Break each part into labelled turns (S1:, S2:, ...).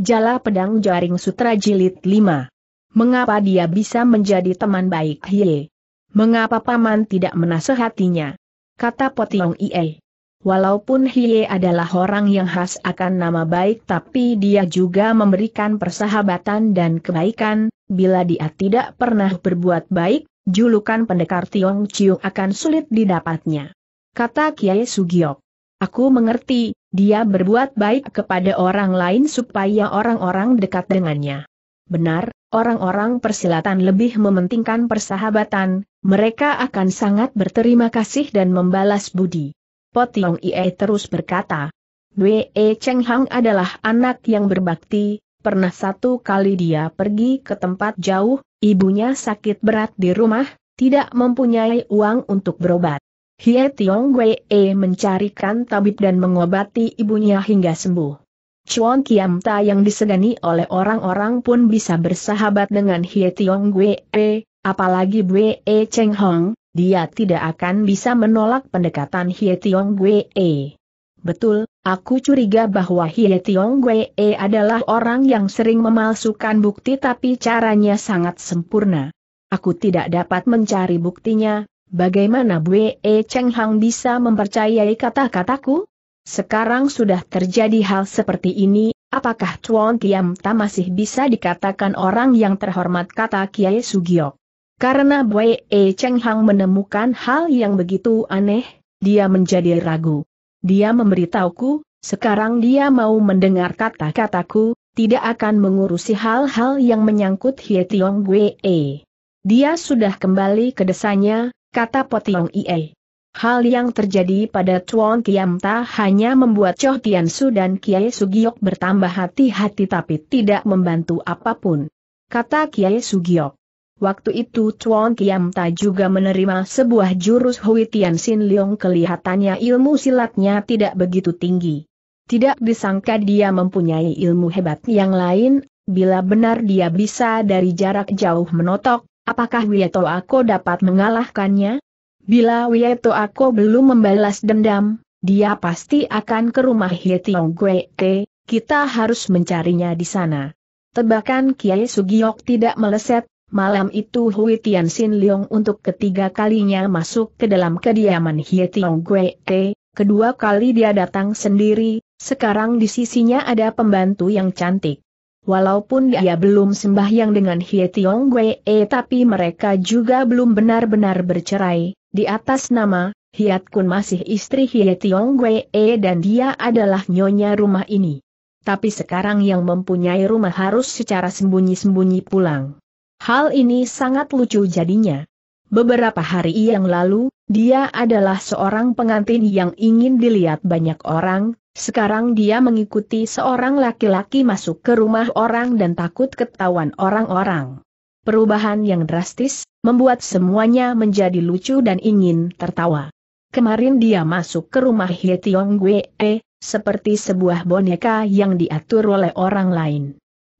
S1: Jala Pedang Jaring Sutra Jilid 5. Mengapa dia bisa menjadi teman baik Hye? Mengapa Paman tidak menasehatinya? Kata Potiong Ie. Walaupun Hie adalah orang yang khas akan nama baik tapi dia juga memberikan persahabatan dan kebaikan, bila dia tidak pernah berbuat baik, julukan pendekar Tiong Chiu akan sulit didapatnya. Kata Kiai Sugiok. Aku mengerti, dia berbuat baik kepada orang lain supaya orang-orang dekat dengannya. Benar, orang-orang persilatan lebih mementingkan persahabatan, mereka akan sangat berterima kasih dan membalas budi. Potiong Ie terus berkata, Wei e Cheng Hang adalah anak yang berbakti, pernah satu kali dia pergi ke tempat jauh, ibunya sakit berat di rumah, tidak mempunyai uang untuk berobat. Hie Tiong Wei e mencarikan tabib dan mengobati ibunya hingga sembuh. Chuan Kiam Ta yang disegani oleh orang-orang pun bisa bersahabat dengan Hie Tiong Wei e, apalagi Wei e Cheng Hong, dia tidak akan bisa menolak pendekatan Hie Tiong Wei e. Betul, aku curiga bahwa Hie Tiong Wei e adalah orang yang sering memalsukan bukti tapi caranya sangat sempurna. Aku tidak dapat mencari buktinya, Bagaimana E Cheng Hang bisa mempercayai kata-kataku? Sekarang sudah terjadi hal seperti ini, apakah Chuan Kiam Ta masih bisa dikatakan orang yang terhormat kata Kiai Sugio? Karena E Cheng Hang menemukan hal yang begitu aneh, dia menjadi ragu. Dia memberitahuku, sekarang dia mau mendengar kata-kataku, tidak akan mengurusi hal-hal yang menyangkut Hie Tiong E. Dia sudah kembali ke desanya, kata Potiong Ie. Hal yang terjadi pada Chuan Kiam Ta hanya membuat Choh Tian Su dan Kiai Sugiok bertambah hati-hati tapi tidak membantu apapun. Kata Kiai Sugiok. Waktu itu Chuan Kiam Ta juga menerima sebuah jurus Hui Tian Sin Leong kelihatannya ilmu silatnya tidak begitu tinggi. Tidak disangka dia mempunyai ilmu hebat yang lain, bila benar dia bisa dari jarak jauh menotok, Apakah Wieto Ako dapat mengalahkannya? Bila Wieto Ako belum membalas dendam, dia pasti akan ke rumah Hietiong Gue Ke, kita harus mencarinya di sana. Tebakan Kiai Sugiok tidak meleset, malam itu Hui Tian Sin Leong untuk ketiga kalinya masuk ke dalam kediaman Hietiong Gue Ke, kedua kali dia datang sendiri, sekarang di sisinya ada pembantu yang cantik. Walaupun dia ya, ya belum sembahyang dengan Hie Tiong Wei, eh, tapi mereka juga belum benar-benar bercerai. Di atas nama, Hiat Kun masih istri Hie Tiong Wei eh, dan dia adalah nyonya rumah ini. Tapi sekarang yang mempunyai rumah harus secara sembunyi-sembunyi pulang. Hal ini sangat lucu jadinya. Beberapa hari yang lalu, dia adalah seorang pengantin yang ingin dilihat banyak orang, sekarang dia mengikuti seorang laki-laki masuk ke rumah orang dan takut ketahuan orang-orang. Perubahan yang drastis, membuat semuanya menjadi lucu dan ingin tertawa. Kemarin dia masuk ke rumah He Tiong eh, seperti sebuah boneka yang diatur oleh orang lain.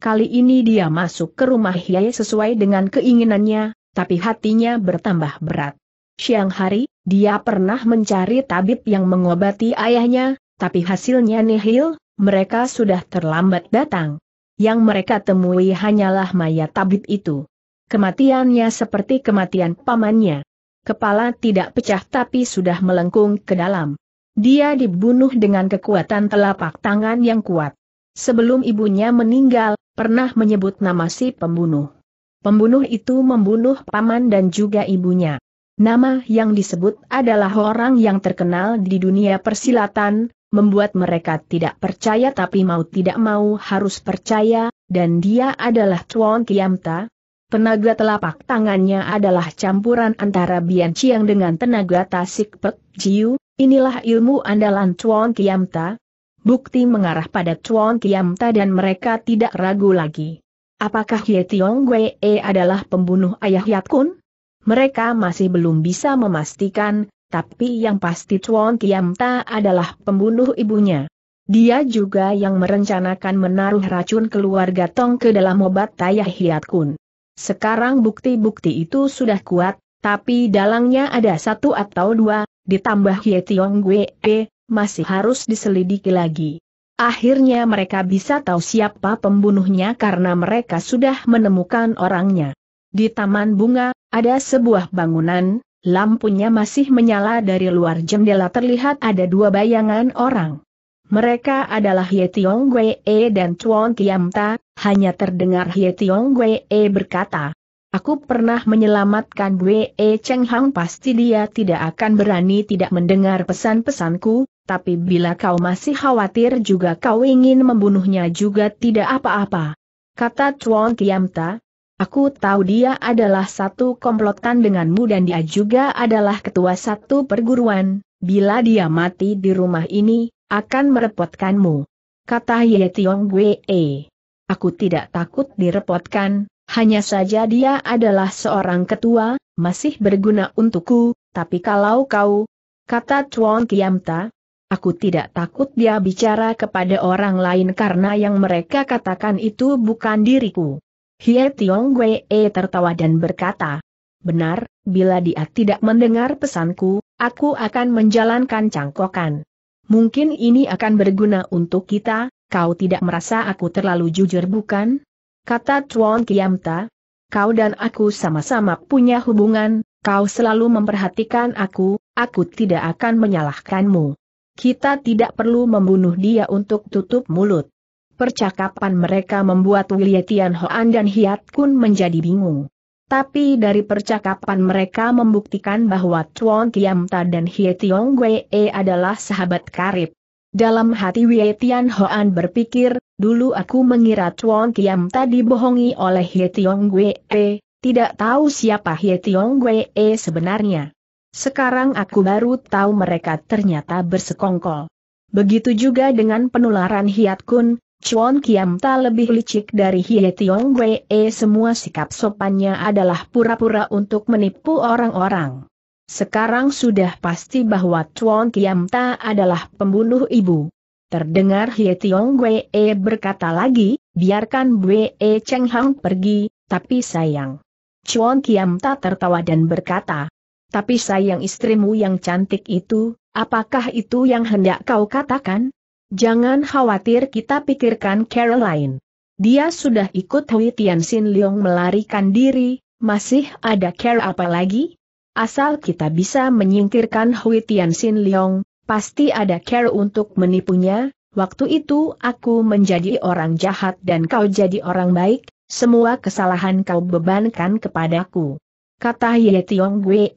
S1: Kali ini dia masuk ke rumah Hye sesuai dengan keinginannya, tapi hatinya bertambah berat. Siang hari, dia pernah mencari tabib yang mengobati ayahnya, tapi hasilnya nihil, mereka sudah terlambat datang. Yang mereka temui hanyalah mayat tabib itu. Kematiannya seperti kematian pamannya. Kepala tidak pecah tapi sudah melengkung ke dalam. Dia dibunuh dengan kekuatan telapak tangan yang kuat. Sebelum ibunya meninggal, pernah menyebut nama si pembunuh. Pembunuh itu membunuh paman dan juga ibunya. Nama yang disebut adalah orang yang terkenal di dunia persilatan, membuat mereka tidak percaya tapi mau tidak mau harus percaya, dan dia adalah Tuan Kiamta. Tenaga telapak tangannya adalah campuran antara Bian Chiang dengan tenaga Tasik Pek Jiu, inilah ilmu andalan Tuan Kiamta. Bukti mengarah pada Tuan Kiamta dan mereka tidak ragu lagi. Apakah Ye Tiong Wei adalah pembunuh ayah Yat Kun? Mereka masih belum bisa memastikan, tapi yang pasti Chuan Ta adalah pembunuh ibunya. Dia juga yang merencanakan menaruh racun keluarga Tong ke dalam obat Tayah Hiat Kun. Sekarang bukti-bukti itu sudah kuat, tapi dalangnya ada satu atau dua, ditambah Hie Tiong Gue, eh, masih harus diselidiki lagi. Akhirnya mereka bisa tahu siapa pembunuhnya karena mereka sudah menemukan orangnya. Di taman bunga, ada sebuah bangunan, lampunya masih menyala dari luar jendela terlihat ada dua bayangan orang. Mereka adalah Ye Tiong E dan Chuan Kiam Ta, hanya terdengar Ye Tiong E berkata, Aku pernah menyelamatkan Wei e Cheng Hang pasti dia tidak akan berani tidak mendengar pesan-pesanku, tapi bila kau masih khawatir juga kau ingin membunuhnya juga tidak apa-apa. Kata Chuan Kiam Ta, Aku tahu dia adalah satu komplotan denganmu dan dia juga adalah ketua satu perguruan, bila dia mati di rumah ini, akan merepotkanmu. Kata Ye Tiong Gue. Aku tidak takut direpotkan, hanya saja dia adalah seorang ketua, masih berguna untukku, tapi kalau kau, kata Chuan Kiamta, Aku tidak takut dia bicara kepada orang lain karena yang mereka katakan itu bukan diriku. Hie Tiong Wei e tertawa dan berkata, Benar, bila dia tidak mendengar pesanku, aku akan menjalankan cangkokan. Mungkin ini akan berguna untuk kita, kau tidak merasa aku terlalu jujur bukan? Kata Tuan Kiamta, kau dan aku sama-sama punya hubungan, kau selalu memperhatikan aku, aku tidak akan menyalahkanmu. Kita tidak perlu membunuh dia untuk tutup mulut. Percakapan mereka membuat Wilye Tian Hoan dan Hiat Kun menjadi bingung. Tapi dari percakapan mereka membuktikan bahwa Chuan Tiam Ta dan Hie Tiong Wei e adalah sahabat karib. Dalam hati Wei Tian Hoan berpikir, dulu aku mengira Chuan Tiam Ta dibohongi oleh Hie Tiong Wei, e, tidak tahu siapa Hie Tiong Wei e sebenarnya. Sekarang aku baru tahu mereka ternyata bersekongkol. Begitu juga dengan penularan Hiat Kun, Chuan Kiam Ta lebih licik dari Hie Tiong Wee eh, semua sikap sopannya adalah pura-pura untuk menipu orang-orang. Sekarang sudah pasti bahwa Chuan Kiam Ta adalah pembunuh ibu. Terdengar Hie Tiong Wee eh, berkata lagi, biarkan Wee eh, Cheng Hang pergi, tapi sayang. Chuan Kiam Ta tertawa dan berkata, tapi sayang istrimu yang cantik itu, apakah itu yang hendak kau katakan? Jangan khawatir kita pikirkan Caroline. Dia sudah ikut Hui Sin Leong melarikan diri, masih ada care apa lagi? Asal kita bisa menyingkirkan Hui Sin Leong, pasti ada care untuk menipunya, waktu itu aku menjadi orang jahat dan kau jadi orang baik, semua kesalahan kau bebankan kepadaku. Kata Ye Tiong Gwe.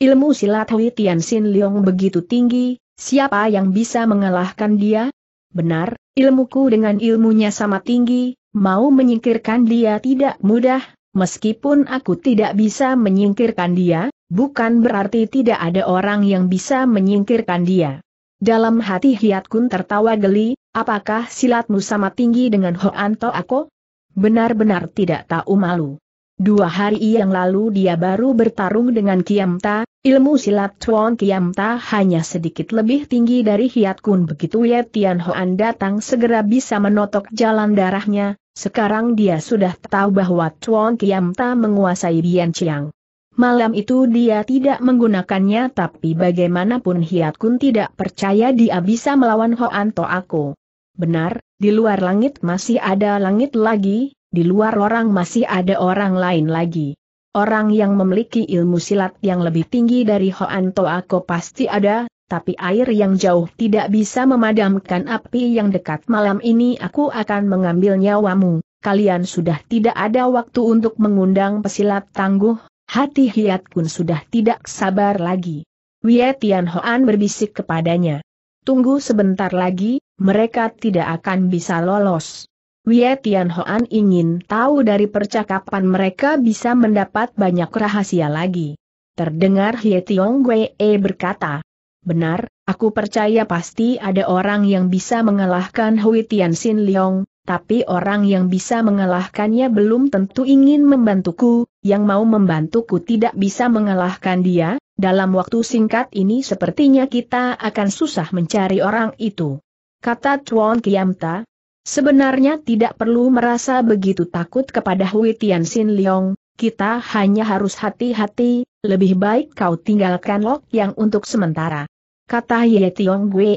S1: Ilmu silat Hui Sin Leong begitu tinggi, Siapa yang bisa mengalahkan dia? Benar, ilmuku dengan ilmunya sama tinggi, mau menyingkirkan dia tidak mudah, meskipun aku tidak bisa menyingkirkan dia, bukan berarti tidak ada orang yang bisa menyingkirkan dia. Dalam hati Hiat Kun tertawa geli, apakah silatmu sama tinggi dengan Hoan To Ako? Benar-benar tidak tahu malu. Dua hari yang lalu dia baru bertarung dengan Kiamta, Ilmu silat Tuan Kiam Ta hanya sedikit lebih tinggi dari Hiat Kun begitu ya Tian Hoan datang segera bisa menotok jalan darahnya, sekarang dia sudah tahu bahwa Tuan Kiam Ta menguasai Bian Chiang. Malam itu dia tidak menggunakannya tapi bagaimanapun Hiat Kun tidak percaya dia bisa melawan Hoan To Aku. Benar, di luar langit masih ada langit lagi, di luar orang masih ada orang lain lagi. Orang yang memiliki ilmu silat yang lebih tinggi dari Hoan Toako pasti ada, tapi air yang jauh tidak bisa memadamkan api yang dekat malam ini aku akan mengambil nyawamu. Kalian sudah tidak ada waktu untuk mengundang pesilat tangguh, hati Hiat pun sudah tidak sabar lagi. Wie Tian Hoan berbisik kepadanya. Tunggu sebentar lagi, mereka tidak akan bisa lolos. Wei Tianhoan ingin tahu dari percakapan mereka bisa mendapat banyak rahasia lagi. Terdengar Hie Tiong Wei e berkata, Benar, aku percaya pasti ada orang yang bisa mengalahkan Hui Tian Sin Leong, tapi orang yang bisa mengalahkannya belum tentu ingin membantuku, yang mau membantuku tidak bisa mengalahkan dia, dalam waktu singkat ini sepertinya kita akan susah mencari orang itu. Kata Chuan Kiamta, Sebenarnya tidak perlu merasa begitu takut kepada Hui Tian Sin Leong, kita hanya harus hati-hati, lebih baik kau tinggalkan Lok yang untuk sementara. Kata Ye Tiong Gue.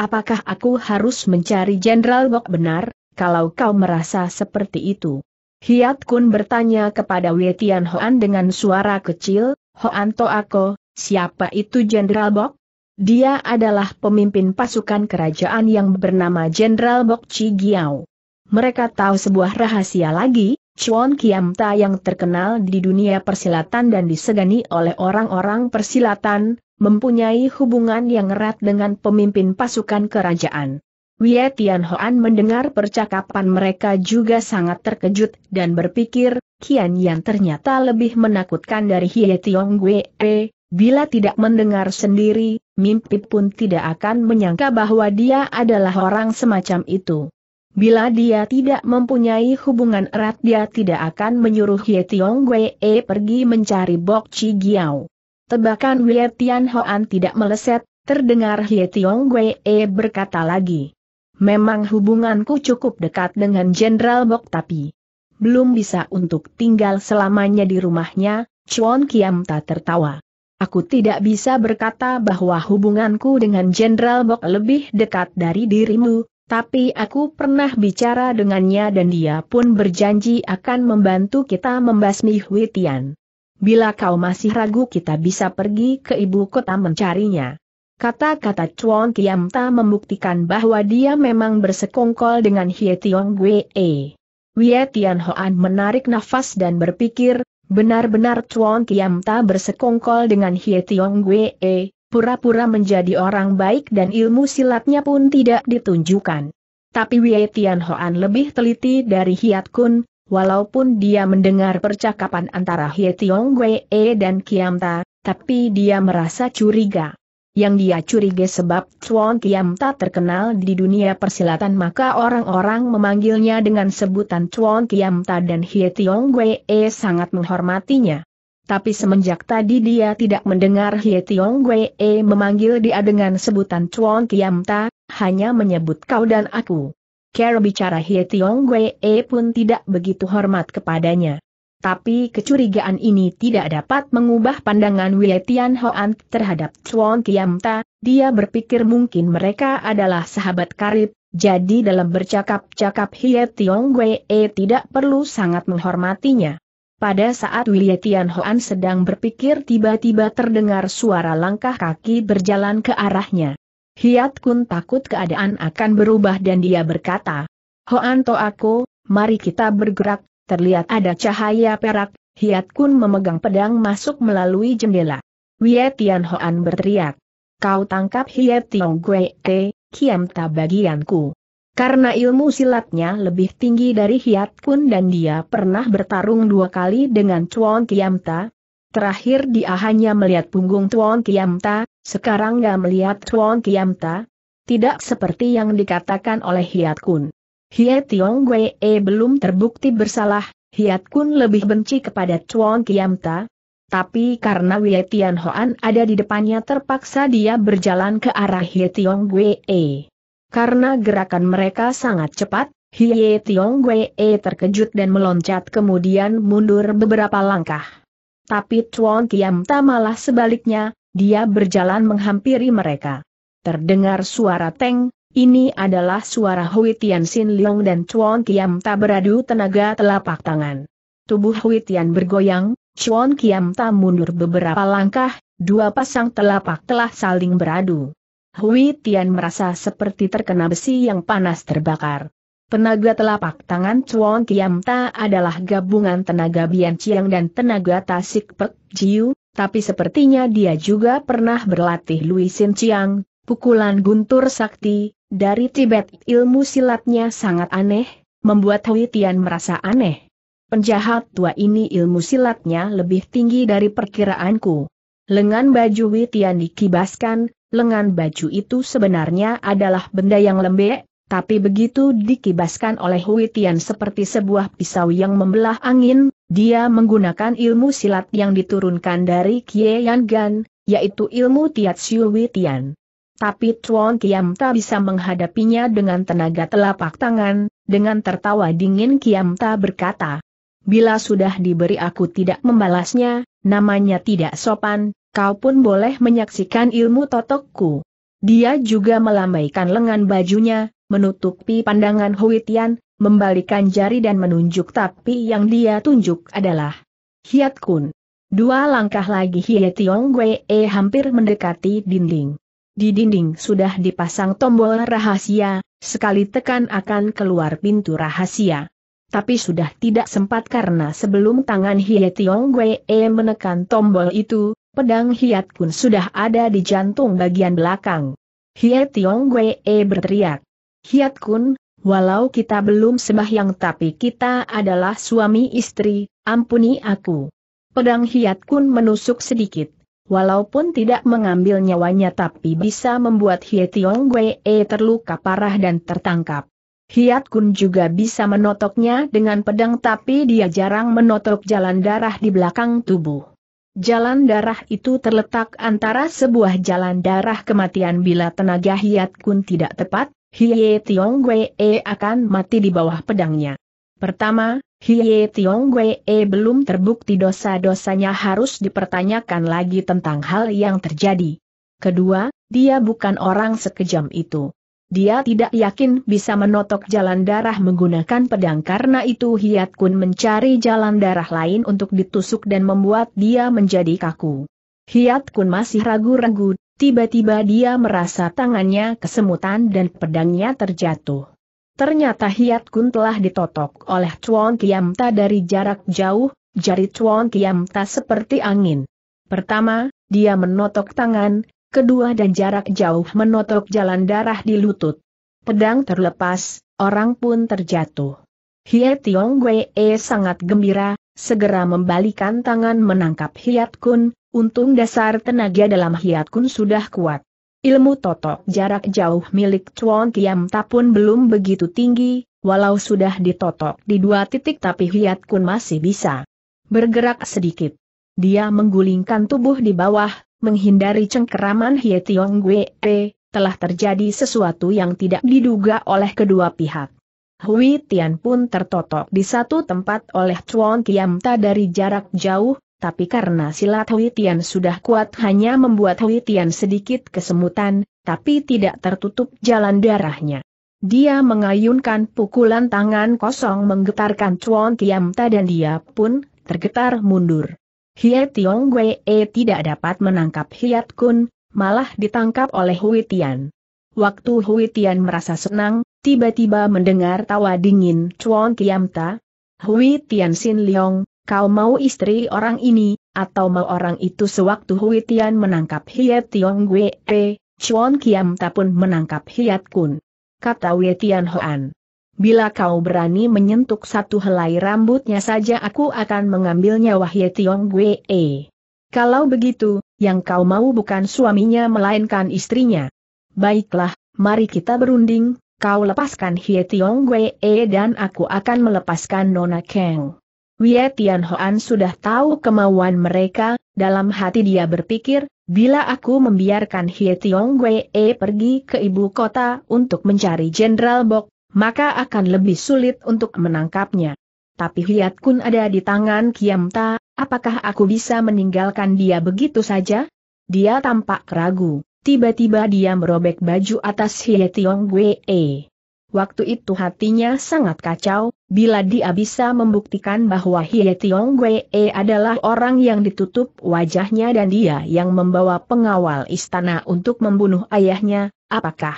S1: Apakah aku harus mencari Jenderal Lok benar, kalau kau merasa seperti itu? Hiat Kun bertanya kepada Wei Tian Hoan dengan suara kecil, Hoan To Ako, siapa itu Jenderal Bok? Dia adalah pemimpin pasukan kerajaan yang bernama Jenderal Bok Chi Giao. Mereka tahu sebuah rahasia lagi, Chuan Kiam Ta yang terkenal di dunia persilatan dan disegani oleh orang-orang persilatan, mempunyai hubungan yang erat dengan pemimpin pasukan kerajaan. Wei Tianhuan mendengar percakapan mereka juga sangat terkejut dan berpikir, Kian yang ternyata lebih menakutkan dari Hie Tiong Gue, bila tidak mendengar sendiri, Mimpi pun tidak akan menyangka bahwa dia adalah orang semacam itu. Bila dia tidak mempunyai hubungan erat dia tidak akan menyuruh Ye Tiong Wei e pergi mencari Bok Chi Giao. Tebakan Wei Tian Hoan tidak meleset, terdengar Hye Tiong Wei e berkata lagi. Memang hubunganku cukup dekat dengan Jenderal Bok tapi belum bisa untuk tinggal selamanya di rumahnya, Chuan Kiam tak tertawa. Aku tidak bisa berkata bahwa hubunganku dengan Jenderal Bok lebih dekat dari dirimu, tapi aku pernah bicara dengannya dan dia pun berjanji akan membantu kita membasmi Hui Bila kau masih ragu kita bisa pergi ke ibu kota mencarinya. Kata-kata Chuan Ta membuktikan bahwa dia memang bersekongkol dengan Hie Tiong Wei Tian Hoan menarik nafas dan berpikir, Benar-benar Chuan Kiam Ta bersekongkol dengan Hie Tiong Gue, pura-pura menjadi orang baik dan ilmu silatnya pun tidak ditunjukkan. Tapi Wei Tian Hoan lebih teliti dari Hiat Kun, walaupun dia mendengar percakapan antara Hie Tiong Gue dan Kiam Ta, tapi dia merasa curiga yang dia curiga sebab Chuan Kiam tak terkenal di dunia persilatan maka orang-orang memanggilnya dengan sebutan Chuan Kiam Ta dan Hie Tiong Wei e sangat menghormatinya. Tapi semenjak tadi dia tidak mendengar Hie Tiong Wei e memanggil dia dengan sebutan Chuan Kiam Ta, hanya menyebut kau dan aku. Cara bicara Hie Tiong Wei e pun tidak begitu hormat kepadanya. Tapi kecurigaan ini tidak dapat mengubah pandangan Wei Tian Hoan terhadap Chuan Kiam Ta, dia berpikir mungkin mereka adalah sahabat karib, jadi dalam bercakap-cakap Hie Tiong Wei e tidak perlu sangat menghormatinya. Pada saat Wei Tian Hoan sedang berpikir tiba-tiba terdengar suara langkah kaki berjalan ke arahnya. Hiat Kun takut keadaan akan berubah dan dia berkata, Hoan To aku, mari kita bergerak, terlihat ada cahaya perak, Hiat Kun memegang pedang masuk melalui jendela. Wei Tian Hoan berteriak. Kau tangkap Hiat Tiong Gue Te, Kiam Ta bagianku. Karena ilmu silatnya lebih tinggi dari Hiat Kun dan dia pernah bertarung dua kali dengan Chuan Kiam Ta, Terakhir dia hanya melihat punggung Chuan Tuan Ta, sekarang gak melihat Chuan Tuan Ta. Tidak seperti yang dikatakan oleh Hiat Kun. Hie Tiong Wei e belum terbukti bersalah, Hiat Kun lebih benci kepada Chuan Ta. tapi karena Wei Tian Hoan ada di depannya terpaksa dia berjalan ke arah Hie Tiong Wei. E. Karena gerakan mereka sangat cepat, Hie Tiong Wei e terkejut dan meloncat kemudian mundur beberapa langkah. Tapi Chuan Ta malah sebaliknya, dia berjalan menghampiri mereka. Terdengar suara teng, ini adalah suara Hui Tian Sin Leong dan Chuan Kiam tak beradu tenaga telapak tangan. Tubuh Hui Tian bergoyang, Chuan Kiam tak mundur beberapa langkah, dua pasang telapak telah saling beradu. Hui Tian merasa seperti terkena besi yang panas terbakar. Tenaga telapak tangan Chuan Kiam Ta adalah gabungan tenaga Bian Chiang dan tenaga Tasik Pek Jiu, tapi sepertinya dia juga pernah berlatih Lui Sin Chiang, pukulan guntur sakti, dari Tibet ilmu silatnya sangat aneh, membuat Hui Tian merasa aneh. Penjahat tua ini ilmu silatnya lebih tinggi dari perkiraanku. Lengan baju Hui Tian dikibaskan, lengan baju itu sebenarnya adalah benda yang lembek, tapi begitu dikibaskan oleh Hui Tian seperti sebuah pisau yang membelah angin, dia menggunakan ilmu silat yang diturunkan dari Kie Yan Gan, yaitu ilmu Tiat Siu Hui Tian tapi Tuan Kiam tak bisa menghadapinya dengan tenaga telapak tangan, dengan tertawa dingin Kiam tak berkata. Bila sudah diberi aku tidak membalasnya, namanya tidak sopan, kau pun boleh menyaksikan ilmu totokku. Dia juga melambaikan lengan bajunya, menutupi pandangan Huitian, Tian, membalikan jari dan menunjuk tapi yang dia tunjuk adalah Hiat Kun. Dua langkah lagi Hiat Tiong Wei e hampir mendekati dinding. Di dinding sudah dipasang tombol rahasia, sekali tekan akan keluar pintu rahasia. Tapi sudah tidak sempat karena sebelum tangan Hie Tiong Gue e menekan tombol itu, pedang Hiat Kun sudah ada di jantung bagian belakang. Hie Tiong Gue e berteriak. Hiat Kun, walau kita belum sembahyang tapi kita adalah suami istri, ampuni aku. Pedang Hiat Kun menusuk sedikit Walaupun tidak mengambil nyawanya tapi bisa membuat Hie Tiong Wei terluka parah dan tertangkap. Hiat Kun juga bisa menotoknya dengan pedang tapi dia jarang menotok jalan darah di belakang tubuh. Jalan darah itu terletak antara sebuah jalan darah kematian bila tenaga Hiat Kun tidak tepat, Hie Tiong Wei akan mati di bawah pedangnya. Pertama, Hiye Tiongwe eh, belum terbukti dosa-dosanya harus dipertanyakan lagi tentang hal yang terjadi. Kedua, dia bukan orang sekejam itu. Dia tidak yakin bisa menotok jalan darah menggunakan pedang karena itu Hiat Kun mencari jalan darah lain untuk ditusuk dan membuat dia menjadi kaku. Hiat Kun masih ragu-ragu, tiba-tiba dia merasa tangannya kesemutan dan pedangnya terjatuh. Ternyata Hiat Kun telah ditotok oleh Chuan Kiamta dari jarak jauh, jari Chuan Kiamta seperti angin. Pertama, dia menotok tangan, kedua dan jarak jauh menotok jalan darah di lutut. Pedang terlepas, orang pun terjatuh. Hie Tiong Wee sangat gembira, segera membalikan tangan menangkap Hiat Kun, untung dasar tenaga dalam Hiat Kun sudah kuat. Ilmu totok jarak jauh milik Chuan Kiam Ta pun belum begitu tinggi, walau sudah ditotok di dua titik tapi Hiat Kun masih bisa bergerak sedikit. Dia menggulingkan tubuh di bawah, menghindari cengkeraman Hie Tiong telah terjadi sesuatu yang tidak diduga oleh kedua pihak. Hui Tian pun tertotok di satu tempat oleh Chuan Kiam Ta dari jarak jauh, tapi karena silat Hui Tian sudah kuat hanya membuat Hui Tian sedikit kesemutan, tapi tidak tertutup jalan darahnya. Dia mengayunkan pukulan tangan kosong menggetarkan Chuan Kiamta dan dia pun tergetar mundur. Hie Tiong Wei e tidak dapat menangkap Hiat Kun, malah ditangkap oleh Hui Tian. Waktu Hui Tian merasa senang, tiba-tiba mendengar tawa dingin Chuan Kiamta. Hui Tian Sin Leong, kau mau istri orang ini, atau mau orang itu sewaktu Hui Tian menangkap Hiat Tiong e, Chuan Kiam Ta pun menangkap Hiat Kun. Kata Huitian Tian Hoan. Bila kau berani menyentuh satu helai rambutnya saja aku akan mengambilnya wahye Tiong Gue. Kalau begitu, yang kau mau bukan suaminya melainkan istrinya. Baiklah, mari kita berunding, kau lepaskan Hie Tiong e dan aku akan melepaskan Nona Kang. Wie Tianhoan sudah tahu kemauan mereka, dalam hati dia berpikir, bila aku membiarkan Hie Tiong Wei e pergi ke ibu kota untuk mencari Jenderal Bok, maka akan lebih sulit untuk menangkapnya. Tapi Hiat Kun ada di tangan Ta, apakah aku bisa meninggalkan dia begitu saja? Dia tampak ragu, tiba-tiba dia merobek baju atas Hie Tiong Wei. Waktu itu hatinya sangat kacau, bila dia bisa membuktikan bahwa Hie Tiong Wee adalah orang yang ditutup wajahnya dan dia yang membawa pengawal istana untuk membunuh ayahnya, apakah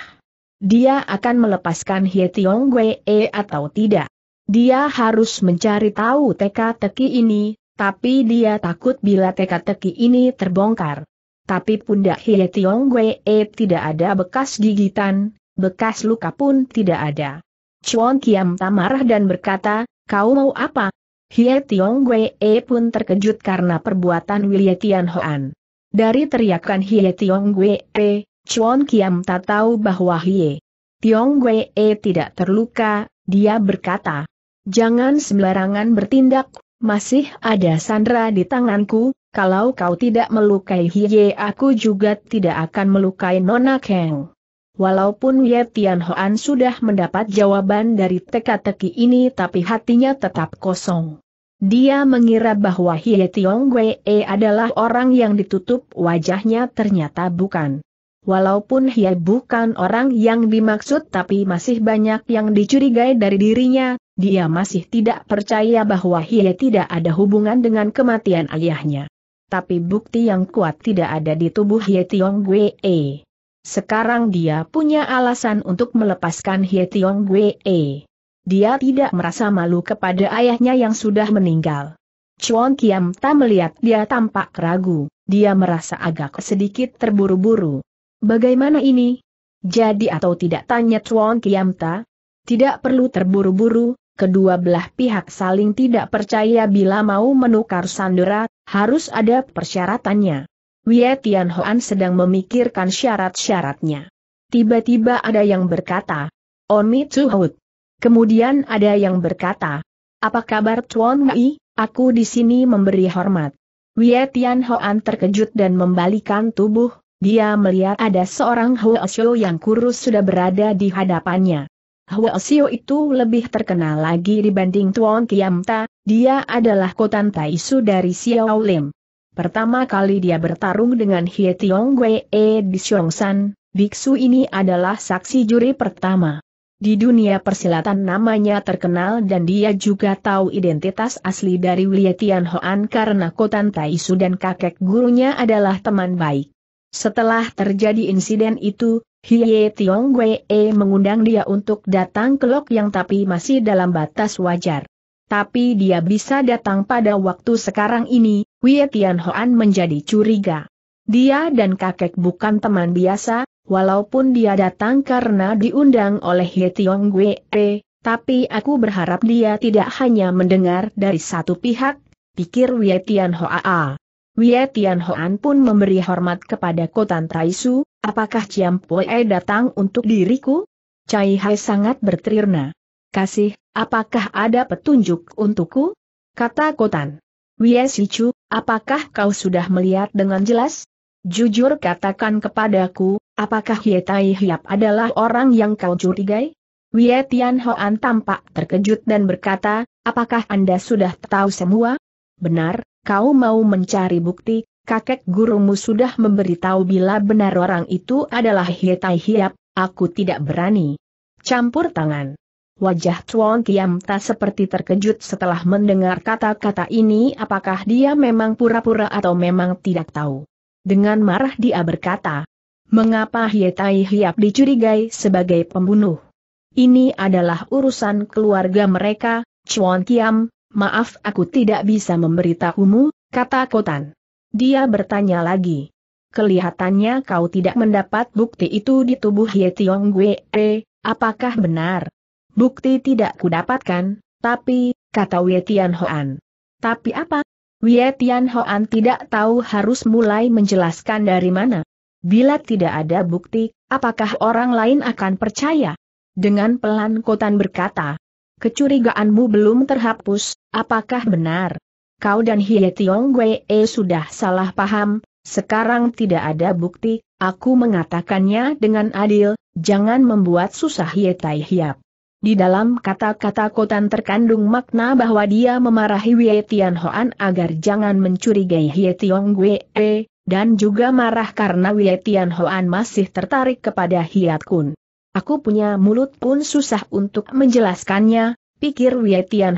S1: dia akan melepaskan Hie Tiong Wee atau tidak? Dia harus mencari tahu teka-teki ini, tapi dia takut bila teka-teki ini terbongkar. Tapi pundak Hie Tiong Wee tidak ada bekas gigitan, bekas luka pun tidak ada. Chuan Kiam tamarah dan berkata, kau mau apa? Hie Tiong Wei e pun terkejut karena perbuatan William Tian Hoan. Dari teriakan Hie Tiong Wei, e, Chuan Kiam tak tahu bahwa Hie Tiong Wei e tidak terluka, dia berkata, jangan sembarangan bertindak, masih ada Sandra di tanganku, kalau kau tidak melukai Hie aku juga tidak akan melukai Nona Kang. Walaupun Ye Tian Hoan sudah mendapat jawaban dari teka-teki ini tapi hatinya tetap kosong. Dia mengira bahwa Hie Tiong Wei e adalah orang yang ditutup wajahnya ternyata bukan. Walaupun Hie bukan orang yang dimaksud tapi masih banyak yang dicurigai dari dirinya, dia masih tidak percaya bahwa Hie tidak ada hubungan dengan kematian ayahnya. Tapi bukti yang kuat tidak ada di tubuh Hie Tiong Wei. E. Sekarang dia punya alasan untuk melepaskan Hie Tiong Wee. Dia tidak merasa malu kepada ayahnya yang sudah meninggal. Chuan Kiam Ta melihat dia tampak ragu, dia merasa agak sedikit terburu-buru. Bagaimana ini? Jadi atau tidak tanya Chuan Kiam Ta? Tidak perlu terburu-buru, kedua belah pihak saling tidak percaya bila mau menukar sandera, harus ada persyaratannya. Wei Tianhuan sedang memikirkan syarat-syaratnya. Tiba-tiba ada yang berkata, Oni Tuhut. Kemudian ada yang berkata, apa kabar Tuan Wei, aku di sini memberi hormat. Wei Tianhuan terkejut dan membalikan tubuh, dia melihat ada seorang Hua Xiao yang kurus sudah berada di hadapannya. Hua Xiao itu lebih terkenal lagi dibanding Tuan Kiamta, dia adalah Kotan Taisu dari Xiao Lim. Pertama kali dia bertarung dengan Hie Tiong Wei e di Xiongsan, biksu ini adalah saksi juri pertama. Di dunia persilatan namanya terkenal dan dia juga tahu identitas asli dari Wei Tianhoan Hoan karena Kotan Taisu dan kakek gurunya adalah teman baik. Setelah terjadi insiden itu, Hie Tiong Wei e mengundang dia untuk datang ke Lok Yang tapi masih dalam batas wajar tapi dia bisa datang pada waktu sekarang ini, Wei Tianhoan menjadi curiga. Dia dan kakek bukan teman biasa, walaupun dia datang karena diundang oleh He Tiong Wei, tapi aku berharap dia tidak hanya mendengar dari satu pihak, pikir Wei Tianhoa. Wei Tianhoan pun memberi hormat kepada Kotan Taisu, apakah Ciam Pue datang untuk diriku? Cai Hai sangat berterima Kasih, apakah ada petunjuk untukku? Kata Kotan. Wiesichu, apakah kau sudah melihat dengan jelas? Jujur katakan kepadaku, apakah Yetai Hiap adalah orang yang kau curigai? Wie Tian Hoan tampak terkejut dan berkata, apakah Anda sudah tahu semua? Benar, kau mau mencari bukti, kakek gurumu sudah memberitahu bila benar orang itu adalah Hietai Hiap, aku tidak berani. Campur tangan. Wajah Chuan Kiam tak seperti terkejut setelah mendengar kata-kata ini apakah dia memang pura-pura atau memang tidak tahu. Dengan marah dia berkata, Mengapa Tai Hiap dicurigai sebagai pembunuh? Ini adalah urusan keluarga mereka, Chuan Kiam, maaf aku tidak bisa memberitahumu, kata Kotan. Dia bertanya lagi. Kelihatannya kau tidak mendapat bukti itu di tubuh Hie Tiong Gwe, eh, apakah benar? Bukti tidak kudapatkan, tapi, kata Wietian Hoan. Tapi apa? Wietian Hoan tidak tahu harus mulai menjelaskan dari mana. Bila tidak ada bukti, apakah orang lain akan percaya? Dengan pelan Kotan berkata, kecurigaanmu belum terhapus, apakah benar? Kau dan Hie Tiong Wee sudah salah paham, sekarang tidak ada bukti, aku mengatakannya dengan adil, jangan membuat susah Hie Tai Hiap. Di dalam kata-kata Kotan terkandung makna bahwa dia memarahi Wei Tian agar jangan mencurigai Hie Tiong Wei, e, dan juga marah karena Wei Tian masih tertarik kepada Hiat Kun. Aku punya mulut pun susah untuk menjelaskannya, pikir Wei Tian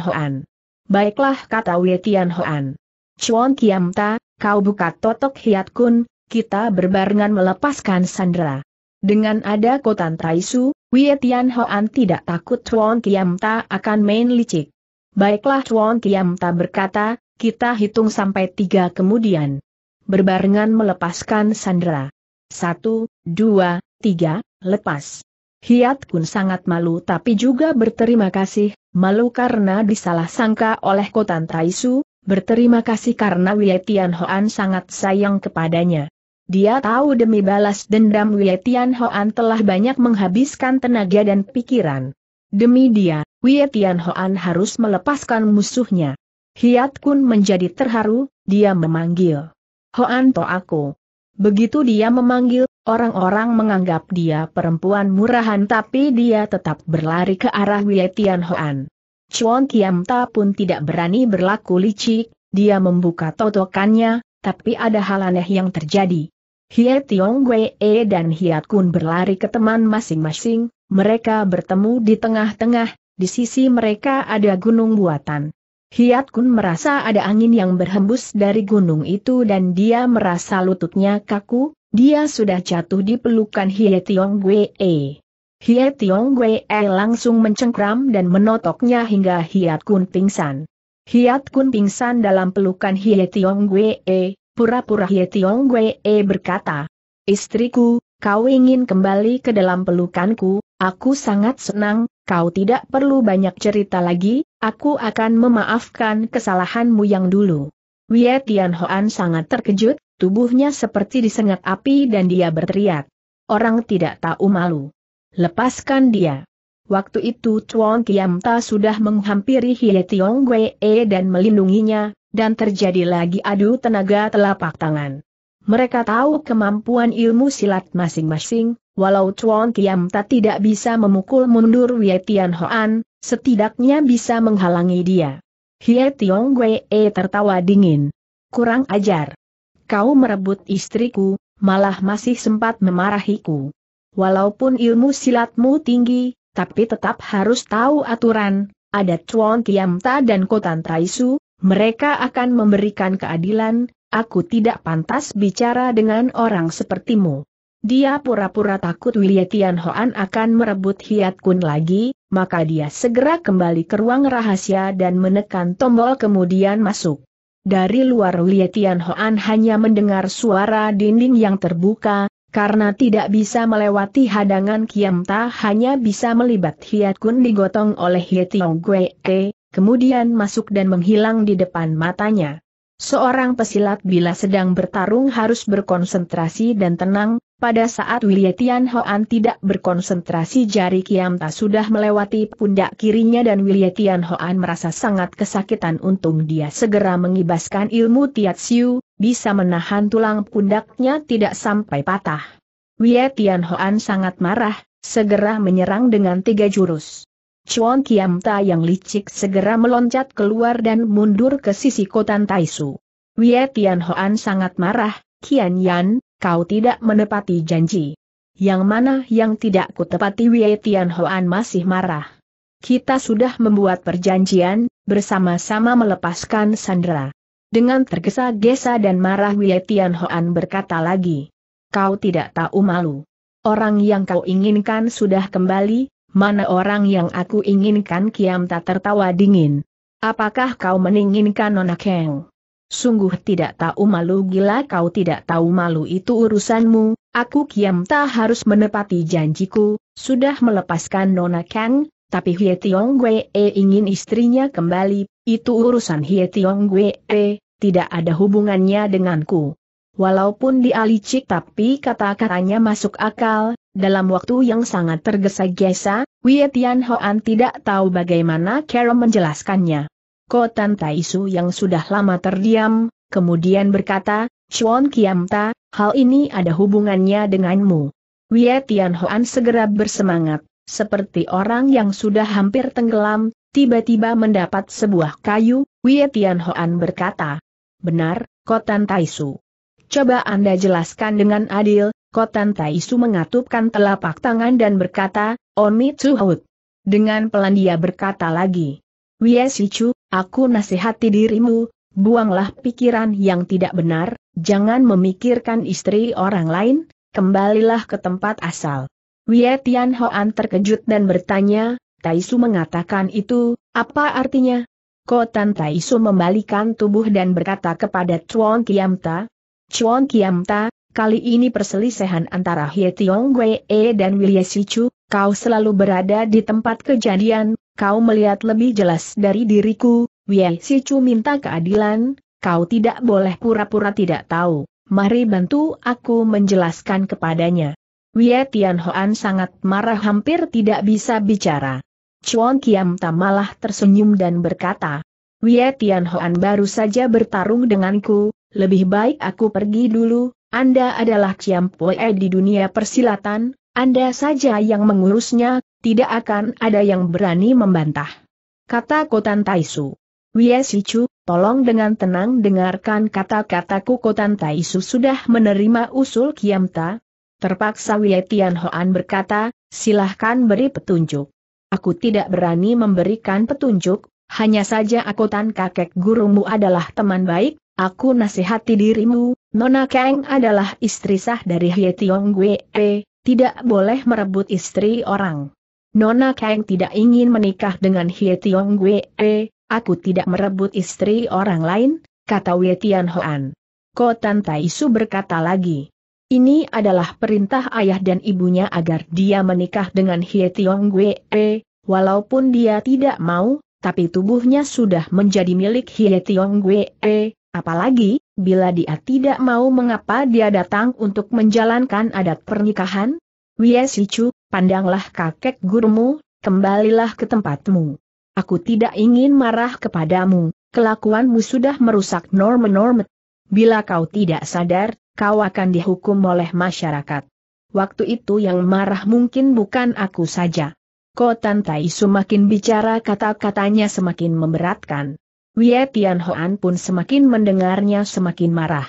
S1: Baiklah kata Wei Tian Hoan. Chuan Kiam Ta, kau buka totok Hiat Kun, kita berbarengan melepaskan Sandra. Dengan ada kotan Taisu, Wei Tian Hoan tidak takut Chuan Kiam Ta akan main licik. Baiklah Chuan Kiam Ta berkata, kita hitung sampai tiga kemudian. Berbarengan melepaskan Sandra. Satu, dua, tiga, lepas. Hiat Kun sangat malu tapi juga berterima kasih, malu karena disalah sangka oleh Kotan Taisu, berterima kasih karena Wei Tian Hoan sangat sayang kepadanya. Dia tahu demi balas dendam Wei Tian Hoan telah banyak menghabiskan tenaga dan pikiran. Demi dia, Wei Tian Hoan harus melepaskan musuhnya. Hiat Kun menjadi terharu, dia memanggil. Hoan to aku. Begitu dia memanggil, orang-orang menganggap dia perempuan murahan tapi dia tetap berlari ke arah Wei Tian Hoan. Chuan Kiam Ta pun tidak berani berlaku licik, dia membuka totokannya, tapi ada hal aneh yang terjadi. Hie Tiong E dan Hiat Kun berlari ke teman masing-masing, mereka bertemu di tengah-tengah, di sisi mereka ada gunung buatan. Hiat Kun merasa ada angin yang berhembus dari gunung itu dan dia merasa lututnya kaku, dia sudah jatuh di pelukan Hie Tiong Wee. Hie Tiong E langsung mencengkram dan menotoknya hingga Hiat Kun pingsan. Hiat Kun pingsan dalam pelukan Hie Tiong E. Pura-pura Hye Tiong Wei e berkata, Istriku, kau ingin kembali ke dalam pelukanku, aku sangat senang, kau tidak perlu banyak cerita lagi, aku akan memaafkan kesalahanmu yang dulu. Wei Tian Hoan sangat terkejut, tubuhnya seperti disengat api dan dia berteriak. Orang tidak tahu malu. Lepaskan dia. Waktu itu Chuan Kiamta sudah menghampiri Hie Tiong Wei e dan melindunginya, dan terjadi lagi adu tenaga telapak tangan. Mereka tahu kemampuan ilmu silat masing-masing, walau Chuan tak tidak bisa memukul mundur Wei Tian Hoan, setidaknya bisa menghalangi dia. Hie Tiong Wei e, tertawa dingin. Kurang ajar. Kau merebut istriku, malah masih sempat memarahiku. Walaupun ilmu silatmu tinggi, tapi tetap harus tahu aturan, ada Chuan Ta dan Kotan Taisu, mereka akan memberikan keadilan, aku tidak pantas bicara dengan orang sepertimu. Dia pura-pura takut Wilya Tian Hoan akan merebut Hiat Kun lagi, maka dia segera kembali ke ruang rahasia dan menekan tombol kemudian masuk. Dari luar Wilya Tian Hoan hanya mendengar suara dinding yang terbuka, karena tidak bisa melewati hadangan Kiamta hanya bisa melibat Hiat Kun digotong oleh Hiat Tiong kemudian masuk dan menghilang di depan matanya. Seorang pesilat bila sedang bertarung harus berkonsentrasi dan tenang, pada saat Willy Tian Hoan tidak berkonsentrasi jari Kiam Ta sudah melewati pundak kirinya dan Willy Tian Hoan merasa sangat kesakitan untung dia segera mengibaskan ilmu Tiat Siu, bisa menahan tulang pundaknya tidak sampai patah. Willy Tian Hoan sangat marah, segera menyerang dengan tiga jurus. Chuan Kiam Ta yang licik segera meloncat keluar dan mundur ke sisi kotan Taisu. Wie Tian Hoan sangat marah, Kian Yan, kau tidak menepati janji. Yang mana yang tidak kutepati Wie Tian Hoan masih marah. Kita sudah membuat perjanjian, bersama-sama melepaskan Sandra. Dengan tergesa-gesa dan marah Wie Tian Hoan berkata lagi. Kau tidak tahu malu. Orang yang kau inginkan sudah kembali, mana orang yang aku inginkan Kiam tak tertawa dingin. Apakah kau meninginkan Nona keng? Sungguh tidak tahu malu gila kau tidak tahu malu itu urusanmu, aku Kiam tak harus menepati janjiku, sudah melepaskan Nona keng, tapi Hye Tiong e ingin istrinya kembali, itu urusan Hye Tiong e, tidak ada hubungannya denganku. Walaupun dia licik tapi kata-katanya masuk akal, dalam waktu yang sangat tergesa-gesa, Wei Hoan tidak tahu bagaimana Carol menjelaskannya. Kotan Taisu yang sudah lama terdiam, kemudian berkata, Chuan Kiamta, hal ini ada hubungannya denganmu. Wei Hoan segera bersemangat, seperti orang yang sudah hampir tenggelam, tiba-tiba mendapat sebuah kayu, Wei Hoan berkata, Benar, Kotan Taisu. Coba Anda jelaskan dengan adil, Kotan Taisu mengatupkan telapak tangan dan berkata, Tsuhut. Dengan pelan dia berkata lagi, Wiesichu, aku nasihati dirimu, buanglah pikiran yang tidak benar, jangan memikirkan istri orang lain, kembalilah ke tempat asal. Wie Tian Hoan terkejut dan bertanya, Taisu mengatakan itu, apa artinya? Kotan Taisu membalikan tubuh dan berkata kepada Chuan Kiamta, Chuan Kiamta, Kali ini perselisihan antara Hie Tiong e, Wei dan Wilye Sichu, kau selalu berada di tempat kejadian, kau melihat lebih jelas dari diriku, Wilye Sichu minta keadilan, kau tidak boleh pura-pura tidak tahu, mari bantu aku menjelaskan kepadanya. Tian Huan sangat marah hampir tidak bisa bicara. Chuan Kiam Tam malah tersenyum dan berkata, Tian Huan baru saja bertarung denganku, lebih baik aku pergi dulu, anda adalah Ciampoe di dunia persilatan, Anda saja yang mengurusnya, tidak akan ada yang berani membantah. Kata Kotan Taisu. Sichu, tolong dengan tenang dengarkan kata-kataku Kotan Taisu sudah menerima usul Kiamta. Terpaksa Wietian Hoan berkata, silahkan beri petunjuk. Aku tidak berani memberikan petunjuk, hanya saja aku kakek gurumu adalah teman baik, aku nasihati dirimu, Nona Kang adalah istri sah dari Hye Tiong Gue, tidak boleh merebut istri orang. Nona Kang tidak ingin menikah dengan Hye Tiong Gue, aku tidak merebut istri orang lain, kata Wei Tian Hoan. Tai Su berkata lagi. Ini adalah perintah ayah dan ibunya agar dia menikah dengan Hye Tiong Gue, walaupun dia tidak mau, tapi tubuhnya sudah menjadi milik Hye Tiong Gue, apalagi, bila dia tidak mau mengapa dia datang untuk menjalankan adat pernikahan? Wiesicu, pandanglah kakek gurumu, kembalilah ke tempatmu. Aku tidak ingin marah kepadamu, kelakuanmu sudah merusak norma-norma. Bila kau tidak sadar, kau akan dihukum oleh masyarakat. Waktu itu yang marah mungkin bukan aku saja. Kotan Tai semakin bicara kata-katanya semakin memberatkan. Wie Tianhoan pun semakin mendengarnya semakin marah.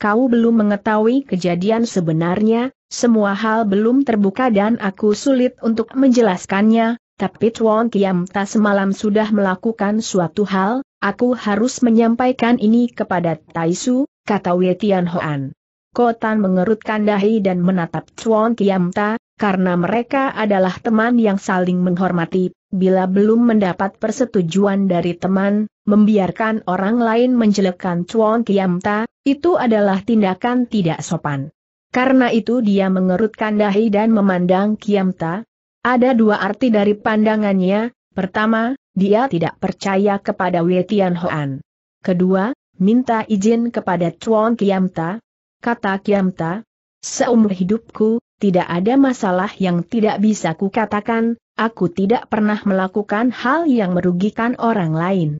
S1: Kau belum mengetahui kejadian sebenarnya, semua hal belum terbuka dan aku sulit untuk menjelaskannya, tapi Chuan Kiam Ta semalam sudah melakukan suatu hal, aku harus menyampaikan ini kepada Taisu, kata Wei Tianhoan. Kotan mengerutkan dahi dan menatap Chuan Kiam Ta, karena mereka adalah teman yang saling menghormati, bila belum mendapat persetujuan dari teman, membiarkan orang lain menjelekkan Chuan Kiamta, itu adalah tindakan tidak sopan. Karena itu dia mengerutkan dahi dan memandang Kiamta. Ada dua arti dari pandangannya, pertama, dia tidak percaya kepada Wei Tianhoan. Kedua, minta izin kepada Chuan Kiamta. Kata Kiamta, seumur hidupku, tidak ada masalah yang tidak bisa kukatakan, aku tidak pernah melakukan hal yang merugikan orang lain.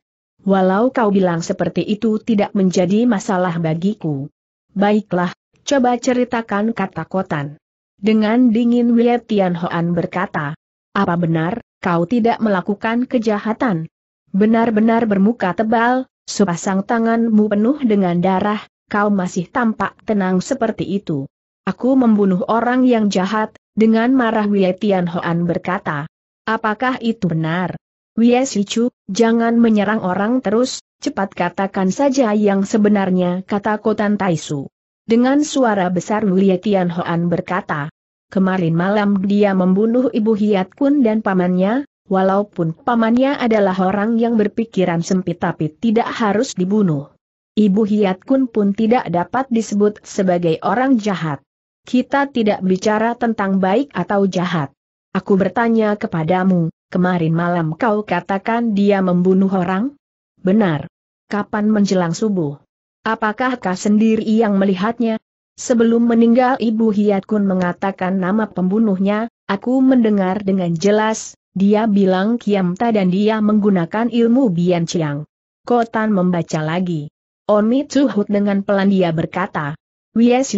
S1: Walau kau bilang seperti itu tidak menjadi masalah bagiku. Baiklah, coba ceritakan kata kotan. Dengan dingin Wei Tianhoan berkata, apa benar, kau tidak melakukan kejahatan? Benar-benar bermuka tebal, sepasang tanganmu penuh dengan darah, kau masih tampak tenang seperti itu. Aku membunuh orang yang jahat, dengan marah Wei Tianhoan berkata. Apakah itu benar? Sichu, jangan menyerang orang terus, cepat katakan saja yang sebenarnya kata Kotan Taisu. Dengan suara besar Wie Tian Hoan berkata, kemarin malam dia membunuh ibu Hiat Kun dan pamannya, walaupun pamannya adalah orang yang berpikiran sempit tapi tidak harus dibunuh. Ibu Hiat Kun pun tidak dapat disebut sebagai orang jahat. Kita tidak bicara tentang baik atau jahat. Aku bertanya kepadamu, Kemarin malam kau katakan dia membunuh orang? Benar. Kapan menjelang subuh? Apakah kau sendiri yang melihatnya? Sebelum meninggal Ibu Hiat Kun mengatakan nama pembunuhnya, aku mendengar dengan jelas, dia bilang Kiamta dan dia menggunakan ilmu Bian Chiang. Kotan membaca lagi. Oni Tuhut dengan pelan dia berkata,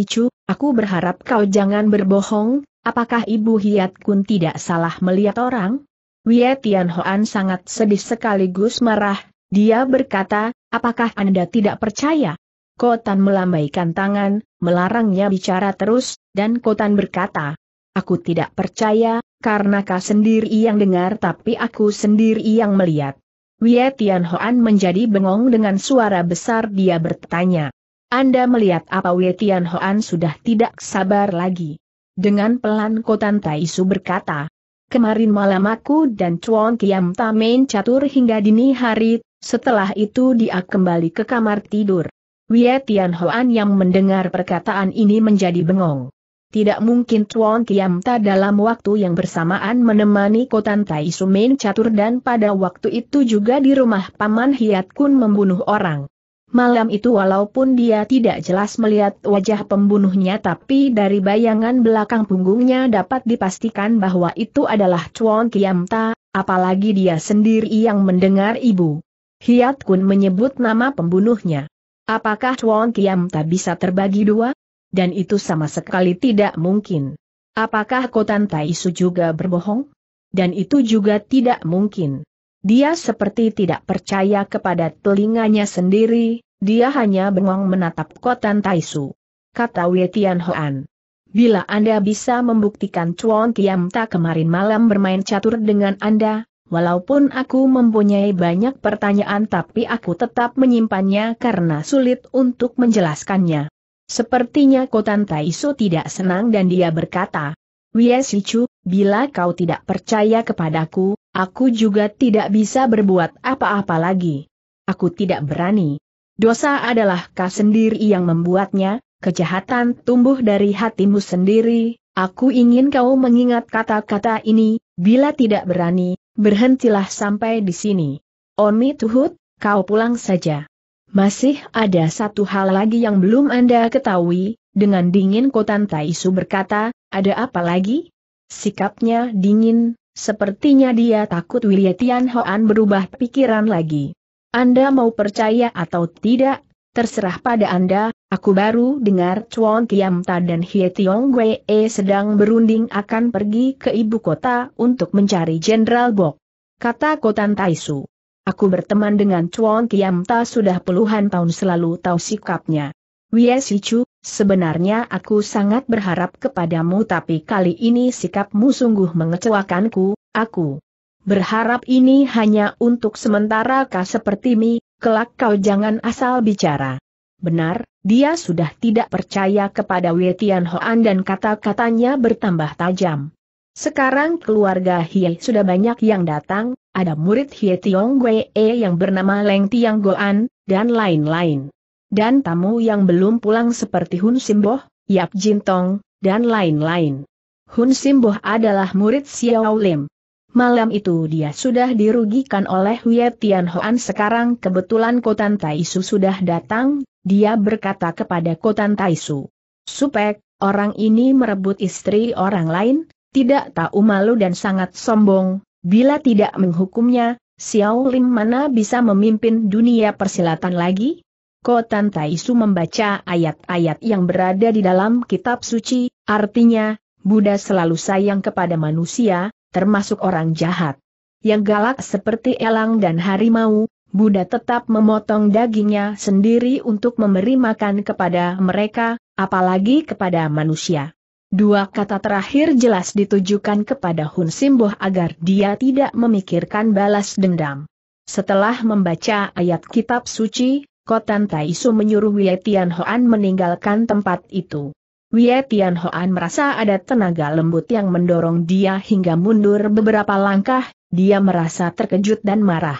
S1: Chu, aku berharap kau jangan berbohong, apakah Ibu Hiat Kun tidak salah melihat orang? Wie Tianhoan sangat sedih sekaligus marah, dia berkata, apakah Anda tidak percaya? Kotan melambaikan tangan, melarangnya bicara terus, dan Kotan berkata, Aku tidak percaya, karena kau sendiri yang dengar tapi aku sendiri yang melihat. Wie Tianhoan menjadi bengong dengan suara besar dia bertanya. Anda melihat apa Wie Tianhoan sudah tidak sabar lagi. Dengan pelan Kotan Taisu berkata, Kemarin malam aku dan Chuan Kiam Tamen catur hingga dini hari, setelah itu dia kembali ke kamar tidur. Wei Tian Hoan yang mendengar perkataan ini menjadi bengong. Tidak mungkin Chuan Kiam Ta dalam waktu yang bersamaan menemani Kotan Tai Sumen catur dan pada waktu itu juga di rumah Paman Hiat Kun membunuh orang. Malam itu walaupun dia tidak jelas melihat wajah pembunuhnya tapi dari bayangan belakang punggungnya dapat dipastikan bahwa itu adalah Chuan Kiamta, apalagi dia sendiri yang mendengar ibu. Hiat Kun menyebut nama pembunuhnya. Apakah Chuan Kiamta bisa terbagi dua? Dan itu sama sekali tidak mungkin. Apakah Kotan Taisu juga berbohong? Dan itu juga tidak mungkin. Dia seperti tidak percaya kepada telinganya sendiri, dia hanya bengong menatap kotan Taisu. Kata Wetian Hoan. Bila Anda bisa membuktikan Chuan Tiam tak kemarin malam bermain catur dengan Anda, walaupun aku mempunyai banyak pertanyaan tapi aku tetap menyimpannya karena sulit untuk menjelaskannya. Sepertinya Kotan Taisu tidak senang dan dia berkata, Sichu, bila kau tidak percaya kepadaku, Aku juga tidak bisa berbuat apa-apa lagi. Aku tidak berani. Dosa adalah kau sendiri yang membuatnya, kejahatan tumbuh dari hatimu sendiri. Aku ingin kau mengingat kata-kata ini, bila tidak berani, berhentilah sampai di sini. Oni Tuhut, kau pulang saja. Masih ada satu hal lagi yang belum Anda ketahui, dengan dingin Kotan Taisu berkata, ada apa lagi? Sikapnya dingin, Sepertinya dia takut Willie Tian Hoan berubah pikiran lagi. Anda mau percaya atau tidak, terserah pada Anda, aku baru dengar Chuan Kiam Ta dan Hie Tiong Wei e sedang berunding akan pergi ke ibu kota untuk mencari Jenderal Bok. Kata Kotan Taisu. Aku berteman dengan Chuan Kiam Ta sudah puluhan tahun selalu tahu sikapnya. Wei Sichu, Sebenarnya aku sangat berharap kepadamu tapi kali ini sikapmu sungguh mengecewakanku, aku. Berharap ini hanya untuk sementara kah seperti mi, kelak kau jangan asal bicara. Benar, dia sudah tidak percaya kepada Wetian Hoan dan kata-katanya bertambah tajam. Sekarang keluarga Hie sudah banyak yang datang, ada murid Hie Tiong Wei e yang bernama Leng Tiang Goan, dan lain-lain dan tamu yang belum pulang seperti Hun Simboh, Yap Jintong, dan lain-lain. Hun Simboh adalah murid Xiao Lim. Malam itu dia sudah dirugikan oleh Hui Tian sekarang kebetulan Kotan Taisu sudah datang, dia berkata kepada Kotan Taisu. Supek, orang ini merebut istri orang lain, tidak tahu malu dan sangat sombong, bila tidak menghukumnya, Xiao Lim mana bisa memimpin dunia persilatan lagi? Kotan Taisu membaca ayat-ayat yang berada di dalam kitab suci, artinya, Buddha selalu sayang kepada manusia, termasuk orang jahat. Yang galak seperti elang dan harimau, Buddha tetap memotong dagingnya sendiri untuk memberi makan kepada mereka, apalagi kepada manusia. Dua kata terakhir jelas ditujukan kepada Hun Simboh agar dia tidak memikirkan balas dendam. Setelah membaca ayat kitab suci, Kotan Taisu menyuruh Wei Tianhuan meninggalkan tempat itu. Wei Tianhuan merasa ada tenaga lembut yang mendorong dia hingga mundur beberapa langkah, dia merasa terkejut dan marah.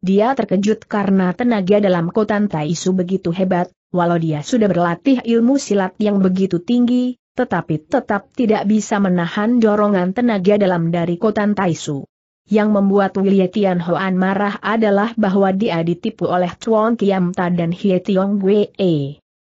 S1: Dia terkejut karena tenaga dalam Kotan Taisu begitu hebat, walau dia sudah berlatih ilmu silat yang begitu tinggi, tetapi tetap tidak bisa menahan dorongan tenaga dalam dari Kotan Taisu. Yang membuat Wilie Tian Hoan marah adalah bahwa dia ditipu oleh Chuan Kiam Ta dan Hie Tiong Gue.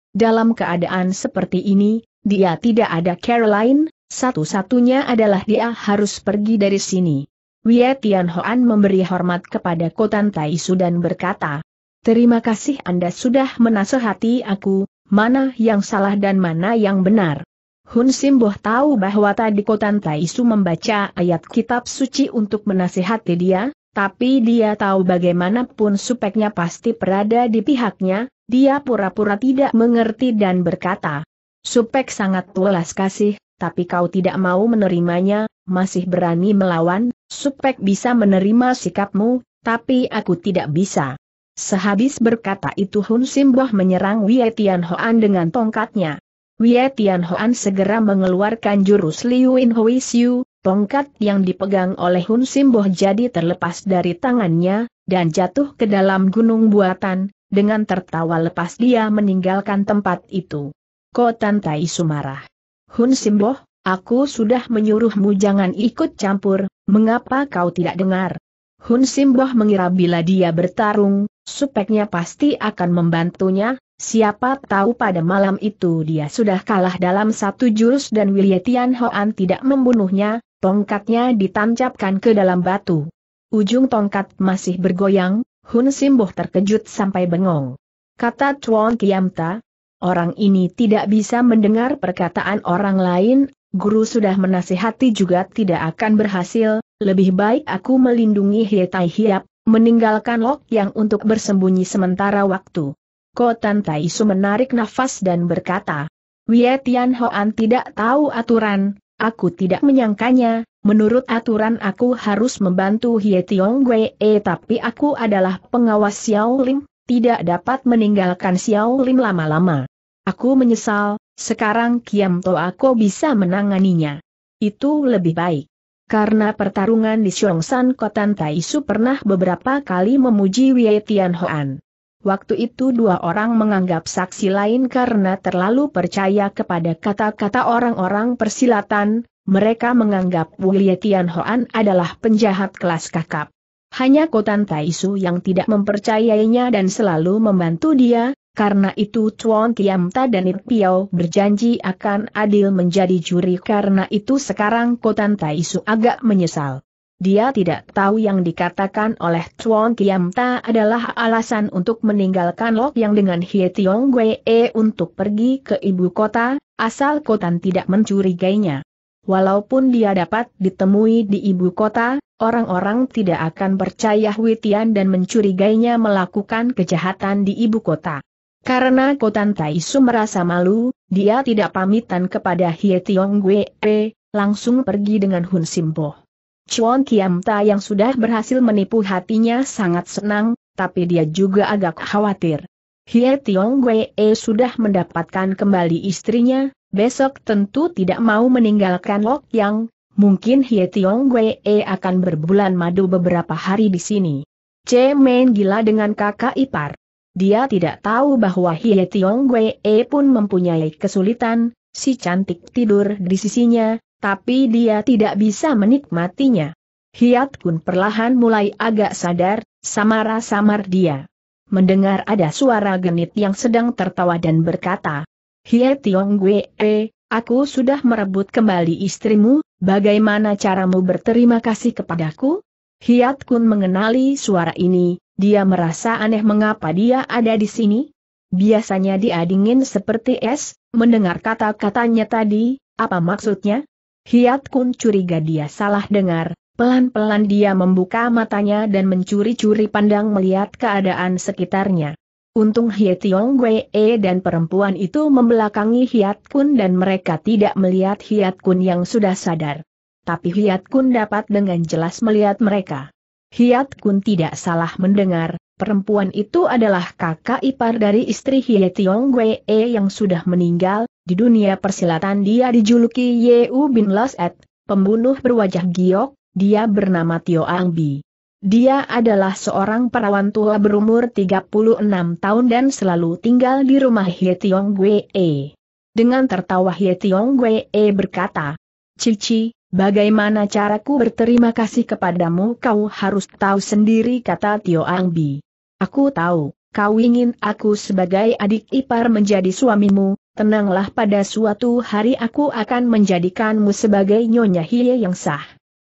S1: Dalam keadaan seperti ini, dia tidak ada Caroline. satu-satunya adalah dia harus pergi dari sini. Wilie Tian Hoan memberi hormat kepada Kotan Su dan berkata, Terima kasih Anda sudah menasehati aku, mana yang salah dan mana yang benar. Hun Simboh tahu bahwa tadi Kotan Taisu membaca ayat kitab suci untuk menasihati dia, tapi dia tahu bagaimanapun supeknya pasti berada di pihaknya, dia pura-pura tidak mengerti dan berkata, Supek sangat welas kasih, tapi kau tidak mau menerimanya, masih berani melawan, Supek bisa menerima sikapmu, tapi aku tidak bisa. Sehabis berkata itu Hun Simboh menyerang Wei Tianhoan dengan tongkatnya. Wei Hoan segera mengeluarkan jurus Liu In Hui Xiu, tongkat yang dipegang oleh Hun Simboh jadi terlepas dari tangannya, dan jatuh ke dalam gunung buatan, dengan tertawa lepas dia meninggalkan tempat itu. Kotan Tai Sumarah. Hun Simboh, aku sudah menyuruhmu jangan ikut campur, mengapa kau tidak dengar? Hun Simboh mengira bila dia bertarung, supeknya pasti akan membantunya, Siapa tahu pada malam itu dia sudah kalah dalam satu jurus dan Wilye Tian Hoan tidak membunuhnya, tongkatnya ditancapkan ke dalam batu. Ujung tongkat masih bergoyang, Hun Simboh terkejut sampai bengong. Kata Chuan Kiamta, orang ini tidak bisa mendengar perkataan orang lain, guru sudah menasihati juga tidak akan berhasil, lebih baik aku melindungi Hietai Hiap, meninggalkan Lok yang untuk bersembunyi sementara waktu. Kotan Taisu menarik nafas dan berkata, Wia Tian Hoan tidak tahu aturan, aku tidak menyangkanya, menurut aturan aku harus membantu Hie Tiong eh, tapi aku adalah pengawas Xiao Lim, tidak dapat meninggalkan Xiao Lim lama-lama. Aku menyesal, sekarang Kiam To aku bisa menanganinya. Itu lebih baik. Karena pertarungan di San, Kotan Taisu pernah beberapa kali memuji Wei Tian Hoan. Waktu itu dua orang menganggap saksi lain karena terlalu percaya kepada kata-kata orang-orang persilatan, mereka menganggap Wulia Tian Hoan adalah penjahat kelas kakap. Hanya Kotan Taisu yang tidak mempercayainya dan selalu membantu dia, karena itu Chuan Kiamta dan It Piao berjanji akan adil menjadi juri karena itu sekarang Kotan Taisu agak menyesal. Dia tidak tahu yang dikatakan oleh Chuan Kiam Ta adalah alasan untuk meninggalkan Lok Yang dengan Hie Tiong e untuk pergi ke ibu kota, asal Kotan tidak mencurigainya. Walaupun dia dapat ditemui di ibu kota, orang-orang tidak akan percaya Huitian dan mencurigainya melakukan kejahatan di ibu kota. Karena Kotan Taisu merasa malu, dia tidak pamitan kepada Hie Tiong e, langsung pergi dengan Hun Simbo. Chuan Kiam yang sudah berhasil menipu hatinya sangat senang, tapi dia juga agak khawatir. Hie Tiong Wei e sudah mendapatkan kembali istrinya, besok tentu tidak mau meninggalkan Lok Yang, mungkin Hie Tiong Wei e akan berbulan madu beberapa hari di sini. C. main gila dengan kakak ipar. Dia tidak tahu bahwa Hie Tiong Wei e pun mempunyai kesulitan, si cantik tidur di sisinya, tapi dia tidak bisa menikmatinya. Hiat Kun perlahan mulai agak sadar, samar samar dia. Mendengar ada suara genit yang sedang tertawa dan berkata, Hie Tiong eh, aku sudah merebut kembali istrimu, bagaimana caramu berterima kasih kepadaku? Hiat Kun mengenali suara ini, dia merasa aneh mengapa dia ada di sini. Biasanya dia dingin seperti es, mendengar kata-katanya tadi, apa maksudnya? Hiat Kun curiga dia salah dengar, pelan-pelan dia membuka matanya dan mencuri-curi pandang melihat keadaan sekitarnya. Untung Hie Tiong Wee dan perempuan itu membelakangi Hiat Kun dan mereka tidak melihat Hiat Kun yang sudah sadar. Tapi Hiat Kun dapat dengan jelas melihat mereka. Hiat Kun tidak salah mendengar, perempuan itu adalah kakak ipar dari istri Hie Tiong Wee yang sudah meninggal, di dunia persilatan dia dijuluki Yeu Bin Laset, pembunuh berwajah giok, dia bernama Tio Ang Bi. Dia adalah seorang perawan tua berumur 36 tahun dan selalu tinggal di rumah Ye Tiong e. Dengan tertawa Ye Tiong e berkata, Cici, bagaimana caraku berterima kasih kepadamu kau harus tahu sendiri kata Tio Ang Bi. Aku tahu, kau ingin aku sebagai adik ipar menjadi suamimu, tenanglah pada suatu hari aku akan menjadikanmu sebagai Nyonya Hie yang sah.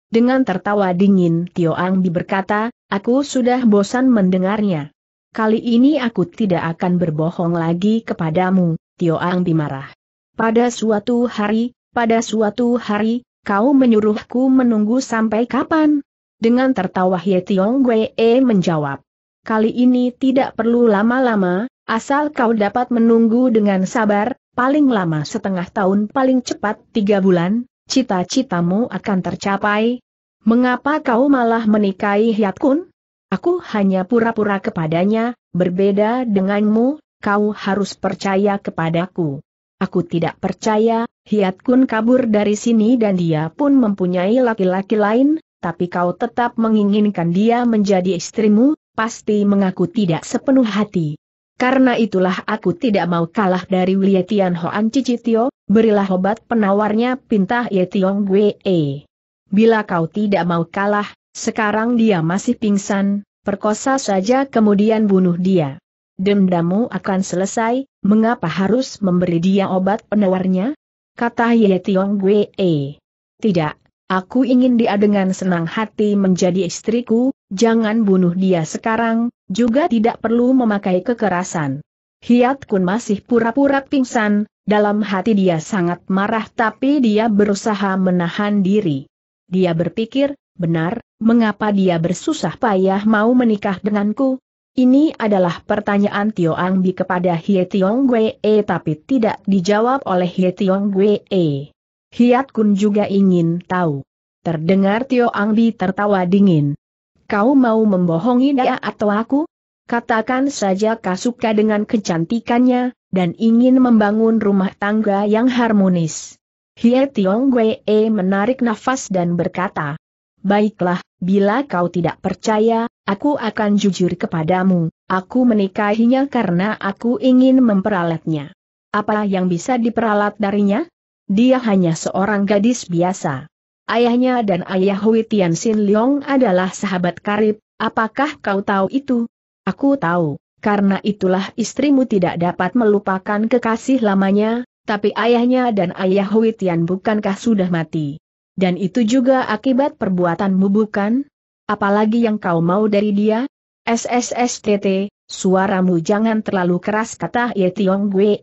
S1: Dengan tertawa dingin Tio Ang Bi berkata, aku sudah bosan mendengarnya. Kali ini aku tidak akan berbohong lagi kepadamu, Tio Ang Bi marah. Pada suatu hari, pada suatu hari, kau menyuruhku menunggu sampai kapan? Dengan tertawa Hie Tiong Wei e menjawab. Kali ini tidak perlu lama-lama, Asal kau dapat menunggu dengan sabar, paling lama setengah tahun paling cepat tiga bulan, cita-citamu akan tercapai. Mengapa kau malah menikahi Hyat Kun? Aku hanya pura-pura kepadanya, berbeda denganmu, kau harus percaya kepadaku. Aku tidak percaya, Hyat Kun kabur dari sini dan dia pun mempunyai laki-laki lain, tapi kau tetap menginginkan dia menjadi istrimu, pasti mengaku tidak sepenuh hati. Karena itulah aku tidak mau kalah dari Wei Tian Hoan Tio, berilah obat penawarnya pintah Ye Tiong Wei. E. Bila kau tidak mau kalah, sekarang dia masih pingsan, perkosa saja kemudian bunuh dia. Dendamu akan selesai, mengapa harus memberi dia obat penawarnya? Kata Ye Tiong Wei. E. Tidak, Aku ingin dia dengan senang hati menjadi istriku, jangan bunuh dia sekarang, juga tidak perlu memakai kekerasan. Hiat Kun masih pura-pura pingsan, dalam hati dia sangat marah tapi dia berusaha menahan diri. Dia berpikir, benar, mengapa dia bersusah payah mau menikah denganku? Ini adalah pertanyaan Tio Angbi kepada Hie Tiong Wei, tapi tidak dijawab oleh Hie Tiong Wei. Hiat Kun juga ingin tahu. Terdengar Tio Angbi tertawa dingin. Kau mau membohongi dia atau aku? Katakan saja kau suka dengan kecantikannya, dan ingin membangun rumah tangga yang harmonis. Hiat Tiong Wee menarik nafas dan berkata, Baiklah, bila kau tidak percaya, aku akan jujur kepadamu, aku menikahinya karena aku ingin memperalatnya. Apa yang bisa diperalat darinya? dia hanya seorang gadis biasa. Ayahnya dan ayah Hui Tian Sin Leong adalah sahabat karib, apakah kau tahu itu? Aku tahu, karena itulah istrimu tidak dapat melupakan kekasih lamanya, tapi ayahnya dan ayah Hui Tian bukankah sudah mati? Dan itu juga akibat perbuatanmu bukan? Apalagi yang kau mau dari dia? SSSTT, suaramu jangan terlalu keras kata Ye Tiong Gue.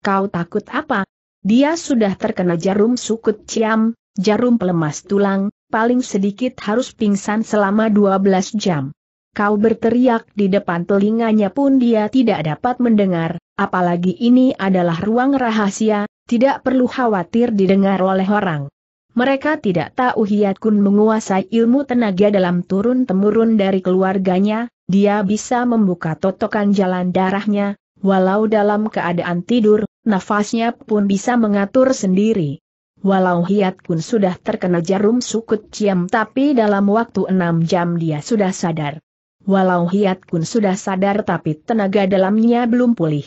S1: Kau takut apa? Dia sudah terkena jarum sukut ciam, jarum pelemas tulang, paling sedikit harus pingsan selama 12 jam. Kau berteriak di depan telinganya pun dia tidak dapat mendengar, apalagi ini adalah ruang rahasia, tidak perlu khawatir didengar oleh orang. Mereka tidak tahu Hiat Kun menguasai ilmu tenaga dalam turun-temurun dari keluarganya, dia bisa membuka totokan jalan darahnya, Walau dalam keadaan tidur, nafasnya pun bisa mengatur sendiri. Walau Hiat Kun sudah terkena jarum sukut ciam tapi dalam waktu enam jam dia sudah sadar. Walau Hiat Kun sudah sadar tapi tenaga dalamnya belum pulih.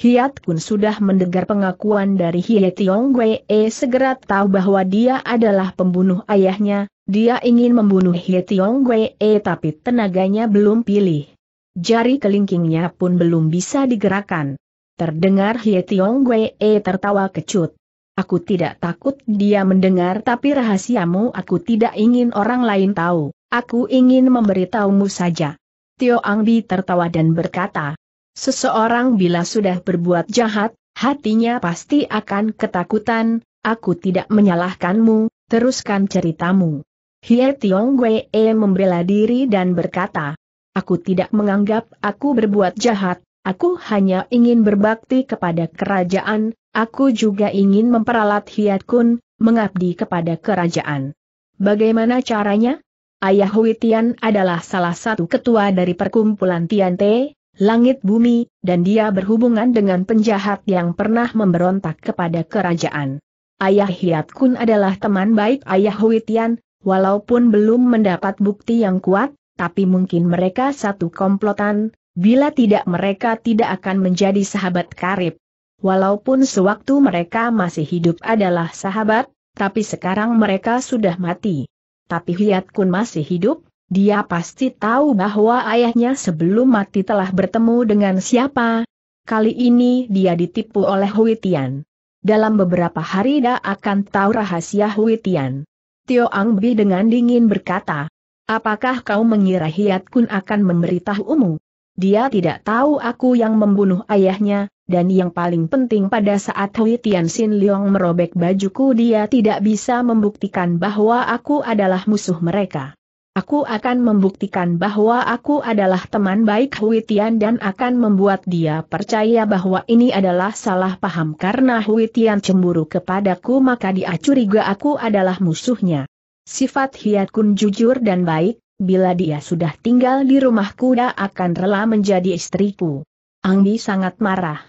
S1: Hiat Kun sudah mendengar pengakuan dari hiat Tiong Wei e, segera tahu bahwa dia adalah pembunuh ayahnya, dia ingin membunuh hiat Tiong Wei e, tapi tenaganya belum pilih jari kelingkingnya pun belum bisa digerakkan. Terdengar Hie Tiong Wei eh, tertawa kecut. Aku tidak takut dia mendengar tapi rahasiamu aku tidak ingin orang lain tahu, aku ingin memberitahumu saja. Tio Ang Bi tertawa dan berkata, Seseorang bila sudah berbuat jahat, hatinya pasti akan ketakutan, aku tidak menyalahkanmu, teruskan ceritamu. Hie Tiong Wei eh, membela diri dan berkata, Aku tidak menganggap aku berbuat jahat, aku hanya ingin berbakti kepada kerajaan, aku juga ingin memperalat Hiat Kun, mengabdi kepada kerajaan. Bagaimana caranya? Ayah Hui Tian adalah salah satu ketua dari perkumpulan Tian Te, langit bumi, dan dia berhubungan dengan penjahat yang pernah memberontak kepada kerajaan. Ayah Hiat Kun adalah teman baik Ayah Hui Tian, walaupun belum mendapat bukti yang kuat, tapi mungkin mereka satu komplotan, bila tidak mereka tidak akan menjadi sahabat karib. Walaupun sewaktu mereka masih hidup adalah sahabat, tapi sekarang mereka sudah mati. Tapi Hiat Kun masih hidup, dia pasti tahu bahwa ayahnya sebelum mati telah bertemu dengan siapa. Kali ini dia ditipu oleh Hui Tian. Dalam beberapa hari dia akan tahu rahasia Hui Tian. Tio Ang Bi dengan dingin berkata, Apakah kau mengira Hiat Kun akan memberitahumu? Dia tidak tahu aku yang membunuh ayahnya, dan yang paling penting pada saat Hui Sin Leong merobek bajuku dia tidak bisa membuktikan bahwa aku adalah musuh mereka. Aku akan membuktikan bahwa aku adalah teman baik Hui Tian dan akan membuat dia percaya bahwa ini adalah salah paham karena Hui Tian cemburu kepadaku maka dia curiga aku adalah musuhnya. Sifat Hiat Kun jujur dan baik, bila dia sudah tinggal di rumahku dia akan rela menjadi istriku. Anggi sangat marah.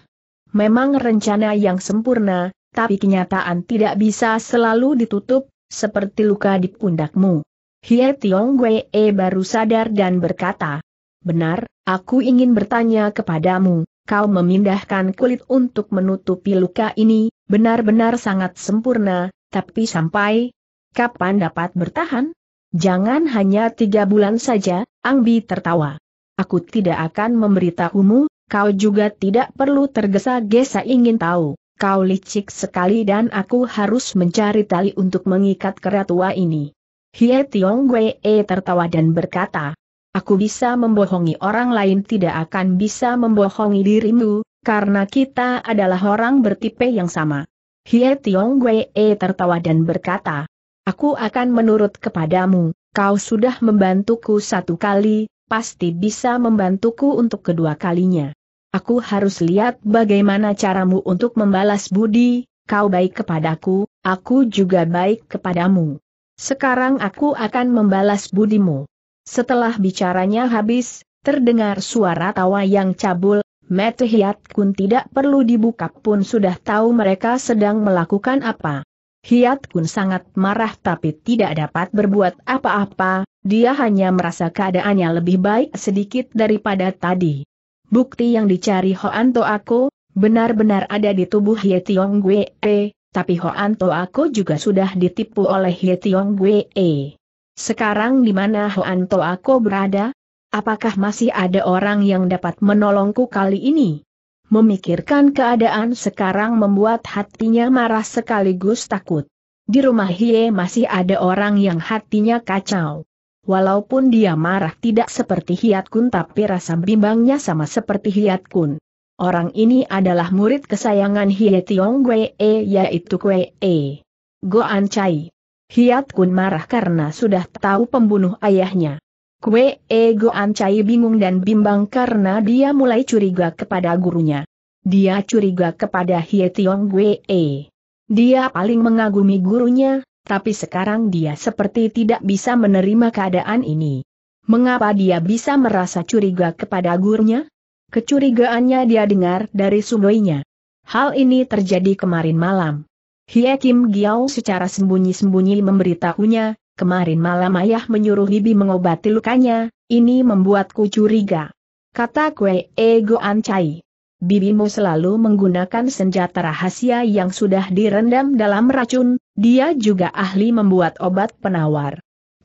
S1: Memang rencana yang sempurna, tapi kenyataan tidak bisa selalu ditutup, seperti luka di pundakmu. Hie Tiong Wee baru sadar dan berkata, Benar, aku ingin bertanya kepadamu, kau memindahkan kulit untuk menutupi luka ini, benar-benar sangat sempurna, tapi sampai, Kapan dapat bertahan? Jangan hanya tiga bulan saja, Angbi tertawa. Aku tidak akan memberitahumu, kau juga tidak perlu tergesa-gesa ingin tahu. Kau licik sekali dan aku harus mencari tali untuk mengikat kera tua ini. Hie Tiong Wei e tertawa dan berkata, Aku bisa membohongi orang lain tidak akan bisa membohongi dirimu, karena kita adalah orang bertipe yang sama. Hie Tiong Wei e tertawa dan berkata, Aku akan menurut kepadamu, kau sudah membantuku satu kali, pasti bisa membantuku untuk kedua kalinya. Aku harus lihat bagaimana caramu untuk membalas budi, kau baik kepadaku, aku juga baik kepadamu. Sekarang aku akan membalas budimu. Setelah bicaranya habis, terdengar suara tawa yang cabul, Metehiat Hiat Kun tidak perlu dibuka pun sudah tahu mereka sedang melakukan apa. Hiat Kun sangat marah tapi tidak dapat berbuat apa-apa, dia hanya merasa keadaannya lebih baik sedikit daripada tadi. Bukti yang dicari Ho Anto Ako, benar-benar ada di tubuh Ye Tiong e, tapi Ho Anto Ako juga sudah ditipu oleh Ye Tiong e. Sekarang di mana Ho Anto Ako berada? Apakah masih ada orang yang dapat menolongku kali ini? Memikirkan keadaan sekarang membuat hatinya marah sekaligus takut. Di rumah Hie masih ada orang yang hatinya kacau. Walaupun dia marah tidak seperti Hiat Kun tapi rasa bimbangnya sama seperti Hiat Kun. Orang ini adalah murid kesayangan Hie Tiong Wee yaitu Kwee. Go Ancai. Hiat Kun marah karena sudah tahu pembunuh ayahnya. Kue Ego Ancai bingung dan bimbang karena dia mulai curiga kepada gurunya. Dia curiga kepada Hie Tiong Gue. Dia paling mengagumi gurunya, tapi sekarang dia seperti tidak bisa menerima keadaan ini. Mengapa dia bisa merasa curiga kepada gurunya? Kecurigaannya dia dengar dari sudoinya. Hal ini terjadi kemarin malam. Hie Kim Giao secara sembunyi-sembunyi memberitahunya, Kemarin malam ayah menyuruh bibi mengobati lukanya, ini membuatku curiga. Kata kue ego ancai. Bibimu selalu menggunakan senjata rahasia yang sudah direndam dalam racun, dia juga ahli membuat obat penawar.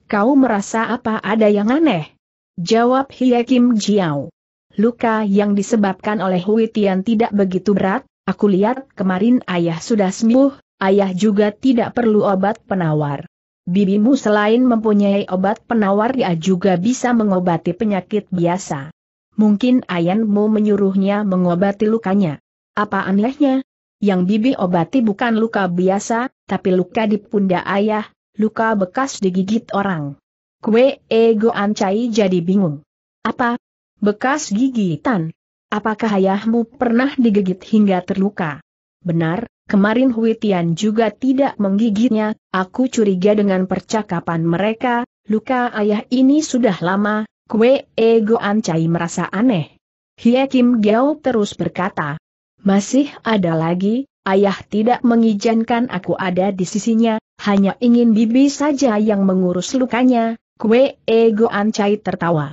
S1: Kau merasa apa ada yang aneh? Jawab Hie Kim Jiao. Luka yang disebabkan oleh Hui Tian tidak begitu berat, aku lihat kemarin ayah sudah sembuh, ayah juga tidak perlu obat penawar. Bibimu selain mempunyai obat penawar dia juga bisa mengobati penyakit biasa. Mungkin ayanmu menyuruhnya mengobati lukanya. Apa anehnya? Yang bibi obati bukan luka biasa, tapi luka di pundak ayah, luka bekas digigit orang. Kue ego ancai jadi bingung. Apa? Bekas gigitan? Apakah ayahmu pernah digigit hingga terluka? Benar, Kemarin Hui Tian juga tidak menggigitnya, aku curiga dengan percakapan mereka, luka ayah ini sudah lama, kue ego ancai merasa aneh. Hie Kim Giao terus berkata, masih ada lagi, ayah tidak mengizinkan aku ada di sisinya, hanya ingin bibi saja yang mengurus lukanya, kue ego ancai tertawa.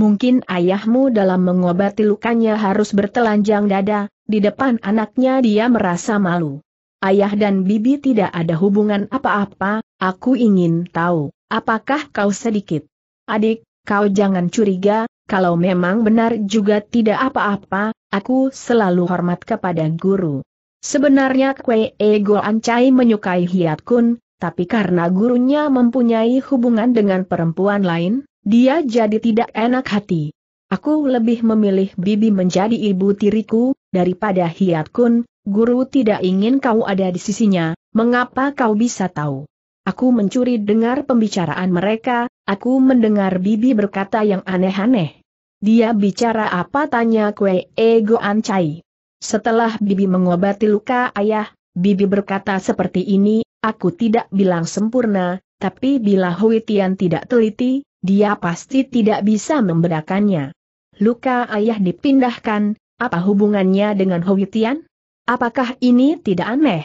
S1: Mungkin ayahmu dalam mengobati lukanya harus bertelanjang dada, di depan anaknya dia merasa malu. Ayah dan bibi tidak ada hubungan apa-apa, aku ingin tahu, apakah kau sedikit? Adik, kau jangan curiga, kalau memang benar juga tidak apa-apa, aku selalu hormat kepada guru. Sebenarnya Kwe Ego Ancai menyukai Hiat Kun, tapi karena gurunya mempunyai hubungan dengan perempuan lain, dia jadi tidak enak hati. Aku lebih memilih Bibi menjadi ibu tiriku, daripada Hiat Kun, guru tidak ingin kau ada di sisinya, mengapa kau bisa tahu? Aku mencuri dengar pembicaraan mereka, aku mendengar Bibi berkata yang aneh-aneh. Dia bicara apa tanya kue ego ancai. Setelah Bibi mengobati luka ayah, Bibi berkata seperti ini, aku tidak bilang sempurna, tapi bila Huitian tidak teliti, dia pasti tidak bisa membedakannya. Luka ayah dipindahkan, apa hubungannya dengan Howitian? Apakah ini tidak aneh?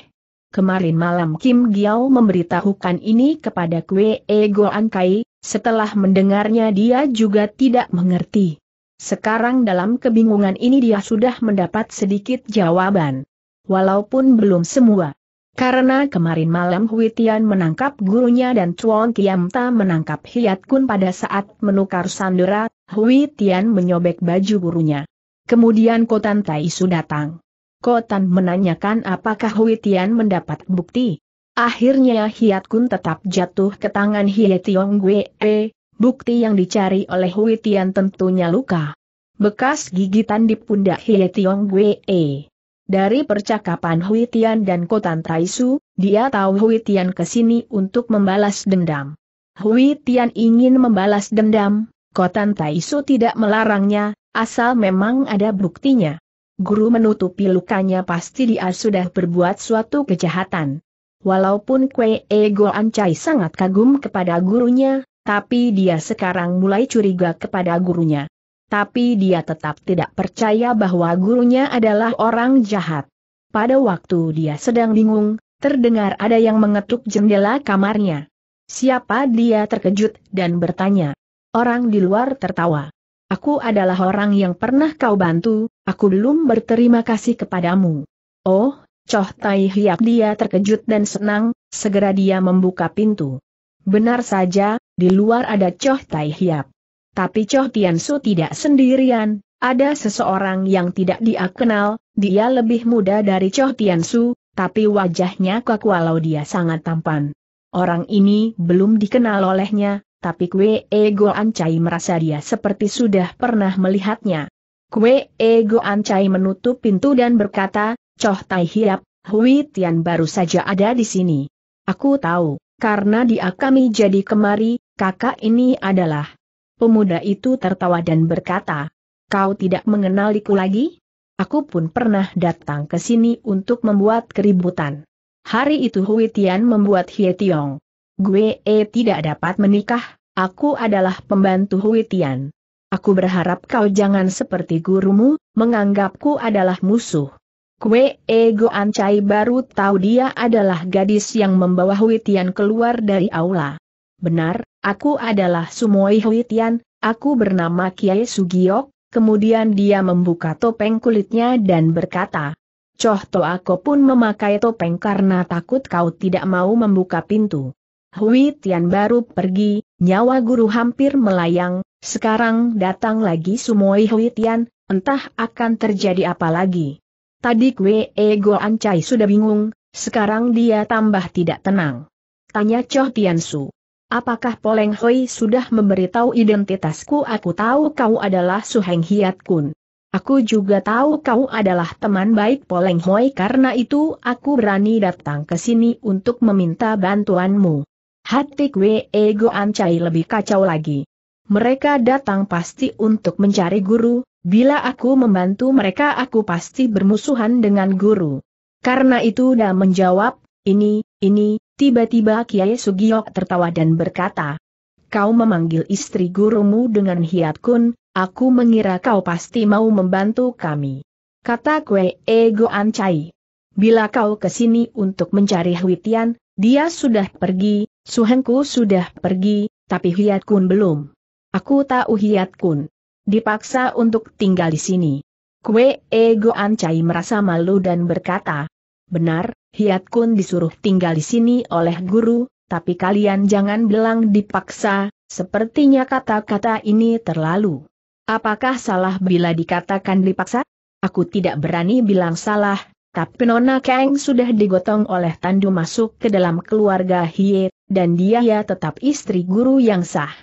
S1: Kemarin malam Kim Giao memberitahukan ini kepada Kwe Ego Angkai, setelah mendengarnya dia juga tidak mengerti. Sekarang dalam kebingungan ini dia sudah mendapat sedikit jawaban. Walaupun belum semua. Karena kemarin malam Hui Tian menangkap gurunya dan Chuan Kiam Ta menangkap Hiat Kun pada saat menukar sandera, Hui Tian menyobek baju gurunya. Kemudian Kotan Taisu datang. Kotan menanyakan apakah Hui Tian mendapat bukti. Akhirnya Hiat Kun tetap jatuh ke tangan Hie Tiong Gue, bukti yang dicari oleh Hui Tian tentunya luka. Bekas gigitan di pundak Hie Tiong Gue. Dari percakapan Hui Tian dan Kotan Traisu, dia tahu Hui Tian kesini untuk membalas dendam. Hui Tian ingin membalas dendam, Kotan Traisu tidak melarangnya, asal memang ada buktinya. Guru menutupi lukanya pasti dia sudah berbuat suatu kejahatan. Walaupun Kwe Ego Ancai sangat kagum kepada gurunya, tapi dia sekarang mulai curiga kepada gurunya tapi dia tetap tidak percaya bahwa gurunya adalah orang jahat. Pada waktu dia sedang bingung, terdengar ada yang mengetuk jendela kamarnya. Siapa dia terkejut dan bertanya. Orang di luar tertawa. Aku adalah orang yang pernah kau bantu, aku belum berterima kasih kepadamu. Oh, Choh Tai Hiap dia terkejut dan senang, segera dia membuka pintu. Benar saja, di luar ada Choh Tai Hiap. Tapi Choh Tian Su tidak sendirian, ada seseorang yang tidak dia kenal, dia lebih muda dari Choh Tian Su, tapi wajahnya kaku walau dia sangat tampan. Orang ini belum dikenal olehnya, tapi Kwe Ego Ancai merasa dia seperti sudah pernah melihatnya. Kwe Ego Ancai menutup pintu dan berkata, Choh Tai Hiap, Hui Tian baru saja ada di sini. Aku tahu, karena dia kami jadi kemari, kakak ini adalah Pemuda itu tertawa dan berkata, Kau tidak mengenaliku lagi? Aku pun pernah datang ke sini untuk membuat keributan. Hari itu Hui Tian membuat Hie Tiong. Gue e tidak dapat menikah, aku adalah pembantu Hui Tian. Aku berharap kau jangan seperti gurumu, menganggapku adalah musuh. Kue Ego eh, Ancai baru tahu dia adalah gadis yang membawa Hui Tian keluar dari aula benar, aku adalah Sumoi Huitian, aku bernama Kiai Sugiok, kemudian dia membuka topeng kulitnya dan berkata, Coh to aku pun memakai topeng karena takut kau tidak mau membuka pintu. Huitian baru pergi, nyawa guru hampir melayang, sekarang datang lagi Sumoi Huitian, entah akan terjadi apa lagi. Tadi Kwe ego ancai sudah bingung, sekarang dia tambah tidak tenang. Tanya Choh Tian Su. Apakah Poleng Hoi sudah memberitahu identitasku? Aku tahu kau adalah Suheng Hiat Kun. Aku juga tahu kau adalah teman baik Poleng Hoi karena itu aku berani datang ke sini untuk meminta bantuanmu. Hati Kwe Ego Ancai lebih kacau lagi. Mereka datang pasti untuk mencari guru, bila aku membantu mereka aku pasti bermusuhan dengan guru. Karena itu dia menjawab, ini, ini, Tiba-tiba Kiai Sugiok tertawa dan berkata, Kau memanggil istri gurumu dengan hiat kun, aku mengira kau pasti mau membantu kami. Kata kue ego ancai. Bila kau ke sini untuk mencari Huitian, dia sudah pergi, Suhengku sudah pergi, tapi Hiat Kun belum. Aku tahu Hiat Kun. Dipaksa untuk tinggal di sini. Kue ego ancai merasa malu dan berkata, Benar, Hiat Kun disuruh tinggal di sini oleh guru, tapi kalian jangan bilang dipaksa, sepertinya kata-kata ini terlalu. Apakah salah bila dikatakan dipaksa? Aku tidak berani bilang salah, tapi Nona Kang sudah digotong oleh Tandu masuk ke dalam keluarga Hie, dan dia ya tetap istri guru yang sah.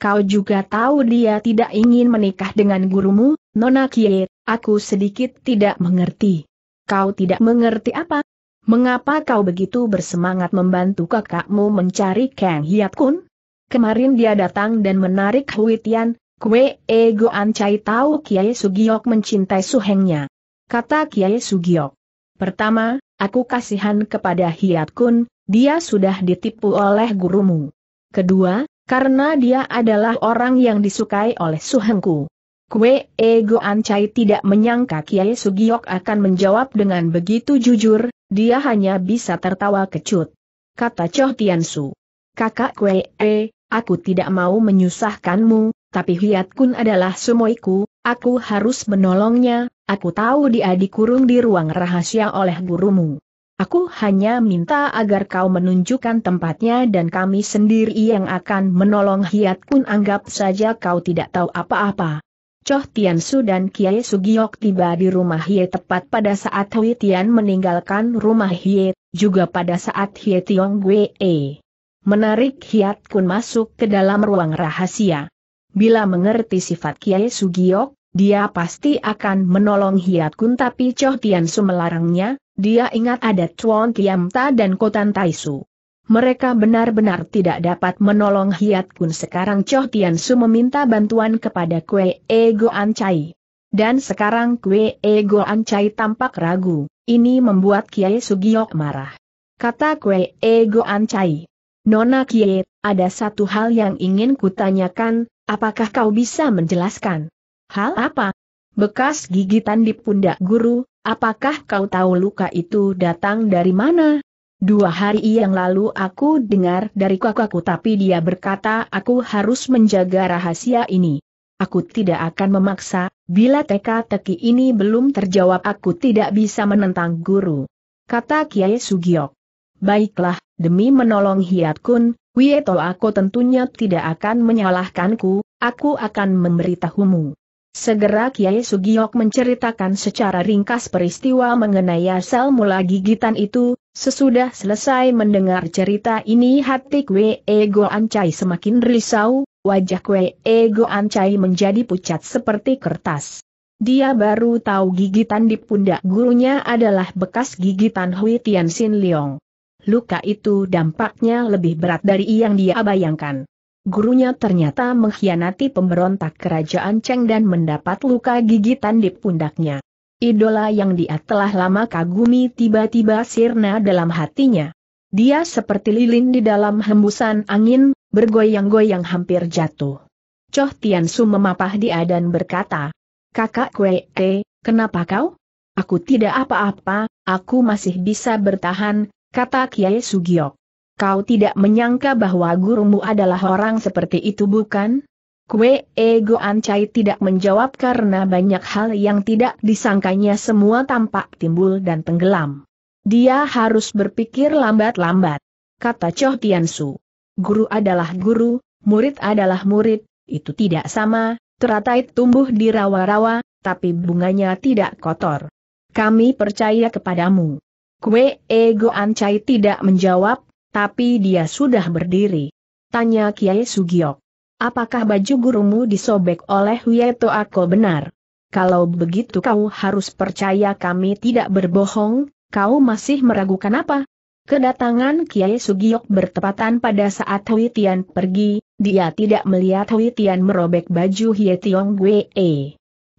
S1: Kau juga tahu dia tidak ingin menikah dengan gurumu, Nona Hiet, aku sedikit tidak mengerti. Kau tidak mengerti apa? Mengapa kau begitu bersemangat membantu kakakmu mencari Kang Hiat Kun? Kemarin dia datang dan menarik Hui Tian, kue ego ancai tahu Kiai Sugiok mencintai suhengnya. Kata Kiai Sugiok. Pertama, aku kasihan kepada Hiat Kun, dia sudah ditipu oleh gurumu. Kedua, karena dia adalah orang yang disukai oleh suhengku. Kue Ego Ancai tidak menyangka Kiai Sugiok akan menjawab dengan begitu jujur, dia hanya bisa tertawa kecut. Kata Choh Tiansu. Kakak Kue E, aku tidak mau menyusahkanmu, tapi Hiat Kun adalah sumoiku, aku harus menolongnya, aku tahu dia dikurung di ruang rahasia oleh gurumu. Aku hanya minta agar kau menunjukkan tempatnya dan kami sendiri yang akan menolong Hiat Kun anggap saja kau tidak tahu apa-apa. Choh Su dan Kiai Sugiok tiba di rumah Hie tepat pada saat Hui Tian meninggalkan rumah Hie, juga pada saat Hie Tiong Gue. E. Menarik Hiat Kun masuk ke dalam ruang rahasia. Bila mengerti sifat Kiai Sugiok, dia pasti akan menolong Hiat Kun tapi Choh Su melarangnya, dia ingat ada Chuan Kiamta dan Kotan Taisu mereka benar-benar tidak dapat menolong Hiat Kun sekarang Choh Tian Su meminta bantuan kepada Kue Ego Ancai. Dan sekarang Kue Ego Ancai tampak ragu, ini membuat Kiai Sugiok marah. Kata Kue Ego Ancai. Nona Kiai, ada satu hal yang ingin kutanyakan, apakah kau bisa menjelaskan? Hal apa? Bekas gigitan di pundak guru, apakah kau tahu luka itu datang dari mana? Dua hari yang lalu aku dengar dari kakakku tapi dia berkata aku harus menjaga rahasia ini. Aku tidak akan memaksa, bila teka-teki ini belum terjawab aku tidak bisa menentang guru. Kata Kiai Sugiok. Baiklah, demi menolong Hiat Kun, Wieto aku tentunya tidak akan menyalahkanku, aku akan memberitahumu. Segera Kiai Sugiok menceritakan secara ringkas peristiwa mengenai asal mula gigitan itu, Sesudah selesai mendengar cerita ini hati Kwe Ego Ancai semakin risau, wajah Kwe Ego Ancai menjadi pucat seperti kertas. Dia baru tahu gigitan di pundak gurunya adalah bekas gigitan Hui Tian Sin Leong. Luka itu dampaknya lebih berat dari yang dia bayangkan. Gurunya ternyata mengkhianati pemberontak kerajaan Cheng dan mendapat luka gigitan di pundaknya. Idola yang dia telah lama kagumi tiba-tiba sirna dalam hatinya. Dia seperti lilin di dalam hembusan angin, bergoyang-goyang hampir jatuh. Choh Tiansu memapah dia dan berkata, Kakak Kue, eh, kenapa kau? Aku tidak apa-apa, aku masih bisa bertahan, kata Kiai Sugiok. Kau tidak menyangka bahwa gurumu adalah orang seperti itu bukan? Kue Ego Ancai tidak menjawab karena banyak hal yang tidak disangkanya semua tampak timbul dan tenggelam. Dia harus berpikir lambat-lambat. Kata Choh Tiansu. Guru adalah guru, murid adalah murid, itu tidak sama, teratai tumbuh di rawa-rawa, tapi bunganya tidak kotor. Kami percaya kepadamu. Kue Ego Ancai tidak menjawab, tapi dia sudah berdiri. Tanya Kiai Sugiok. Apakah baju gurumu disobek oleh Wieto Ako benar? Kalau begitu kau harus percaya kami tidak berbohong, kau masih meragukan apa? Kedatangan Kiai Sugiyok bertepatan pada saat Hui Tian pergi, dia tidak melihat Hui Tian merobek baju Hie Tiong Gue.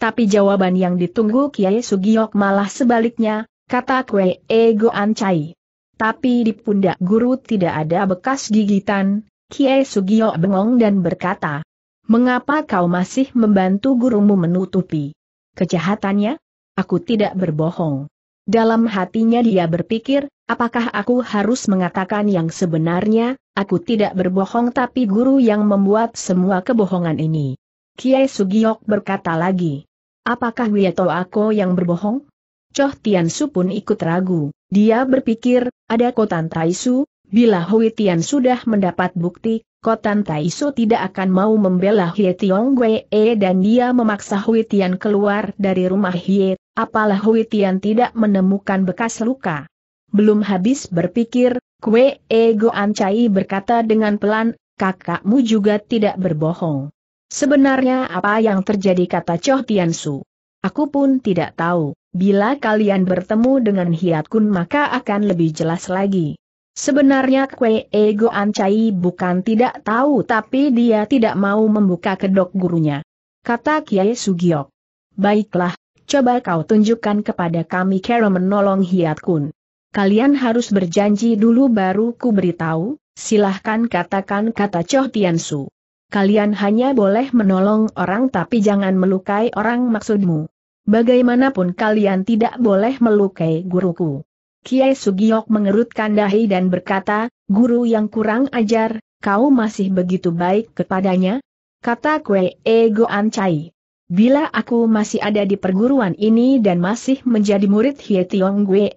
S1: Tapi jawaban yang ditunggu Kiai Sugiyok malah sebaliknya, kata Kwe Ego Goan Tapi di pundak guru tidak ada bekas gigitan, Kiai Sugio bengong dan berkata, Mengapa kau masih membantu gurumu menutupi kejahatannya? Aku tidak berbohong. Dalam hatinya dia berpikir, apakah aku harus mengatakan yang sebenarnya, aku tidak berbohong tapi guru yang membuat semua kebohongan ini. Kiai Sugiok berkata lagi, apakah Wiyato aku yang berbohong? Choh Su pun ikut ragu, dia berpikir, ada Kotan Taisu, Bila Hui Tian sudah mendapat bukti, Kotan Taiso tidak akan mau membela Hie Tiong Wei e dan dia memaksa Hui Tian keluar dari rumah Hie, apalah Hui Tian tidak menemukan bekas luka. Belum habis berpikir, Kue Ego Ancai berkata dengan pelan, kakakmu juga tidak berbohong. Sebenarnya apa yang terjadi kata Choh Tian Su? Aku pun tidak tahu, bila kalian bertemu dengan Hiat Kun maka akan lebih jelas lagi. Sebenarnya Kue Ego Ancai bukan tidak tahu tapi dia tidak mau membuka kedok gurunya. Kata Kiai Sugiok. Baiklah, coba kau tunjukkan kepada kami cara menolong Hiat Kun. Kalian harus berjanji dulu baru ku beritahu, silahkan katakan kata Choh Su. Kalian hanya boleh menolong orang tapi jangan melukai orang maksudmu. Bagaimanapun kalian tidak boleh melukai guruku. Kiai Sugiok mengerutkan dahi dan berkata, guru yang kurang ajar, kau masih begitu baik kepadanya? Kata Kue Ego Ancai. Bila aku masih ada di perguruan ini dan masih menjadi murid Hie Tiong Gue,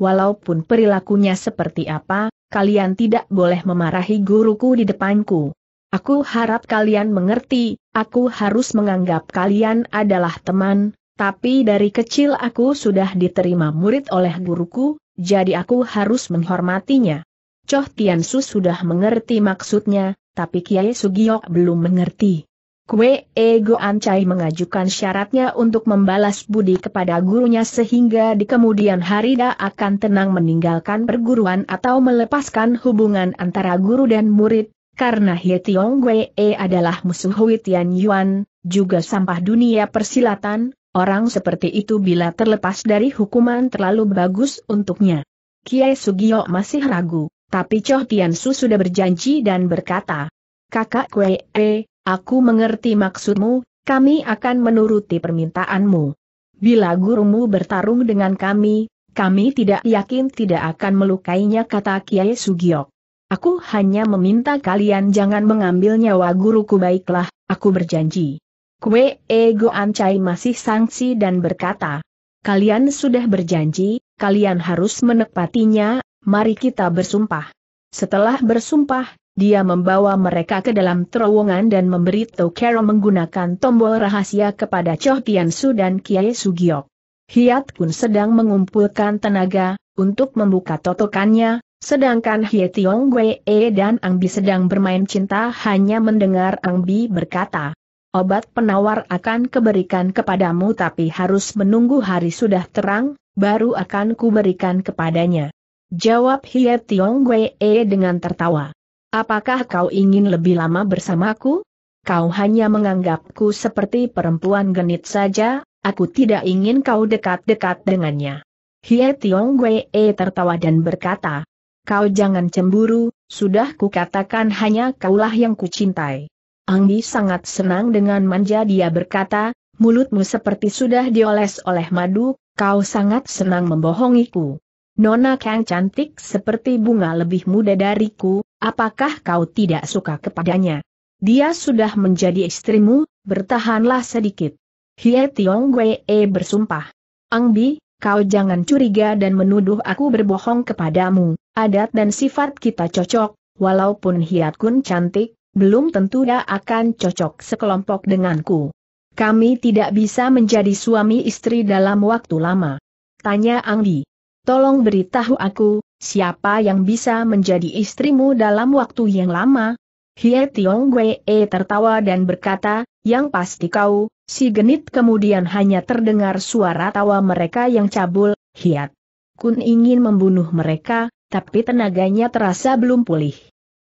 S1: walaupun perilakunya seperti apa, kalian tidak boleh memarahi guruku di depanku. Aku harap kalian mengerti, aku harus menganggap kalian adalah teman, tapi dari kecil aku sudah diterima murid oleh guruku, jadi aku harus menghormatinya. Choh Tiansu sudah mengerti maksudnya, tapi Kiai Sugiok belum mengerti. Kue Ego Ancai mengajukan syaratnya untuk membalas budi kepada gurunya sehingga di kemudian hari dia akan tenang meninggalkan perguruan atau melepaskan hubungan antara guru dan murid, karena Hie Tiong Kue adalah musuh Hui Tian Yuan, juga sampah dunia persilatan, Orang seperti itu bila terlepas dari hukuman terlalu bagus untuknya. Kiai Sugio masih ragu, tapi Choh Tiansu sudah berjanji dan berkata, Kakak Kwee, eh, aku mengerti maksudmu, kami akan menuruti permintaanmu. Bila gurumu bertarung dengan kami, kami tidak yakin tidak akan melukainya kata Kiai Sugio. Aku hanya meminta kalian jangan mengambil nyawa guruku baiklah, aku berjanji. Kue Ego Ancai masih sangsi dan berkata, Kalian sudah berjanji, kalian harus menepatinya, mari kita bersumpah. Setelah bersumpah, dia membawa mereka ke dalam terowongan dan memberi Tokero menggunakan tombol rahasia kepada Choh Su dan Kiai Sugiok. Hiat Kun sedang mengumpulkan tenaga, untuk membuka totokannya, sedangkan Hie Tiong Wei e dan Ang Bi sedang bermain cinta hanya mendengar Ang Bi berkata, obat penawar akan keberikan kepadamu tapi harus menunggu hari sudah terang, baru akan kuberikan kepadanya. Jawab Hie Tiong Wee dengan tertawa. Apakah kau ingin lebih lama bersamaku? Kau hanya menganggapku seperti perempuan genit saja, aku tidak ingin kau dekat-dekat dengannya. Hie Tiong Wee tertawa dan berkata, Kau jangan cemburu, sudah kukatakan hanya kaulah yang kucintai. Anggi sangat senang dengan manja dia berkata, mulutmu seperti sudah dioles oleh madu, kau sangat senang membohongiku. Nona Kang cantik seperti bunga lebih muda dariku, apakah kau tidak suka kepadanya? Dia sudah menjadi istrimu, bertahanlah sedikit. Hie Tiong Wee bersumpah. Angbi, kau jangan curiga dan menuduh aku berbohong kepadamu, adat dan sifat kita cocok, walaupun Hiat Kun cantik, belum tentu dia akan cocok sekelompok denganku. Kami tidak bisa menjadi suami istri dalam waktu lama. Tanya Anggi. Tolong beritahu aku, siapa yang bisa menjadi istrimu dalam waktu yang lama? Hie Tiong Gue tertawa dan berkata, yang pasti kau, si genit kemudian hanya terdengar suara tawa mereka yang cabul, hiat. Kun ingin membunuh mereka, tapi tenaganya terasa belum pulih.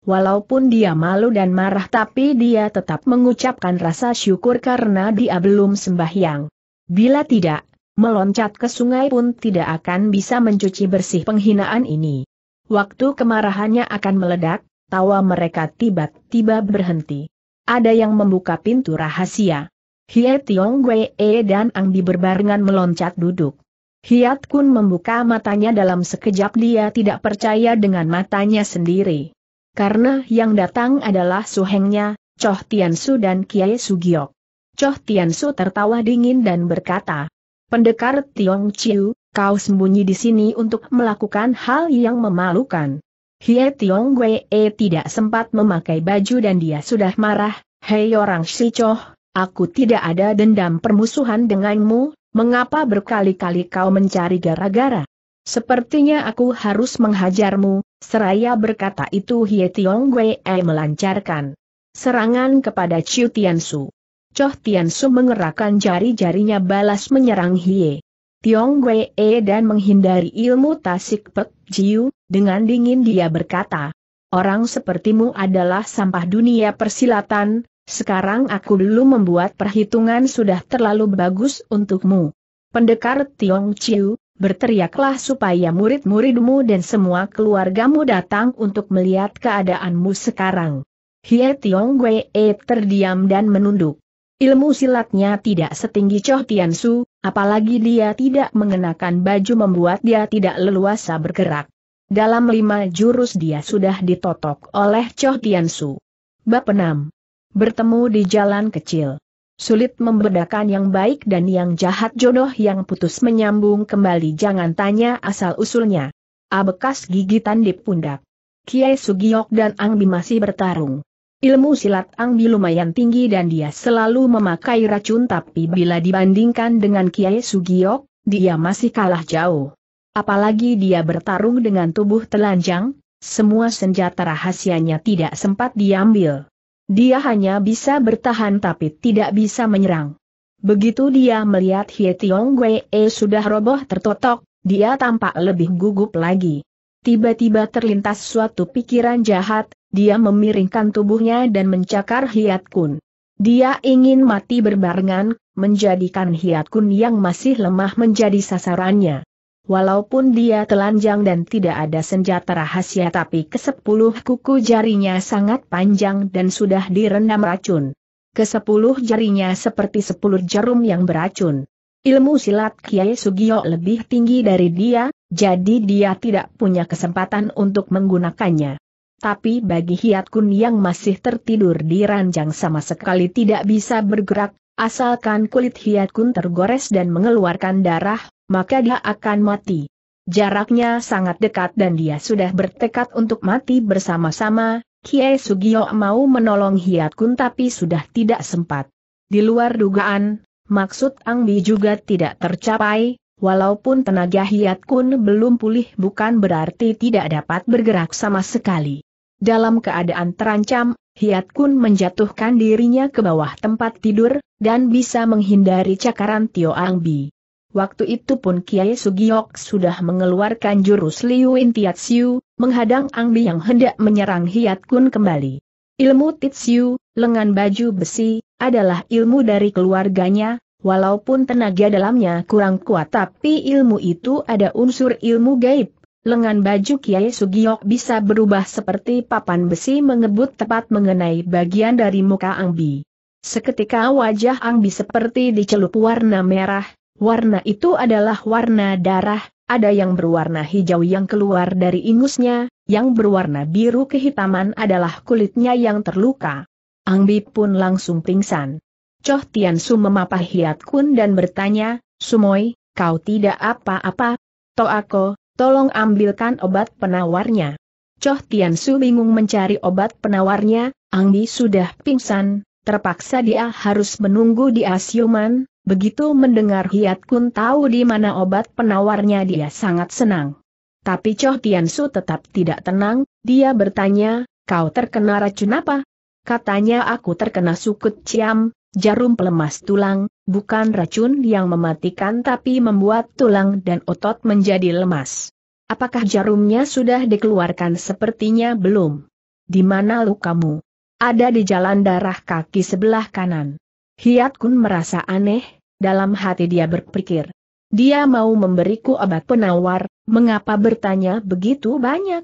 S1: Walaupun dia malu dan marah tapi dia tetap mengucapkan rasa syukur karena dia belum sembahyang. Bila tidak, meloncat ke sungai pun tidak akan bisa mencuci bersih penghinaan ini. Waktu kemarahannya akan meledak, tawa mereka tiba-tiba berhenti. Ada yang membuka pintu rahasia. Hie Tiong Wei e dan Ang di berbarengan meloncat duduk. Hiat Kun membuka matanya dalam sekejap dia tidak percaya dengan matanya sendiri. Karena yang datang adalah suhengnya, Choh Tiansu dan Kiai Sugiok. Choh Tiansu tertawa dingin dan berkata, Pendekar Tiong Chiu, kau sembunyi di sini untuk melakukan hal yang memalukan. Hie Tiong Wee tidak sempat memakai baju dan dia sudah marah, Hei orang si Choh, aku tidak ada dendam permusuhan denganmu, mengapa berkali-kali kau mencari gara-gara? Sepertinya aku harus menghajarmu, seraya berkata itu Hie Tiong Wei melancarkan serangan kepada Chiu Tian Su. Choh Su mengerahkan jari-jarinya balas menyerang Hie. Tiong Wei dan menghindari ilmu Tasik Pek Jiu, dengan dingin dia berkata, Orang sepertimu adalah sampah dunia persilatan, sekarang aku dulu membuat perhitungan sudah terlalu bagus untukmu. Pendekar Tiong Chiu, berteriaklah supaya murid-muridmu dan semua keluargamu datang untuk melihat keadaanmu sekarang. Hie Tiong Wei e terdiam dan menunduk. Ilmu silatnya tidak setinggi Choh Tian Su, apalagi dia tidak mengenakan baju membuat dia tidak leluasa bergerak. Dalam lima jurus dia sudah ditotok oleh Choh Tian Su. Bab 6. Bertemu di jalan kecil. Sulit membedakan yang baik dan yang jahat jodoh yang putus menyambung kembali jangan tanya asal-usulnya. Abekas gigitan di pundak. Kiai Sugiok dan Angbi masih bertarung. Ilmu silat Angbi lumayan tinggi dan dia selalu memakai racun tapi bila dibandingkan dengan Kiai Sugiok, dia masih kalah jauh. Apalagi dia bertarung dengan tubuh telanjang, semua senjata rahasianya tidak sempat diambil. Dia hanya bisa bertahan tapi tidak bisa menyerang. Begitu dia melihat Hie Tiong Wei eh, sudah roboh tertotok, dia tampak lebih gugup lagi. Tiba-tiba terlintas suatu pikiran jahat, dia memiringkan tubuhnya dan mencakar Hiat Kun. Dia ingin mati berbarengan, menjadikan Hiat Kun yang masih lemah menjadi sasarannya. Walaupun dia telanjang dan tidak ada senjata rahasia tapi kesepuluh kuku jarinya sangat panjang dan sudah direndam racun. Kesepuluh jarinya seperti sepuluh jarum yang beracun. Ilmu silat Kiai Sugio lebih tinggi dari dia, jadi dia tidak punya kesempatan untuk menggunakannya. Tapi bagi Hiat Kun yang masih tertidur di ranjang sama sekali tidak bisa bergerak, asalkan kulit Hiat Kun tergores dan mengeluarkan darah, maka dia akan mati. Jaraknya sangat dekat dan dia sudah bertekad untuk mati bersama-sama, Kie Sugio mau menolong Hiat Kun tapi sudah tidak sempat. Di luar dugaan, maksud Ang Bi juga tidak tercapai, walaupun tenaga Hiat Kun belum pulih bukan berarti tidak dapat bergerak sama sekali. Dalam keadaan terancam, Hiat Kun menjatuhkan dirinya ke bawah tempat tidur, dan bisa menghindari cakaran Tio Ang Bi. Waktu itu pun Kiai Sugiok sudah mengeluarkan jurus Liu Intiatsiu, Siu, menghadang Bi yang hendak menyerang Hiat Kun kembali. Ilmu Titsiu, lengan baju besi, adalah ilmu dari keluarganya, walaupun tenaga dalamnya kurang kuat tapi ilmu itu ada unsur ilmu gaib. Lengan baju Kiai Sugiok bisa berubah seperti papan besi mengebut tepat mengenai bagian dari muka Ang Bi. Seketika wajah Ang Bi seperti dicelup warna merah, Warna itu adalah warna darah, ada yang berwarna hijau yang keluar dari ingusnya, yang berwarna biru kehitaman adalah kulitnya yang terluka. Angbi pun langsung pingsan. Choh Su memapah Hiat Kun dan bertanya, Sumoi, kau tidak apa-apa? Toako, tolong ambilkan obat penawarnya. Choh Su bingung mencari obat penawarnya, Angbi sudah pingsan, terpaksa dia harus menunggu di Asyuman, Begitu mendengar Hiat Kun tahu di mana obat penawarnya dia sangat senang. Tapi Choh Tian Su tetap tidak tenang, dia bertanya, kau terkena racun apa? Katanya aku terkena sukut ciam, jarum pelemas tulang, bukan racun yang mematikan tapi membuat tulang dan otot menjadi lemas. Apakah jarumnya sudah dikeluarkan sepertinya belum? Di mana lukamu? Ada di jalan darah kaki sebelah kanan. Hiat Kun merasa aneh, dalam hati dia berpikir. Dia mau memberiku obat penawar, mengapa bertanya begitu banyak?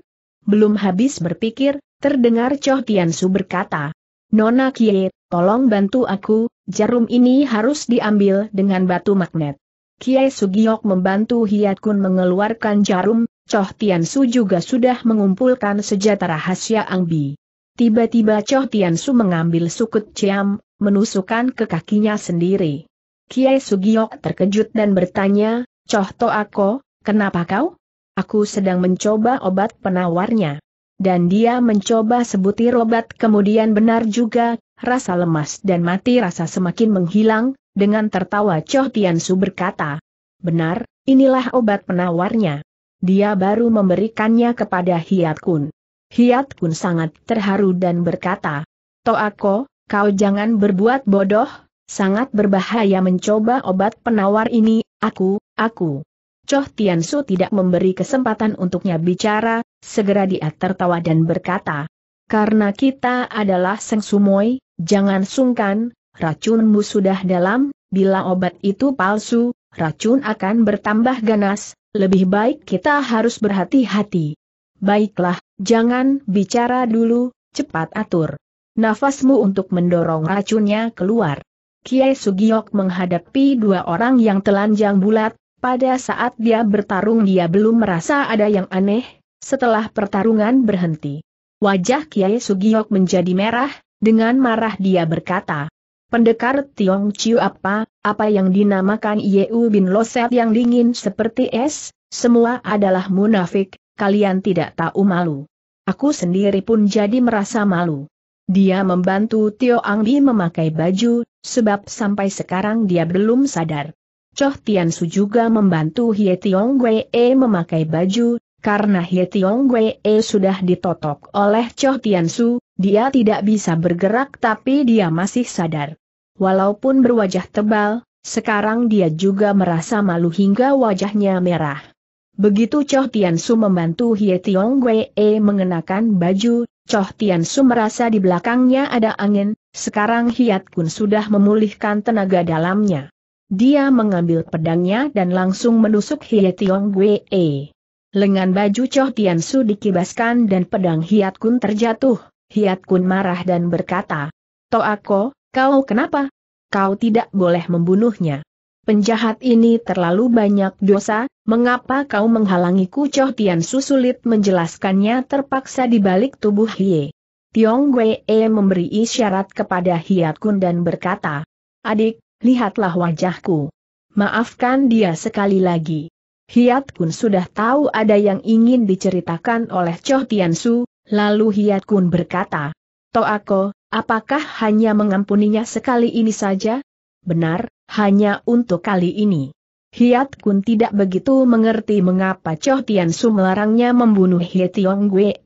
S1: Belum habis berpikir, terdengar Choh Tian Su berkata, Nona Kie, tolong bantu aku, jarum ini harus diambil dengan batu magnet. Kiai Sugiok membantu Hiat Kun mengeluarkan jarum, Choh Tian Su juga sudah mengumpulkan sejata rahasia Bi. Tiba-tiba Choh Tian Su mengambil sukut ciam, menusukkan ke kakinya sendiri. Kiai Sugiok terkejut dan bertanya, Coh To Ako, kenapa kau? Aku sedang mencoba obat penawarnya. Dan dia mencoba sebutir obat kemudian benar juga, rasa lemas dan mati rasa semakin menghilang, dengan tertawa Coh Tiansu berkata, Benar, inilah obat penawarnya. Dia baru memberikannya kepada Hiat Kun. Hiat Kun sangat terharu dan berkata, Toako, kau jangan berbuat bodoh, sangat berbahaya mencoba obat penawar ini, aku, aku. Choh Tiansu tidak memberi kesempatan untuknya bicara, segera dia tertawa dan berkata, Karena kita adalah Seng sumoy, jangan sungkan, racunmu sudah dalam, bila obat itu palsu, racun akan bertambah ganas, lebih baik kita harus berhati-hati. Baiklah, jangan bicara dulu, cepat atur nafasmu untuk mendorong racunnya keluar. Kiai Sugiok menghadapi dua orang yang telanjang bulat, pada saat dia bertarung dia belum merasa ada yang aneh, setelah pertarungan berhenti. Wajah Kiai Sugiok menjadi merah, dengan marah dia berkata, Pendekar Tiong Chiu apa, apa yang dinamakan Yeu Bin Loset yang dingin seperti es, semua adalah munafik, kalian tidak tahu malu. Aku sendiri pun jadi merasa malu. Dia membantu Tio Ang Bi memakai baju, sebab sampai sekarang dia belum sadar. Choh Tian Su juga membantu Hie Tiong Wei e memakai baju, karena Hie Tiong Wei e sudah ditotok oleh Choh Tian Su, dia tidak bisa bergerak tapi dia masih sadar. Walaupun berwajah tebal, sekarang dia juga merasa malu hingga wajahnya merah. Begitu Choh Tian Su membantu Hie Tiong Wei e mengenakan baju, Choh Tian Su merasa di belakangnya ada angin, sekarang Hiat Kun sudah memulihkan tenaga dalamnya. Dia mengambil pedangnya dan langsung menusuk Hie Tiong Wei. E. Lengan baju Choh Tian Su dikibaskan dan pedang Hiat Kun terjatuh. Hiat Kun marah dan berkata, Toako, kau kenapa? Kau tidak boleh membunuhnya penjahat ini terlalu banyak dosa, mengapa kau menghalangiku Choh Tian Su sulit menjelaskannya terpaksa di balik tubuh Hie. Tiong Wee memberi isyarat kepada Hiat Kun dan berkata, Adik, lihatlah wajahku. Maafkan dia sekali lagi. Hiat Kun sudah tahu ada yang ingin diceritakan oleh Choh Tian Su, lalu Hiat Kun berkata, Toako, apakah hanya mengampuninya sekali ini saja? Benar, hanya untuk kali ini. Hiat Kun tidak begitu mengerti mengapa Choh Tian Su melarangnya membunuh He Tiong Gue,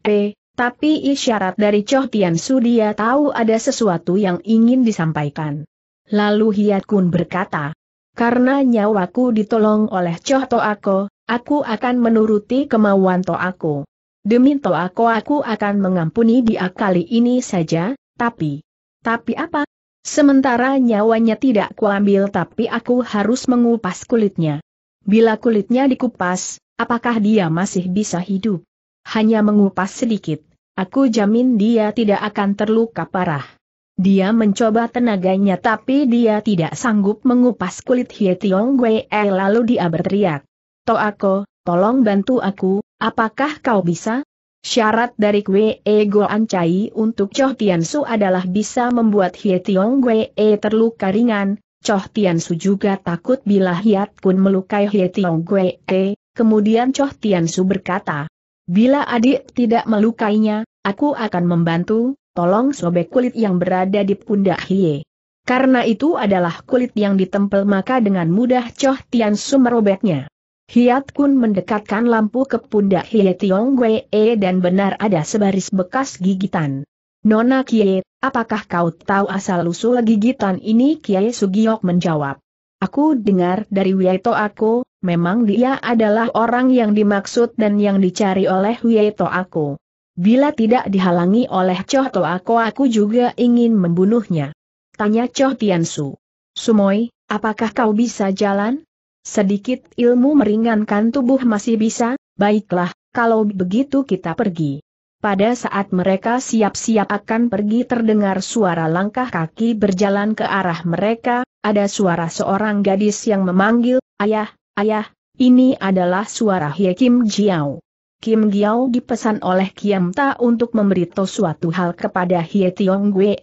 S1: tapi isyarat dari Choh Tian Su dia tahu ada sesuatu yang ingin disampaikan. Lalu Hiat Kun berkata, karena nyawaku ditolong oleh Choh Toako, aku akan menuruti kemauan Toako. Demi Toako aku akan mengampuni dia kali ini saja, tapi... Tapi apa? Sementara nyawanya tidak kuambil tapi aku harus mengupas kulitnya. Bila kulitnya dikupas, apakah dia masih bisa hidup? Hanya mengupas sedikit, aku jamin dia tidak akan terluka parah. Dia mencoba tenaganya tapi dia tidak sanggup mengupas kulit Hie Tiong Wei lalu dia berteriak. aku, tolong bantu aku, apakah kau bisa? Syarat dari Kwe Go Ancai untuk Choh Tian Su adalah bisa membuat Hie Tiong Kwe e terluka ringan, Choh Tian Su juga takut bila Hiat Kun melukai Hie Tiong Kwe e. kemudian Choh Tian Su berkata, Bila adik tidak melukainya, aku akan membantu, tolong sobek kulit yang berada di pundak Hie. Karena itu adalah kulit yang ditempel maka dengan mudah Choh Tian Su merobeknya. Hiat Kun mendekatkan lampu ke pundak Hie Tiong Wee dan benar ada sebaris bekas gigitan. Nona Kie, apakah kau tahu asal-usul gigitan ini? Kie Sugiok menjawab. Aku dengar dari Wieto aku, memang dia adalah orang yang dimaksud dan yang dicari oleh Wieto aku. Bila tidak dihalangi oleh Choh To aku aku juga ingin membunuhnya. Tanya Choh Su. Sumoi, apakah kau bisa jalan? Sedikit ilmu meringankan tubuh masih bisa, baiklah, kalau begitu kita pergi. Pada saat mereka siap-siap akan pergi terdengar suara langkah kaki berjalan ke arah mereka, ada suara seorang gadis yang memanggil, Ayah, Ayah, ini adalah suara Hye Kim Jiao. Kim Jiao dipesan oleh Kiam Ta untuk memberitahu suatu hal kepada Hye Tiong Wei,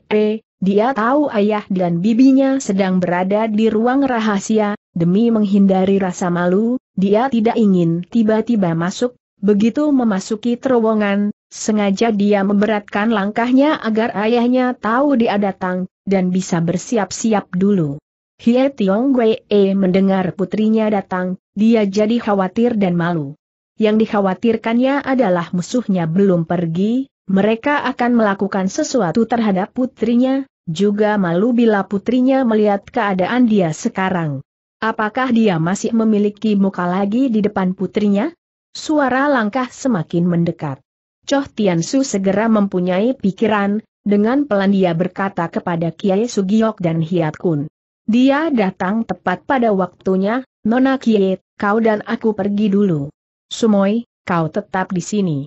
S1: dia tahu ayah dan bibinya sedang berada di ruang rahasia, demi menghindari rasa malu, dia tidak ingin tiba-tiba masuk, begitu memasuki terowongan, sengaja dia memberatkan langkahnya agar ayahnya tahu dia datang, dan bisa bersiap-siap dulu. Hie Tiong Wei e mendengar putrinya datang, dia jadi khawatir dan malu. Yang dikhawatirkannya adalah musuhnya belum pergi, mereka akan melakukan sesuatu terhadap putrinya, juga malu bila putrinya melihat keadaan dia sekarang. Apakah dia masih memiliki muka lagi di depan putrinya? Suara langkah semakin mendekat. Choh Tiansu segera mempunyai pikiran, dengan pelan dia berkata kepada Kiai Sugiyok dan Hiat Kun. Dia datang tepat pada waktunya, Nona Kiai, kau dan aku pergi dulu. Sumoy, kau tetap di sini.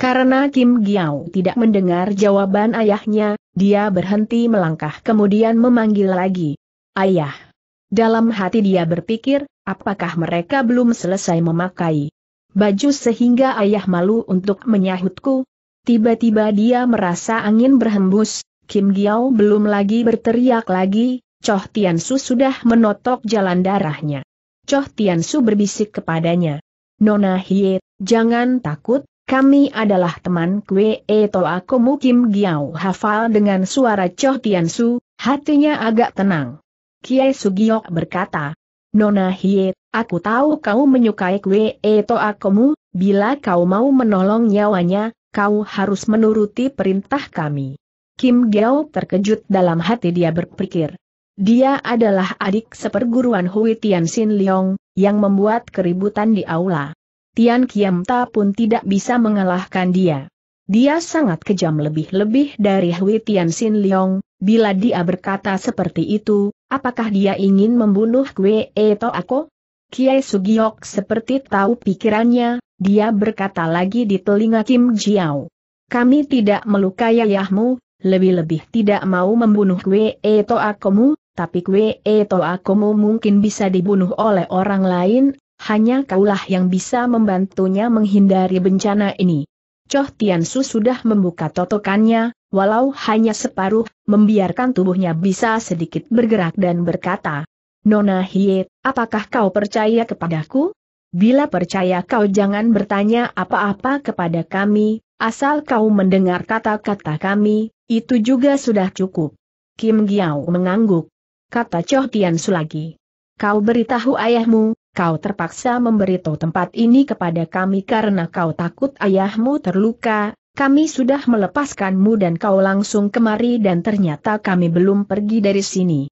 S1: Karena Kim Giao tidak mendengar jawaban ayahnya, dia berhenti melangkah kemudian memanggil lagi. Ayah. Dalam hati dia berpikir, apakah mereka belum selesai memakai baju sehingga ayah malu untuk menyahutku? Tiba-tiba dia merasa angin berhembus, Kim Giao belum lagi berteriak lagi, Choh Tiansu sudah menotok jalan darahnya. Choh Tiansu berbisik kepadanya. Nona Hie, jangan takut, kami adalah teman Kwe E Toa Komu Kim Giao hafal dengan suara Choh Tian Su, hatinya agak tenang. Kiai Sugiok berkata, Nona Hie, aku tahu kau menyukai Kwe E Toa Komu, bila kau mau menolong nyawanya, kau harus menuruti perintah kami. Kim Giao terkejut dalam hati dia berpikir. Dia adalah adik seperguruan Hui Sin Liong, yang membuat keributan di aula. Tian Kiam Ta pun tidak bisa mengalahkan dia. Dia sangat kejam lebih-lebih dari Hui Tian Xin Leong, bila dia berkata seperti itu, apakah dia ingin membunuh Kwe Eto Ako? Kiai Sugiok seperti tahu pikirannya, dia berkata lagi di telinga Kim Jiao. Kami tidak melukai ayahmu, lebih-lebih tidak mau membunuh Kwe Eto Akomu, tapi Kwe Eto Akomu mungkin bisa dibunuh oleh orang lain, hanya kaulah yang bisa membantunya menghindari bencana ini. Choh Su sudah membuka totokannya, walau hanya separuh, membiarkan tubuhnya bisa sedikit bergerak dan berkata, Nona Hie, apakah kau percaya kepadaku? Bila percaya kau jangan bertanya apa-apa kepada kami, asal kau mendengar kata-kata kami, itu juga sudah cukup. Kim Giao mengangguk. Kata Choh Su lagi. Kau beritahu ayahmu, kau terpaksa memberi tahu tempat ini kepada kami karena kau takut ayahmu terluka, kami sudah melepaskanmu dan kau langsung kemari dan ternyata kami belum pergi dari sini.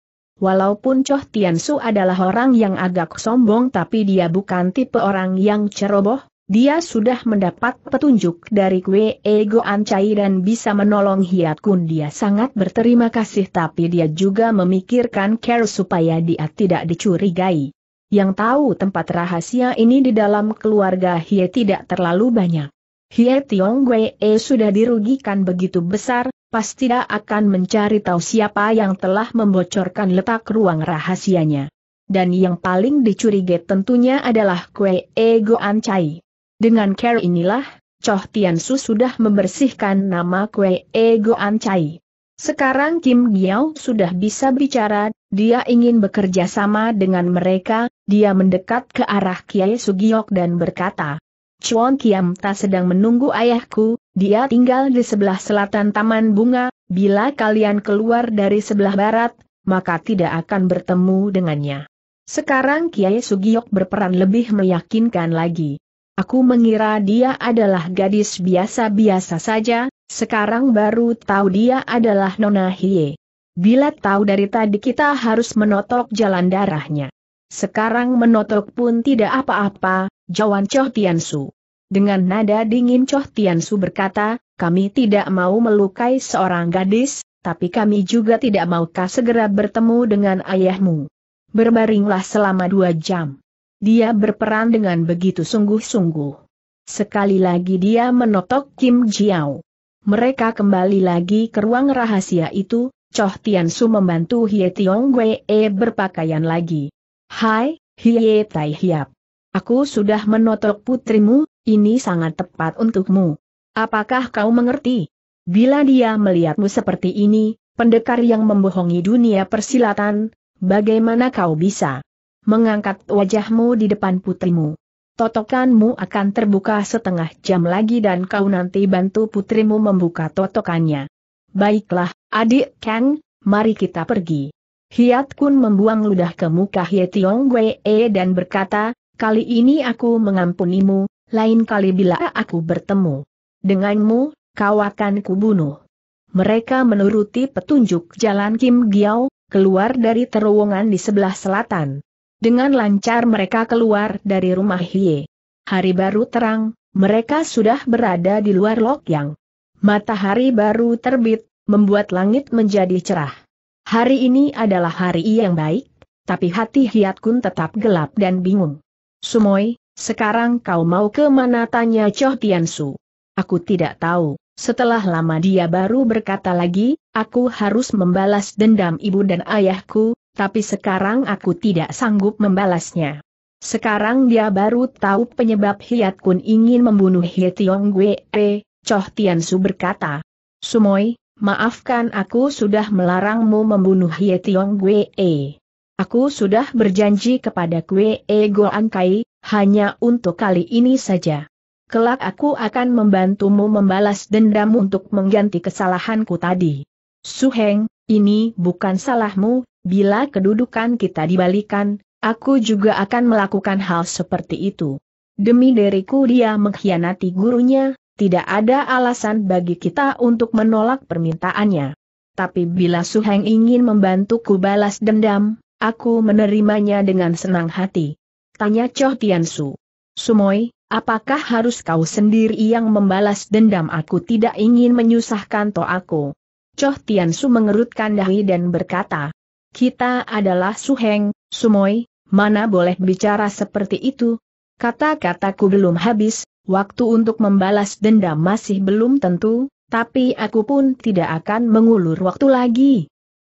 S1: Walaupun Choh Tian adalah orang yang agak sombong tapi dia bukan tipe orang yang ceroboh, dia sudah mendapat petunjuk dari Kwe Ego Ancai dan bisa menolong Hiat Kun. Dia sangat berterima kasih tapi dia juga memikirkan care supaya dia tidak dicurigai. Yang tahu tempat rahasia ini di dalam keluarga Hie tidak terlalu banyak. Hie Tiong Wei e sudah dirugikan begitu besar, pasti tidak akan mencari tahu siapa yang telah membocorkan letak ruang rahasianya. Dan yang paling dicurigai tentunya adalah Kue Ego Ancai. Dengan care inilah, Choh Su sudah membersihkan nama Kue Ego Ancai. Sekarang Kim Giao sudah bisa bicara, dia ingin bekerja sama dengan mereka, dia mendekat ke arah Kiai Sugiok dan berkata, Chuan Kiam Ta sedang menunggu ayahku, dia tinggal di sebelah selatan Taman Bunga, bila kalian keluar dari sebelah barat, maka tidak akan bertemu dengannya. Sekarang Kiai Sugiok berperan lebih meyakinkan lagi. Aku mengira dia adalah gadis biasa-biasa saja, sekarang baru tahu dia adalah Nona Hie. Bila tahu dari tadi kita harus menotok jalan darahnya. Sekarang menotok pun tidak apa-apa, jawan Choh Tiansu. Dengan nada dingin Choh Tiansu berkata, kami tidak mau melukai seorang gadis, tapi kami juga tidak maukah segera bertemu dengan ayahmu. Berbaringlah selama dua jam. Dia berperan dengan begitu sungguh-sungguh. Sekali lagi dia menotok Kim Jiao. Mereka kembali lagi ke ruang rahasia itu, Choh Tian Su membantu Hie Tiong Wei e berpakaian lagi. Hai, Hie Tai Hiap. Aku sudah menotok putrimu, ini sangat tepat untukmu. Apakah kau mengerti? Bila dia melihatmu seperti ini, pendekar yang membohongi dunia persilatan, bagaimana kau bisa? mengangkat wajahmu di depan putrimu. Totokanmu akan terbuka setengah jam lagi dan kau nanti bantu putrimu membuka totokannya. Baiklah, adik Kang, mari kita pergi. Hiat Kun membuang ludah ke muka Hye Tiong Wee dan berkata, kali ini aku mengampunimu, lain kali bila aku bertemu denganmu, kau akan kubunuh. Mereka menuruti petunjuk jalan Kim Giao, keluar dari terowongan di sebelah selatan. Dengan lancar mereka keluar dari rumah Hie. Hari baru terang, mereka sudah berada di luar Lokyang. Matahari baru terbit, membuat langit menjadi cerah. Hari ini adalah hari yang baik, tapi hati Hiat Kun tetap gelap dan bingung. Sumoy, sekarang kau mau ke mana tanya Choh Tiansu. Aku tidak tahu, setelah lama dia baru berkata lagi, aku harus membalas dendam ibu dan ayahku, tapi sekarang aku tidak sanggup membalasnya. Sekarang dia baru tahu penyebab Hiat Kun ingin membunuh He Tiong Gue, Choh Tian Su berkata. Sumoy, maafkan aku sudah melarangmu membunuh He Tiong Gue. Aku sudah berjanji kepada Gue Goan Kai, hanya untuk kali ini saja. Kelak aku akan membantumu membalas dendam untuk mengganti kesalahanku tadi. Suheng, ini bukan salahmu, Bila kedudukan kita dibalikan, aku juga akan melakukan hal seperti itu. Demi diriku dia mengkhianati gurunya, tidak ada alasan bagi kita untuk menolak permintaannya. Tapi bila Su Suheng ingin membantuku balas dendam, aku menerimanya dengan senang hati. Tanya Choh Su. Sumoy, apakah harus kau sendiri yang membalas dendam aku tidak ingin menyusahkan to aku? Choh Su mengerutkan dahi dan berkata, kita adalah Suheng, Sumoy, mana boleh bicara seperti itu? Kata-kataku belum habis, waktu untuk membalas dendam masih belum tentu, tapi aku pun tidak akan mengulur waktu lagi.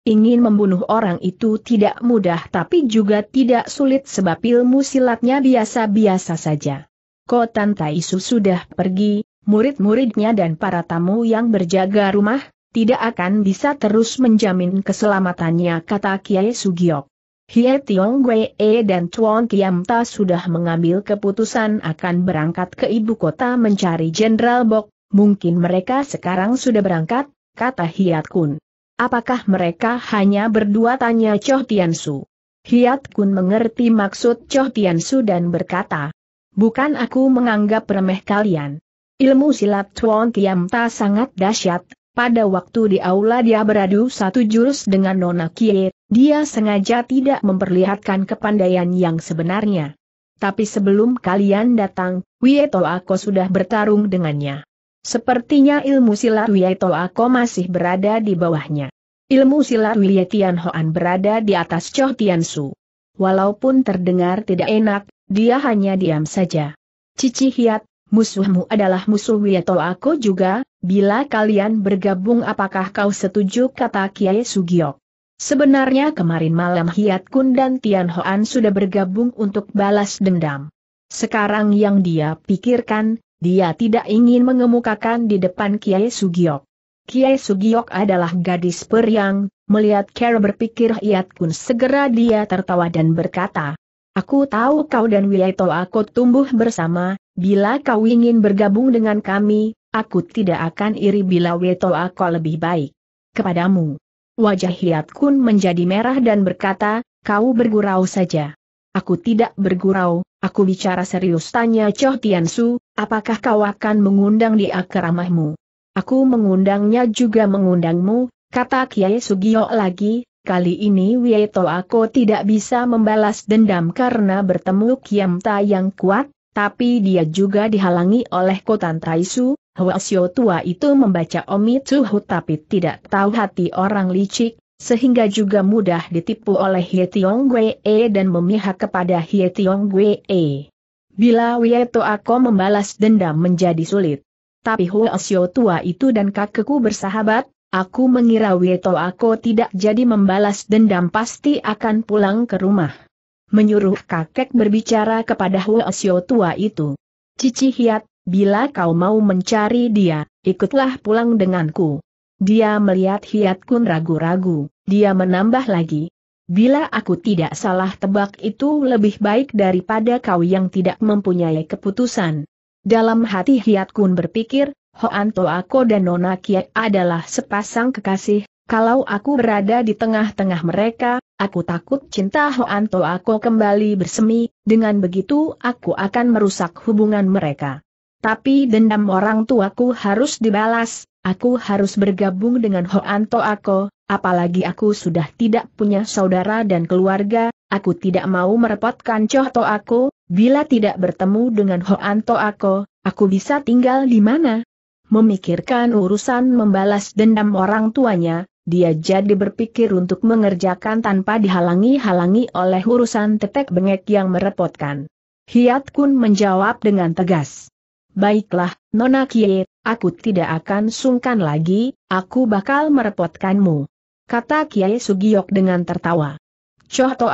S1: Ingin membunuh orang itu tidak mudah tapi juga tidak sulit sebab ilmu silatnya biasa-biasa saja. Kotan Taisu sudah pergi, murid-muridnya dan para tamu yang berjaga rumah, tidak akan bisa terus menjamin keselamatannya kata Kiai Sugiok. Hie Tiong Wei e dan Chuan Kiam Ta sudah mengambil keputusan akan berangkat ke ibu kota mencari Jenderal Bok, mungkin mereka sekarang sudah berangkat, kata Hiat Kun. Apakah mereka hanya berdua tanya Choh Tian Su? Hiat Kun mengerti maksud Choh Tian Su dan berkata, Bukan aku menganggap remeh kalian. Ilmu silat Chuan Kiam Ta sangat dahsyat, pada waktu di aula dia beradu satu jurus dengan Nona Kie, dia sengaja tidak memperlihatkan kepandaian yang sebenarnya. Tapi sebelum kalian datang, Wieto Ako sudah bertarung dengannya. Sepertinya ilmu silat Wieto Ako masih berada di bawahnya. Ilmu silat Wietian Hoan berada di atas Choh Tian Su. Walaupun terdengar tidak enak, dia hanya diam saja. Cici Hiat, musuhmu adalah musuh Wieto Ako juga, Bila kalian bergabung apakah kau setuju kata Kiai Sugiok? Sebenarnya kemarin malam Hiat Kun dan Tian Hoan sudah bergabung untuk balas dendam. Sekarang yang dia pikirkan, dia tidak ingin mengemukakan di depan Kiai Sugiok. Kiai Sugiok adalah gadis periang, melihat Kara berpikir Hiat Kun segera dia tertawa dan berkata, Aku tahu kau dan Wiyaito aku tumbuh bersama, bila kau ingin bergabung dengan kami, Aku tidak akan iri bila Weto aku lebih baik. Kepadamu. Wajah Hiat Kun menjadi merah dan berkata, kau bergurau saja. Aku tidak bergurau, aku bicara serius tanya Choh Su, apakah kau akan mengundang di ke ramahmu? Aku mengundangnya juga mengundangmu, kata Kiai Sugio lagi, kali ini Wieto aku tidak bisa membalas dendam karena bertemu Kiamta yang kuat, tapi dia juga dihalangi oleh Kotan Taisu, Xiao tua itu membaca Tuhu tapi tidak tahu hati orang licik, sehingga juga mudah ditipu oleh Hie Tiong e dan memihak kepada Hie Tiong Gue. E. Bila Wieto Ako membalas dendam menjadi sulit. Tapi Xiao tua itu dan kakekku bersahabat, aku mengira Wieto Ako tidak jadi membalas dendam pasti akan pulang ke rumah menyuruh kakek berbicara kepada Huasyo tua itu. Cici Hiat, bila kau mau mencari dia, ikutlah pulang denganku. Dia melihat Hiat Kun ragu-ragu, dia menambah lagi. Bila aku tidak salah tebak itu lebih baik daripada kau yang tidak mempunyai keputusan. Dalam hati Hiat Kun berpikir, Anto Ako dan Nona Kiek adalah sepasang kekasih, kalau aku berada di tengah-tengah mereka, Aku takut cinta Hoanto aku kembali bersemi, dengan begitu aku akan merusak hubungan mereka. Tapi dendam orang tuaku harus dibalas, aku harus bergabung dengan Hoanto aku, apalagi aku sudah tidak punya saudara dan keluarga, aku tidak mau merepotkan Cohto aku, bila tidak bertemu dengan Hoanto aku, aku bisa tinggal di mana? Memikirkan urusan membalas dendam orang tuanya, dia jadi berpikir untuk mengerjakan tanpa dihalangi-halangi oleh urusan tetek bengek yang merepotkan. Hiat Kun menjawab dengan tegas. Baiklah, Nona Kie, aku tidak akan sungkan lagi, aku bakal merepotkanmu. Kata Kiai Sugiyok dengan tertawa. Coh to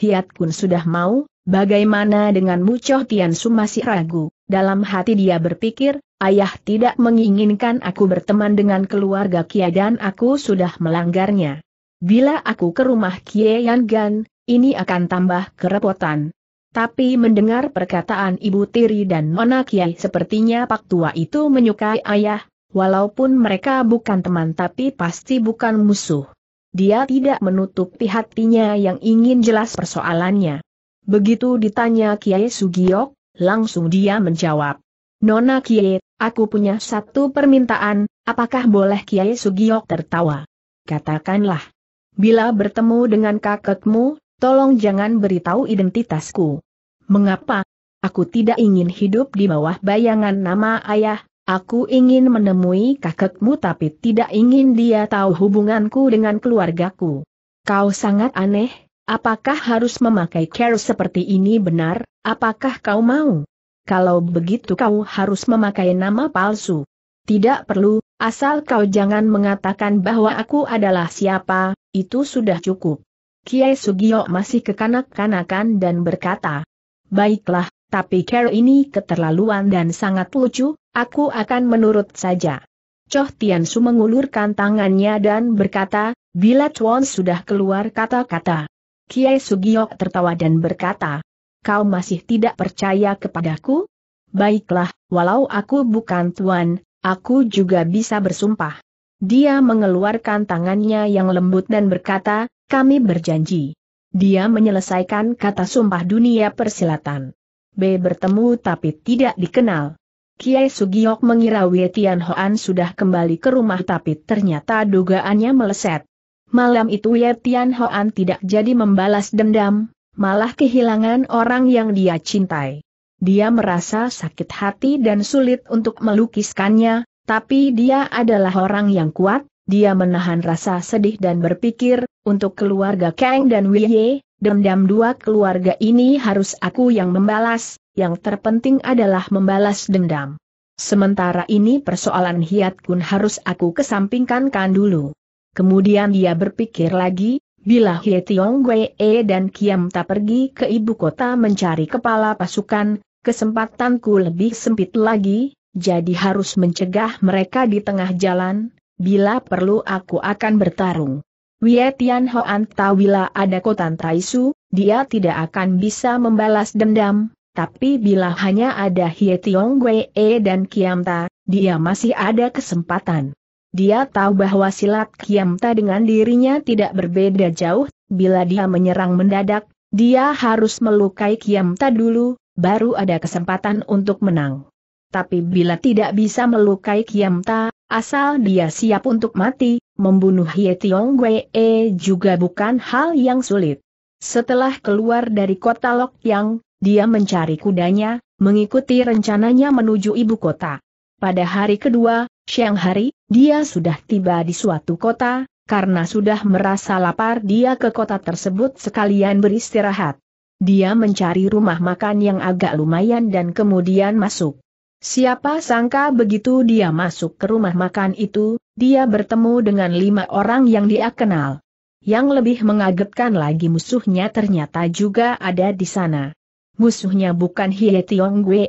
S1: Hiat Kun sudah mau, bagaimana denganmu Coh Tian Su masih ragu. Dalam hati dia berpikir, ayah tidak menginginkan aku berteman dengan keluarga Kia dan aku sudah melanggarnya. Bila aku ke rumah Kie Yan Gan, ini akan tambah kerepotan. Tapi mendengar perkataan ibu tiri dan nona Kiai sepertinya pak tua itu menyukai ayah, walaupun mereka bukan teman tapi pasti bukan musuh. Dia tidak menutupi hatinya yang ingin jelas persoalannya. Begitu ditanya Kiai Sugiok, Langsung dia menjawab. Nona Kie, aku punya satu permintaan, apakah boleh Kiai Sugiok tertawa? Katakanlah. Bila bertemu dengan kakekmu, tolong jangan beritahu identitasku. Mengapa? Aku tidak ingin hidup di bawah bayangan nama ayah, Aku ingin menemui kakekmu tapi tidak ingin dia tahu hubunganku dengan keluargaku. Kau sangat aneh, Apakah harus memakai care seperti ini benar, apakah kau mau? Kalau begitu kau harus memakai nama palsu. Tidak perlu, asal kau jangan mengatakan bahwa aku adalah siapa, itu sudah cukup. Kiai Sugio masih kekanak-kanakan dan berkata, Baiklah, tapi care ini keterlaluan dan sangat lucu, aku akan menurut saja. Choh Tiansu mengulurkan tangannya dan berkata, bila Chuan sudah keluar kata-kata, Kiai Sugiok tertawa dan berkata, Kau masih tidak percaya kepadaku? Baiklah, walau aku bukan tuan, aku juga bisa bersumpah. Dia mengeluarkan tangannya yang lembut dan berkata, kami berjanji. Dia menyelesaikan kata sumpah dunia persilatan. B bertemu tapi tidak dikenal. Kiai Sugiok mengira Wei Tian Hoan sudah kembali ke rumah tapi ternyata dugaannya meleset. Malam itu Ye Tian Hoan tidak jadi membalas dendam, malah kehilangan orang yang dia cintai. Dia merasa sakit hati dan sulit untuk melukiskannya, tapi dia adalah orang yang kuat, dia menahan rasa sedih dan berpikir, untuk keluarga Kang dan Ye, dendam dua keluarga ini harus aku yang membalas, yang terpenting adalah membalas dendam. Sementara ini persoalan Hiat Kun harus aku kesampingkan dulu. Kemudian dia berpikir lagi, bila Hie Tiong Wei e dan Kiam tak pergi ke ibu kota mencari kepala pasukan, kesempatanku lebih sempit lagi, jadi harus mencegah mereka di tengah jalan, bila perlu aku akan bertarung. Wie Tian Hoan tawila ada kotan Taisu, dia tidak akan bisa membalas dendam, tapi bila hanya ada Hie Tiong Wei e dan Kiamta, dia masih ada kesempatan. Dia tahu bahwa silat Kiamta dengan dirinya tidak berbeda jauh, bila dia menyerang mendadak, dia harus melukai Kiamta dulu, baru ada kesempatan untuk menang. Tapi bila tidak bisa melukai Kiamta, asal dia siap untuk mati, membunuh Ye Tiong Wee juga bukan hal yang sulit. Setelah keluar dari kota Lok Yang, dia mencari kudanya, mengikuti rencananya menuju ibu kota. Pada hari kedua, Siang hari, dia sudah tiba di suatu kota, karena sudah merasa lapar dia ke kota tersebut sekalian beristirahat. Dia mencari rumah makan yang agak lumayan dan kemudian masuk. Siapa sangka begitu dia masuk ke rumah makan itu, dia bertemu dengan lima orang yang dia kenal. Yang lebih mengagetkan lagi musuhnya ternyata juga ada di sana. Musuhnya bukan Hie Tiong Gue,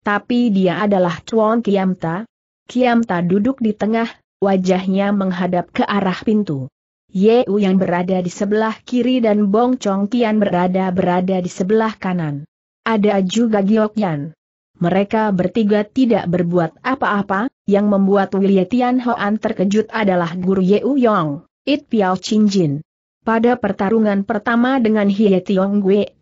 S1: tapi dia adalah Chuan Kiamta, Kiam Kiamta duduk di tengah, wajahnya menghadap ke arah pintu. Yeu yang berada di sebelah kiri dan Bong Chong Kian berada-berada di sebelah kanan. Ada juga Giok Yan. Mereka bertiga tidak berbuat apa-apa, yang membuat Wilye Tian Hoan terkejut adalah guru Yeu Yong, It Piao Chin Jin. Pada pertarungan pertama dengan Hie Tiong Gwe,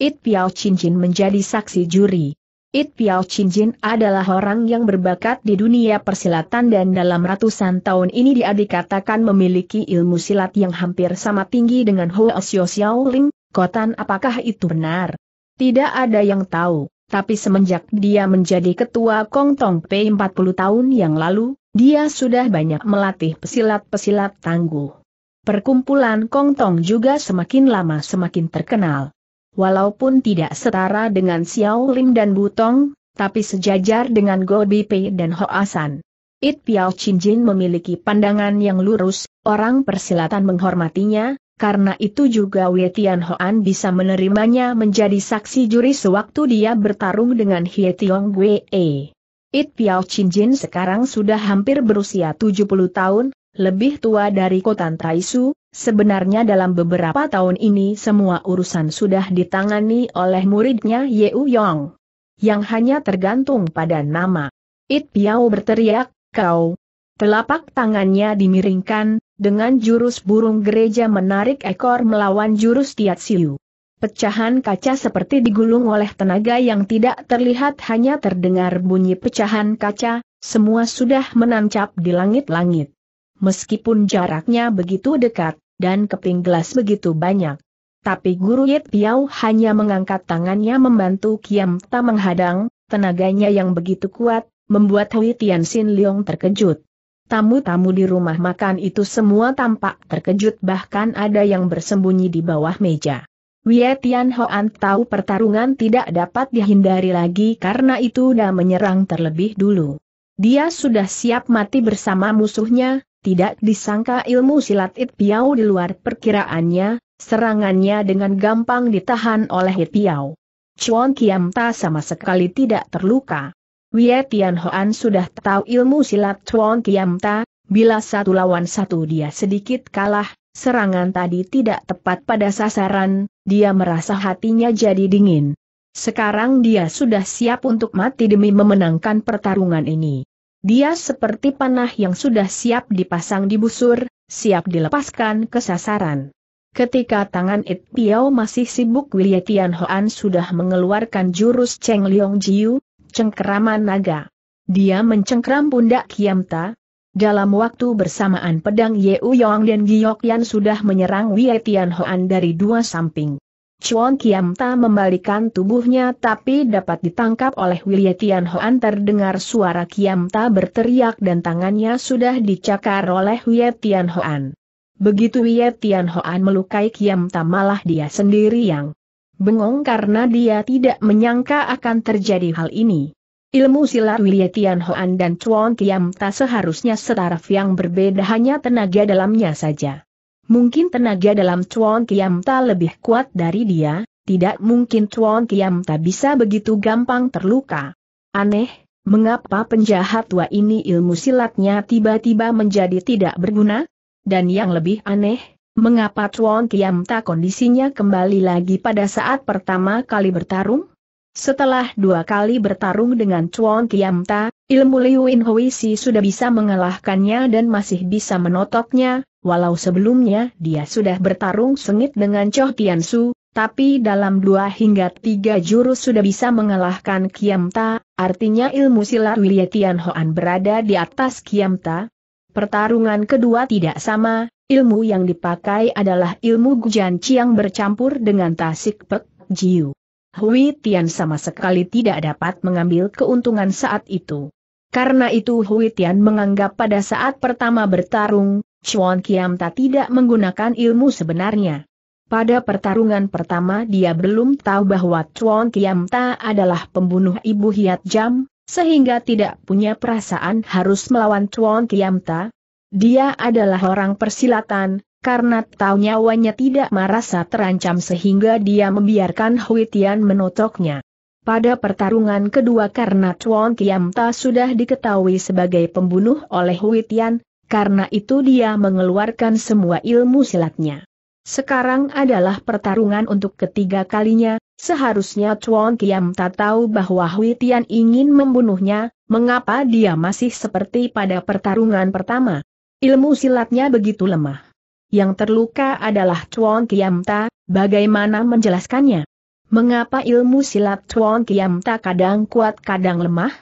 S1: It Piao Chin Jin menjadi saksi juri. It Piao Chinjin adalah orang yang berbakat di dunia persilatan dan dalam ratusan tahun ini dia dikatakan memiliki ilmu silat yang hampir sama tinggi dengan Huo Xiao Ling, kotan apakah itu benar? Tidak ada yang tahu, tapi semenjak dia menjadi ketua Kong Tong P 40 tahun yang lalu, dia sudah banyak melatih pesilat-pesilat tangguh. Perkumpulan Kong Tong juga semakin lama semakin terkenal walaupun tidak setara dengan Xiao Lim dan Butong, tapi sejajar dengan Go Pei dan Ho Asan. It Piao Chin Jin memiliki pandangan yang lurus, orang persilatan menghormatinya, karena itu juga Wei Tian Hoan bisa menerimanya menjadi saksi juri sewaktu dia bertarung dengan Hie Tiong Wei. It Piao Chin Jin sekarang sudah hampir berusia 70 tahun, lebih tua dari Kotan Taisu, sebenarnya dalam beberapa tahun ini semua urusan sudah ditangani oleh muridnya Yeu Yong. Yang hanya tergantung pada nama. It Piao berteriak, kau. Telapak tangannya dimiringkan, dengan jurus burung gereja menarik ekor melawan jurus Tiat Siu. Pecahan kaca seperti digulung oleh tenaga yang tidak terlihat hanya terdengar bunyi pecahan kaca, semua sudah menancap di langit-langit meskipun jaraknya begitu dekat, dan keping gelas begitu banyak. Tapi Guru Yit Piau hanya mengangkat tangannya membantu Kiam Ta menghadang, tenaganya yang begitu kuat, membuat Hui Tian Sin Leong terkejut. Tamu-tamu di rumah makan itu semua tampak terkejut bahkan ada yang bersembunyi di bawah meja. Wei Tian Hoan tahu pertarungan tidak dapat dihindari lagi karena itu dah menyerang terlebih dulu. Dia sudah siap mati bersama musuhnya, tidak disangka ilmu silat It Piau di luar perkiraannya, serangannya dengan gampang ditahan oleh It Piao. Chuan Kiam Ta sama sekali tidak terluka. Wie Tian Hoan sudah tahu ilmu silat Chuan Kiam Ta, bila satu lawan satu dia sedikit kalah, serangan tadi tidak tepat pada sasaran, dia merasa hatinya jadi dingin. Sekarang dia sudah siap untuk mati demi memenangkan pertarungan ini. Dia seperti panah yang sudah siap dipasang di busur, siap dilepaskan ke sasaran. Ketika tangan It Piao masih sibuk Wilye Tian Hoan sudah mengeluarkan jurus Cheng Liong Jiu, cengkeraman naga. Dia mencengkram pundak Ta. Dalam waktu bersamaan pedang Ye Uyong dan Giyok Yan sudah menyerang Wilye Tian Hoan dari dua samping. Chuan Kiam Ta membalikan tubuhnya tapi dapat ditangkap oleh Wilye Tian Hoan terdengar suara Kiam Ta berteriak dan tangannya sudah dicakar oleh Wilye Tian Hoan. Begitu Wilye Tian Hoan melukai Kiam Ta malah dia sendiri yang bengong karena dia tidak menyangka akan terjadi hal ini. Ilmu silat Wilye Tian Hoan dan Chuan Kiam Ta seharusnya setaraf yang berbeda hanya tenaga dalamnya saja. Mungkin tenaga dalam Chuan Kiamta lebih kuat dari dia, tidak mungkin Chuan Kiamta bisa begitu gampang terluka. Aneh, mengapa penjahat tua ini ilmu silatnya tiba-tiba menjadi tidak berguna? Dan yang lebih aneh, mengapa Chuan Kiamta kondisinya kembali lagi pada saat pertama kali bertarung? Setelah dua kali bertarung dengan Chuan Kiamta, ilmu Liu In sudah bisa mengalahkannya dan masih bisa menotoknya, walau sebelumnya dia sudah bertarung sengit dengan Cho Tian Su, tapi dalam dua hingga tiga jurus sudah bisa mengalahkan Ta. artinya ilmu silat Wilya Tian Hoan berada di atas Ta. Pertarungan kedua tidak sama, ilmu yang dipakai adalah ilmu Gujan Chiang bercampur dengan Tasik Pek Jiu. Hui Tian sama sekali tidak dapat mengambil keuntungan saat itu. Karena itu Hui Tian menganggap pada saat pertama bertarung, Chuan Ta tidak menggunakan ilmu sebenarnya. Pada pertarungan pertama dia belum tahu bahwa Chuan Ta adalah pembunuh ibu Hiat Jam, sehingga tidak punya perasaan harus melawan Chuan Ta. Dia adalah orang persilatan, karena tahu nyawanya tidak merasa terancam sehingga dia membiarkan Hui Tian menotoknya. Pada pertarungan kedua karena Chuan Ta sudah diketahui sebagai pembunuh oleh Hui Tian, karena itu dia mengeluarkan semua ilmu silatnya. Sekarang adalah pertarungan untuk ketiga kalinya, seharusnya Chuan Kiam tak tahu bahwa Hui Tian ingin membunuhnya, mengapa dia masih seperti pada pertarungan pertama. Ilmu silatnya begitu lemah. Yang terluka adalah Chuan Kiam Ta, bagaimana menjelaskannya? Mengapa ilmu silat Chuan Kiam Ta kadang kuat kadang lemah?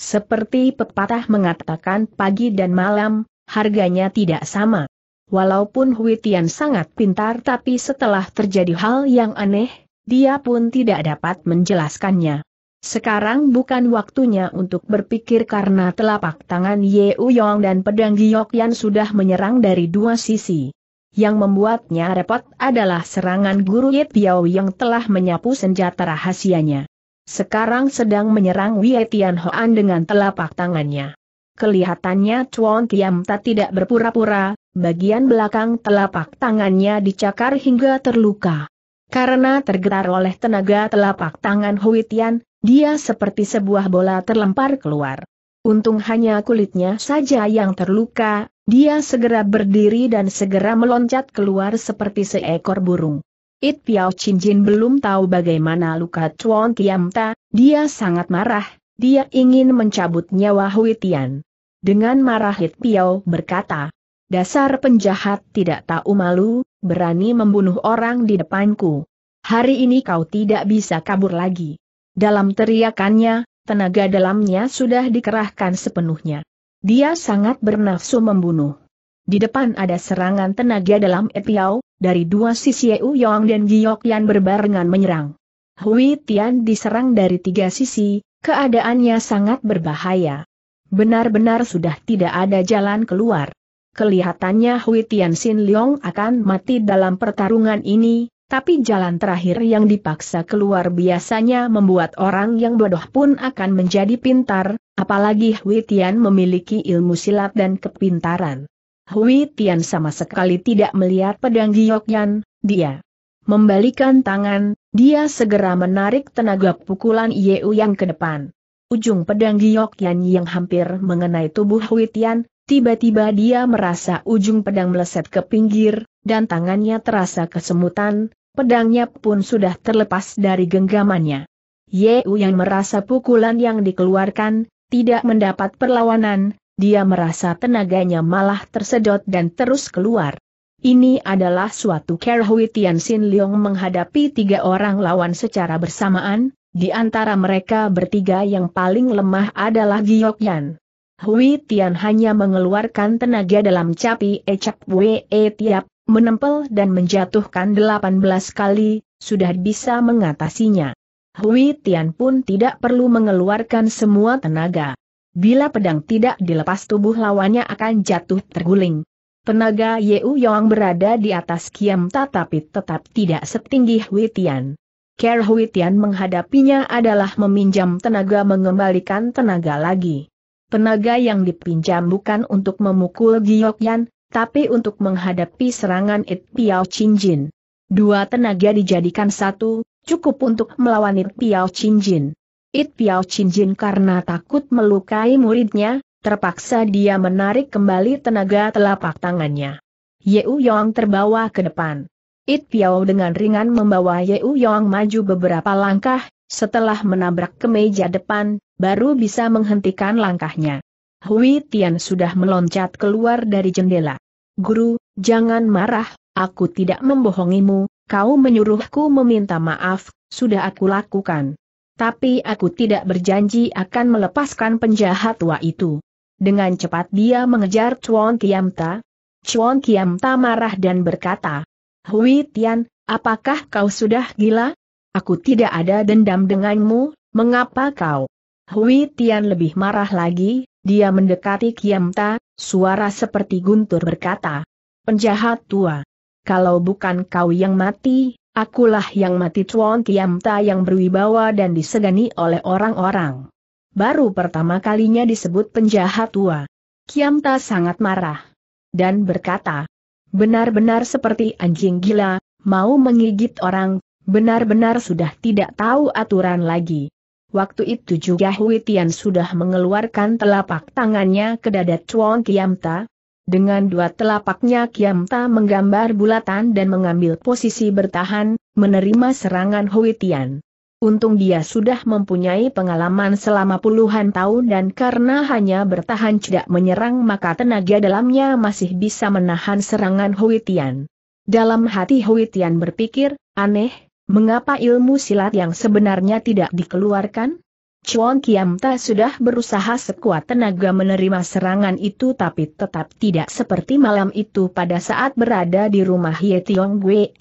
S1: Seperti pepatah mengatakan pagi dan malam, harganya tidak sama. Walaupun Hui Tian sangat pintar tapi setelah terjadi hal yang aneh, dia pun tidak dapat menjelaskannya. Sekarang bukan waktunya untuk berpikir karena telapak tangan Ye Uyong dan pedang Yan sudah menyerang dari dua sisi. Yang membuatnya repot adalah serangan guru Ye Piao yang telah menyapu senjata rahasianya. Sekarang sedang menyerang Wei Tian Hoan dengan telapak tangannya. Kelihatannya Chuan ta tidak berpura-pura, bagian belakang telapak tangannya dicakar hingga terluka. Karena tergetar oleh tenaga telapak tangan Huitian, dia seperti sebuah bola terlempar keluar. Untung hanya kulitnya saja yang terluka, dia segera berdiri dan segera meloncat keluar seperti seekor burung. It Piao Chin Jin belum tahu bagaimana luka Chuan ta, dia sangat marah, dia ingin mencabut nyawa Huitian. Dengan marah Hit Piao berkata, Dasar penjahat tidak tahu malu, berani membunuh orang di depanku. Hari ini kau tidak bisa kabur lagi. Dalam teriakannya, tenaga dalamnya sudah dikerahkan sepenuhnya. Dia sangat bernafsu membunuh. Di depan ada serangan tenaga dalam e piao dari dua sisi Yu e Yong dan Giyok Yan berbarengan menyerang. Hui Tian diserang dari tiga sisi, keadaannya sangat berbahaya. Benar-benar sudah tidak ada jalan keluar. Kelihatannya Hui Xin Leong akan mati dalam pertarungan ini, tapi jalan terakhir yang dipaksa keluar biasanya membuat orang yang bodoh pun akan menjadi pintar, apalagi Hui Tian memiliki ilmu silat dan kepintaran. Hui Tian sama sekali tidak melihat pedang Giyokyan, dia membalikan tangan, dia segera menarik tenaga pukulan Yeu yang ke depan. Ujung pedang Giok Yan yang hampir mengenai tubuh Huitian, tiba-tiba dia merasa ujung pedang meleset ke pinggir, dan tangannya terasa kesemutan, pedangnya pun sudah terlepas dari genggamannya. Ye U yang merasa pukulan yang dikeluarkan, tidak mendapat perlawanan, dia merasa tenaganya malah tersedot dan terus keluar. Ini adalah suatu Kerhuitian Sin Leong menghadapi tiga orang lawan secara bersamaan, di antara mereka bertiga yang paling lemah adalah Yan. Hui Tian hanya mengeluarkan tenaga dalam capi ecap Wee Tiap, menempel dan menjatuhkan 18 kali, sudah bisa mengatasinya. Hui Tian pun tidak perlu mengeluarkan semua tenaga. Bila pedang tidak dilepas tubuh lawannya akan jatuh terguling. Tenaga Yeu Yong berada di atas Kiam tetapi tetap tidak setinggi Hui Tian. Ker Huitian menghadapinya adalah meminjam tenaga mengembalikan tenaga lagi. Tenaga yang dipinjam bukan untuk memukul Giyokyan, tapi untuk menghadapi serangan It Piao Chinjin. Dua tenaga dijadikan satu, cukup untuk melawan It Piao Chinjin. It Piao Chinjin karena takut melukai muridnya, terpaksa dia menarik kembali tenaga telapak tangannya. Yeu Yong terbawa ke depan. It Piao dengan ringan membawa Yeu Yong maju beberapa langkah, setelah menabrak ke meja depan, baru bisa menghentikan langkahnya. Hui Tian sudah meloncat keluar dari jendela. Guru, jangan marah, aku tidak membohongimu, kau menyuruhku meminta maaf, sudah aku lakukan. Tapi aku tidak berjanji akan melepaskan penjahat tua itu. Dengan cepat dia mengejar Chuan Kiamta. Chuan Kiamta marah dan berkata, Hui Tian, apakah kau sudah gila? Aku tidak ada dendam denganmu, mengapa kau? Hui Tian lebih marah lagi, dia mendekati Ta, suara seperti guntur berkata. Penjahat tua. Kalau bukan kau yang mati, akulah yang mati Chuan Ta yang berwibawa dan disegani oleh orang-orang. Baru pertama kalinya disebut penjahat tua. Ta sangat marah. Dan berkata, Benar-benar seperti anjing gila, mau menggigit orang, benar-benar sudah tidak tahu aturan lagi. Waktu itu juga Hui Tian sudah mengeluarkan telapak tangannya ke dada Chuan Kiamta. Dengan dua telapaknya Kiamta menggambar bulatan dan mengambil posisi bertahan, menerima serangan Hui Tian. Untung dia sudah mempunyai pengalaman selama puluhan tahun dan karena hanya bertahan tidak menyerang maka tenaga dalamnya masih bisa menahan serangan Hui Tian. Dalam hati Hui Tian berpikir, aneh, mengapa ilmu silat yang sebenarnya tidak dikeluarkan? Chuan Kiamta sudah berusaha sekuat tenaga menerima serangan itu tapi tetap tidak seperti malam itu pada saat berada di rumah Ye Tiong Gue.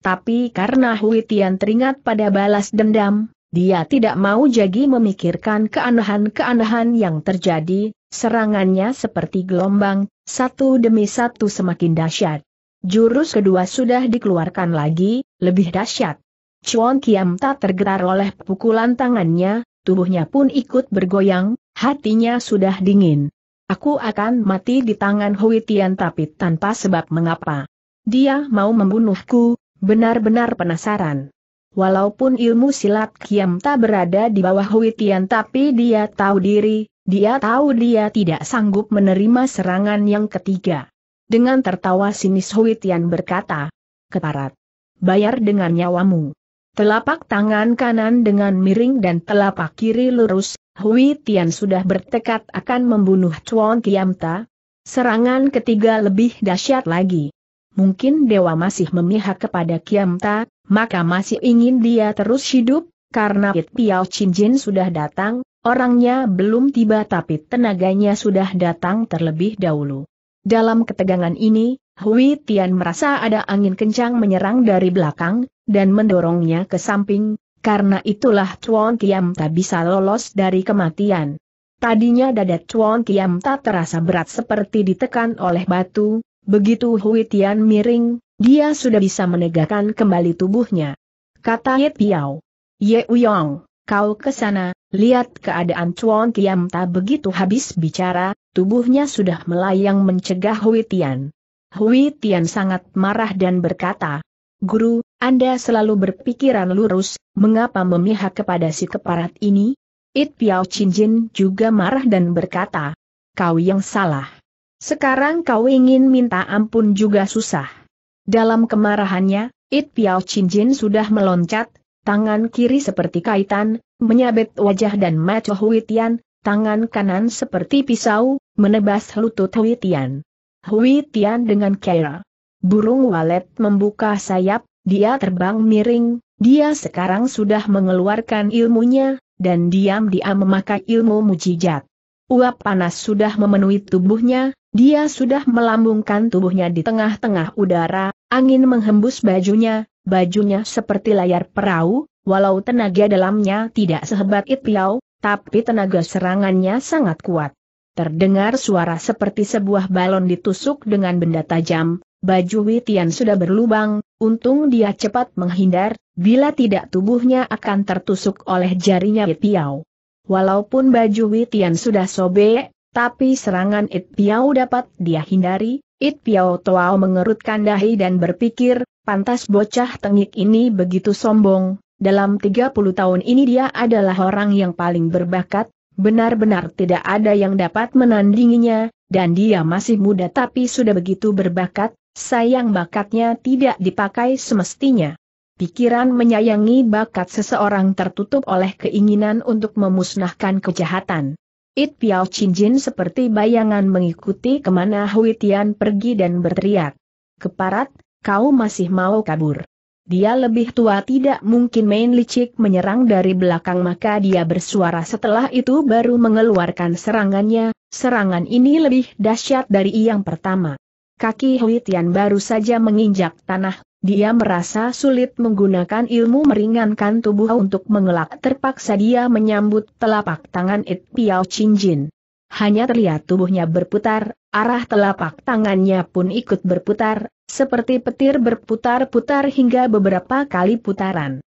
S1: Tapi karena Hui Tian teringat pada balas dendam, dia tidak mau jadi memikirkan keanehan-keanehan yang terjadi, serangannya seperti gelombang, satu demi satu semakin dahsyat. Jurus kedua sudah dikeluarkan lagi, lebih dahsyat. Chuan Kiam tak tergetar oleh pukulan tangannya, tubuhnya pun ikut bergoyang, hatinya sudah dingin. Aku akan mati di tangan Hui Tian tapi tanpa sebab mengapa. Dia mau membunuhku, Benar-benar penasaran. Walaupun ilmu silat Kiam tak berada di bawah Huitian, tapi dia tahu diri, dia tahu dia tidak sanggup menerima serangan yang ketiga. Dengan tertawa sinis Huitian berkata, Keparat. Bayar dengan nyawamu. Telapak tangan kanan dengan miring dan telapak kiri lurus, Hui Tian sudah bertekad akan membunuh Chuan Kiamta. Serangan ketiga lebih dahsyat lagi mungkin dewa masih memihak kepada Kiamta, maka masih ingin dia terus hidup, karena It Piao Jin sudah datang, orangnya belum tiba tapi tenaganya sudah datang terlebih dahulu. Dalam ketegangan ini, Hui Tian merasa ada angin kencang menyerang dari belakang, dan mendorongnya ke samping, karena itulah Chuan Kiam tak bisa lolos dari kematian. Tadinya dada Chuan Kiam tak terasa berat seperti ditekan oleh batu, Begitu Hui Tian miring, dia sudah bisa menegakkan kembali tubuhnya. Kata Ye Piao. Ye Uyong, kau ke sana, lihat keadaan Chuan Kiam tak begitu habis bicara, tubuhnya sudah melayang mencegah Hui Tian. Hui Tian sangat marah dan berkata, Guru, Anda selalu berpikiran lurus, mengapa memihak kepada si keparat ini? It Piao Chin Jin juga marah dan berkata, Kau yang salah. Sekarang kau ingin minta ampun juga susah. Dalam kemarahannya, It Piao Jin sudah meloncat, tangan kiri seperti kaitan, menyabet wajah dan mata Huitian, tangan kanan seperti pisau, menebas lutut Huitian. Huitian dengan kera. Burung walet membuka sayap, dia terbang miring, dia sekarang sudah mengeluarkan ilmunya, dan diam-diam memakai ilmu mujijat. Uap panas sudah memenuhi tubuhnya, dia sudah melambungkan tubuhnya di tengah-tengah udara, angin menghembus bajunya, bajunya seperti layar perahu, walau tenaga dalamnya tidak sehebat Ipiao, tapi tenaga serangannya sangat kuat. Terdengar suara seperti sebuah balon ditusuk dengan benda tajam, baju Witian sudah berlubang, untung dia cepat menghindar, bila tidak tubuhnya akan tertusuk oleh jarinya Ipiao. Walaupun baju Witian sudah sobek, tapi serangan It Piao dapat dia hindari, It Piao Toao mengerutkan dahi dan berpikir, pantas bocah tengik ini begitu sombong, dalam 30 tahun ini dia adalah orang yang paling berbakat, benar-benar tidak ada yang dapat menandinginya, dan dia masih muda tapi sudah begitu berbakat, sayang bakatnya tidak dipakai semestinya. Pikiran menyayangi bakat seseorang tertutup oleh keinginan untuk memusnahkan kejahatan. It Piao Jin seperti bayangan mengikuti kemana Hui Tian pergi dan berteriak. Keparat, kau masih mau kabur. Dia lebih tua tidak mungkin main licik menyerang dari belakang maka dia bersuara setelah itu baru mengeluarkan serangannya, serangan ini lebih dahsyat dari yang pertama. Kaki Hui Tian baru saja menginjak tanah, dia merasa sulit menggunakan ilmu meringankan tubuh untuk mengelak terpaksa dia menyambut telapak tangan It Piao Jin. Hanya terlihat tubuhnya berputar, arah telapak tangannya pun ikut berputar, seperti petir berputar-putar hingga beberapa kali putaran.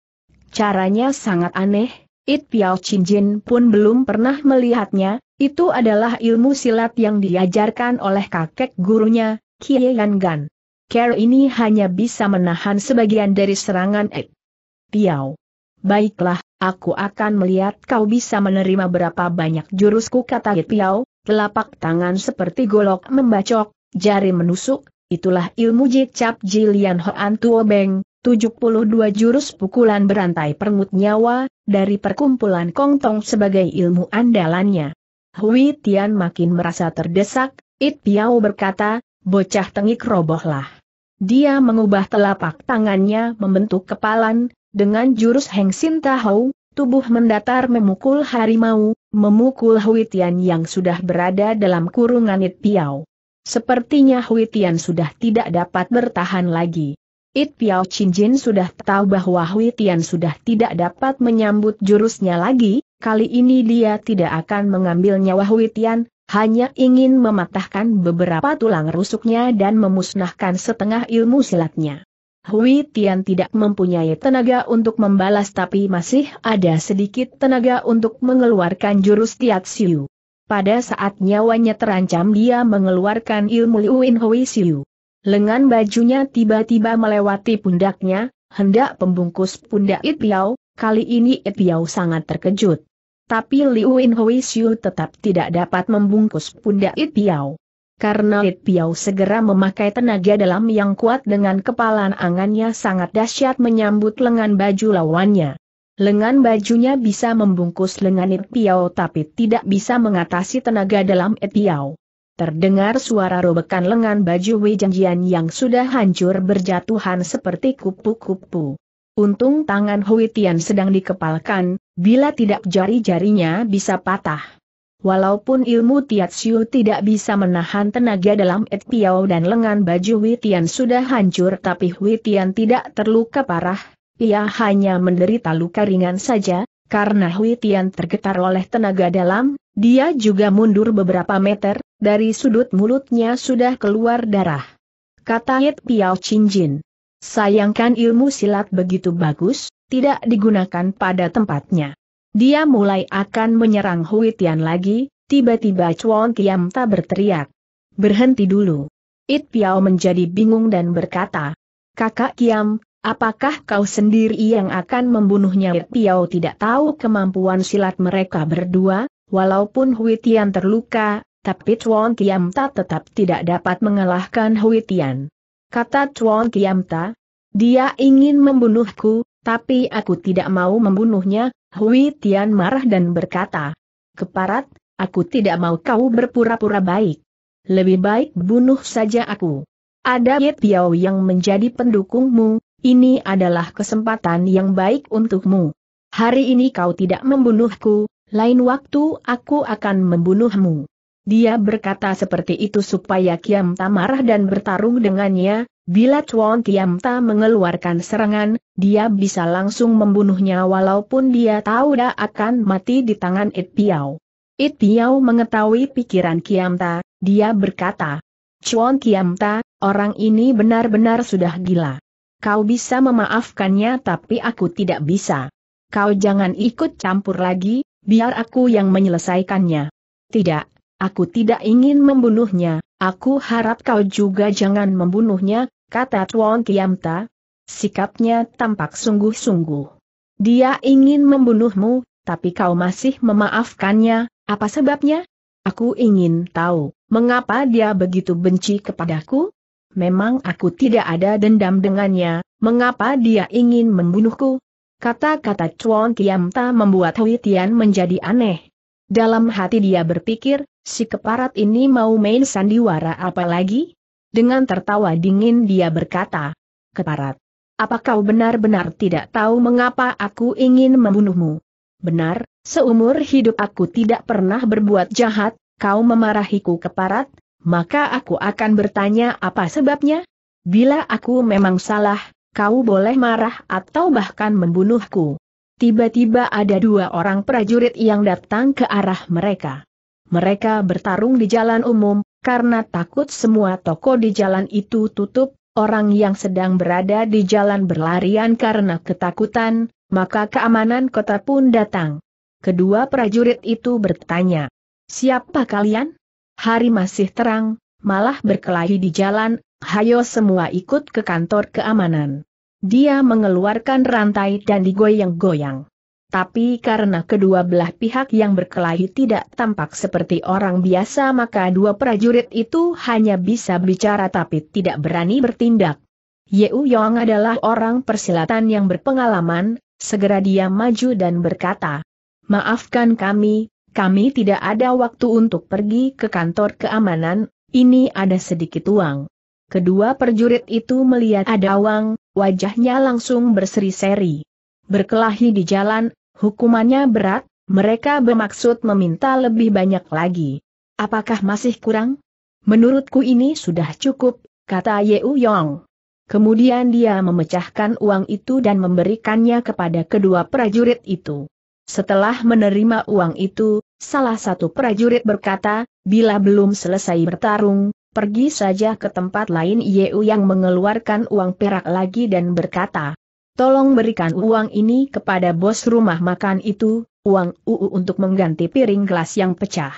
S1: Caranya sangat aneh, It Piao Jin pun belum pernah melihatnya, itu adalah ilmu silat yang diajarkan oleh kakek gurunya, Yan Gan. Care ini hanya bisa menahan sebagian dari serangan Ed. Piau. Baiklah, aku akan melihat kau bisa menerima berapa banyak jurusku kata Ed Piao, telapak tangan seperti golok membacok, jari menusuk, itulah ilmu jicap Jilian Hoan Tuo Beng, 72 jurus pukulan berantai permut nyawa, dari perkumpulan kongtong sebagai ilmu andalannya. Hui Tian makin merasa terdesak, It Piao berkata, bocah tengik robohlah. Dia mengubah telapak tangannya membentuk kepalan, dengan jurus Heng Sinta Hou, tubuh mendatar memukul harimau, memukul Huitian yang sudah berada dalam kurungan It Piao. Sepertinya Huitian sudah tidak dapat bertahan lagi. It Piao Jin sudah tahu bahwa Huitian sudah tidak dapat menyambut jurusnya lagi, kali ini dia tidak akan mengambil nyawa Hui hanya ingin mematahkan beberapa tulang rusuknya dan memusnahkan setengah ilmu silatnya. Hui Tian tidak mempunyai tenaga untuk membalas tapi masih ada sedikit tenaga untuk mengeluarkan jurus Siu. Pada saat nyawanya terancam dia mengeluarkan ilmu Liuin Hui Siu. Lengan bajunya tiba-tiba melewati pundaknya, hendak pembungkus pundak It kali ini It sangat terkejut tapi Liu Inhui Hui Xiu tetap tidak dapat membungkus pundak It Piao. Karena It Piao segera memakai tenaga dalam yang kuat dengan kepalan angannya sangat dahsyat menyambut lengan baju lawannya. Lengan bajunya bisa membungkus lengan It Piao tapi tidak bisa mengatasi tenaga dalam It Piao. Terdengar suara robekan lengan baju Wei Janjian yang sudah hancur berjatuhan seperti kupu-kupu. Untung tangan Huitian sedang dikepalkan, bila tidak jari-jarinya bisa patah. Walaupun ilmu Tiat Siu tidak bisa menahan tenaga dalam Et Piao dan lengan baju Huitian sudah hancur tapi Huitian tidak terluka parah, ia hanya menderita luka ringan saja, karena Huitian tergetar oleh tenaga dalam, dia juga mundur beberapa meter, dari sudut mulutnya sudah keluar darah. Kata Et Piao Chin Jin. Sayangkan ilmu silat begitu bagus, tidak digunakan pada tempatnya. Dia mulai akan menyerang Hui Tian lagi, tiba-tiba Chuan Tiam tak berteriak. Berhenti dulu. It Piao menjadi bingung dan berkata, Kakak Kiam, apakah kau sendiri yang akan membunuhnya? It Piao tidak tahu kemampuan silat mereka berdua, walaupun Hui Tian terluka, tapi Chuan Tiam tak tetap tidak dapat mengalahkan Hui Tian kata Chuan Kiamta. Dia ingin membunuhku, tapi aku tidak mau membunuhnya, Hui Tian marah dan berkata. Keparat, aku tidak mau kau berpura-pura baik. Lebih baik bunuh saja aku. Ada Ye Piao yang menjadi pendukungmu, ini adalah kesempatan yang baik untukmu. Hari ini kau tidak membunuhku, lain waktu aku akan membunuhmu. Dia berkata seperti itu supaya Kiam Ta marah dan bertarung dengannya, bila Chuan Kiam Ta mengeluarkan serangan, dia bisa langsung membunuhnya walaupun dia tahu dia akan mati di tangan It Piao. It Piao mengetahui pikiran Kiam Ta, dia berkata, Chuan Kiam Ta, orang ini benar-benar sudah gila. Kau bisa memaafkannya tapi aku tidak bisa. Kau jangan ikut campur lagi, biar aku yang menyelesaikannya. Tidak, Aku tidak ingin membunuhnya, aku harap kau juga jangan membunuhnya, kata Tuan Kiamta. Sikapnya tampak sungguh-sungguh. Dia ingin membunuhmu, tapi kau masih memaafkannya, apa sebabnya? Aku ingin tahu, mengapa dia begitu benci kepadaku? Memang aku tidak ada dendam dengannya, mengapa dia ingin membunuhku? Kata-kata Chuan Kiamta membuat Hui Tian menjadi aneh. Dalam hati dia berpikir, si keparat ini mau main sandiwara apa lagi? Dengan tertawa dingin dia berkata, keparat, apa kau benar-benar tidak tahu mengapa aku ingin membunuhmu? Benar, seumur hidup aku tidak pernah berbuat jahat, kau memarahiku keparat, maka aku akan bertanya apa sebabnya? Bila aku memang salah, kau boleh marah atau bahkan membunuhku. Tiba-tiba ada dua orang prajurit yang datang ke arah mereka. Mereka bertarung di jalan umum, karena takut semua toko di jalan itu tutup, orang yang sedang berada di jalan berlarian karena ketakutan, maka keamanan kota pun datang. Kedua prajurit itu bertanya, Siapa kalian? Hari masih terang, malah berkelahi di jalan, hayo semua ikut ke kantor keamanan. Dia mengeluarkan rantai dan digoyang-goyang. Tapi karena kedua belah pihak yang berkelahi tidak tampak seperti orang biasa maka dua prajurit itu hanya bisa bicara tapi tidak berani bertindak. Yeu Yong adalah orang persilatan yang berpengalaman, segera dia maju dan berkata, Maafkan kami, kami tidak ada waktu untuk pergi ke kantor keamanan, ini ada sedikit uang. Kedua prajurit itu melihat ada uang, wajahnya langsung berseri-seri berkelahi di jalan, hukumannya berat, mereka bermaksud meminta lebih banyak lagi. Apakah masih kurang? Menurutku ini sudah cukup, kata Yeu Yong. Kemudian dia memecahkan uang itu dan memberikannya kepada kedua prajurit itu. Setelah menerima uang itu, salah satu prajurit berkata, bila belum selesai bertarung, pergi saja ke tempat lain Yeu yang mengeluarkan uang perak lagi dan berkata, tolong berikan uang ini kepada bos rumah makan itu, uang UU untuk mengganti piring gelas yang pecah.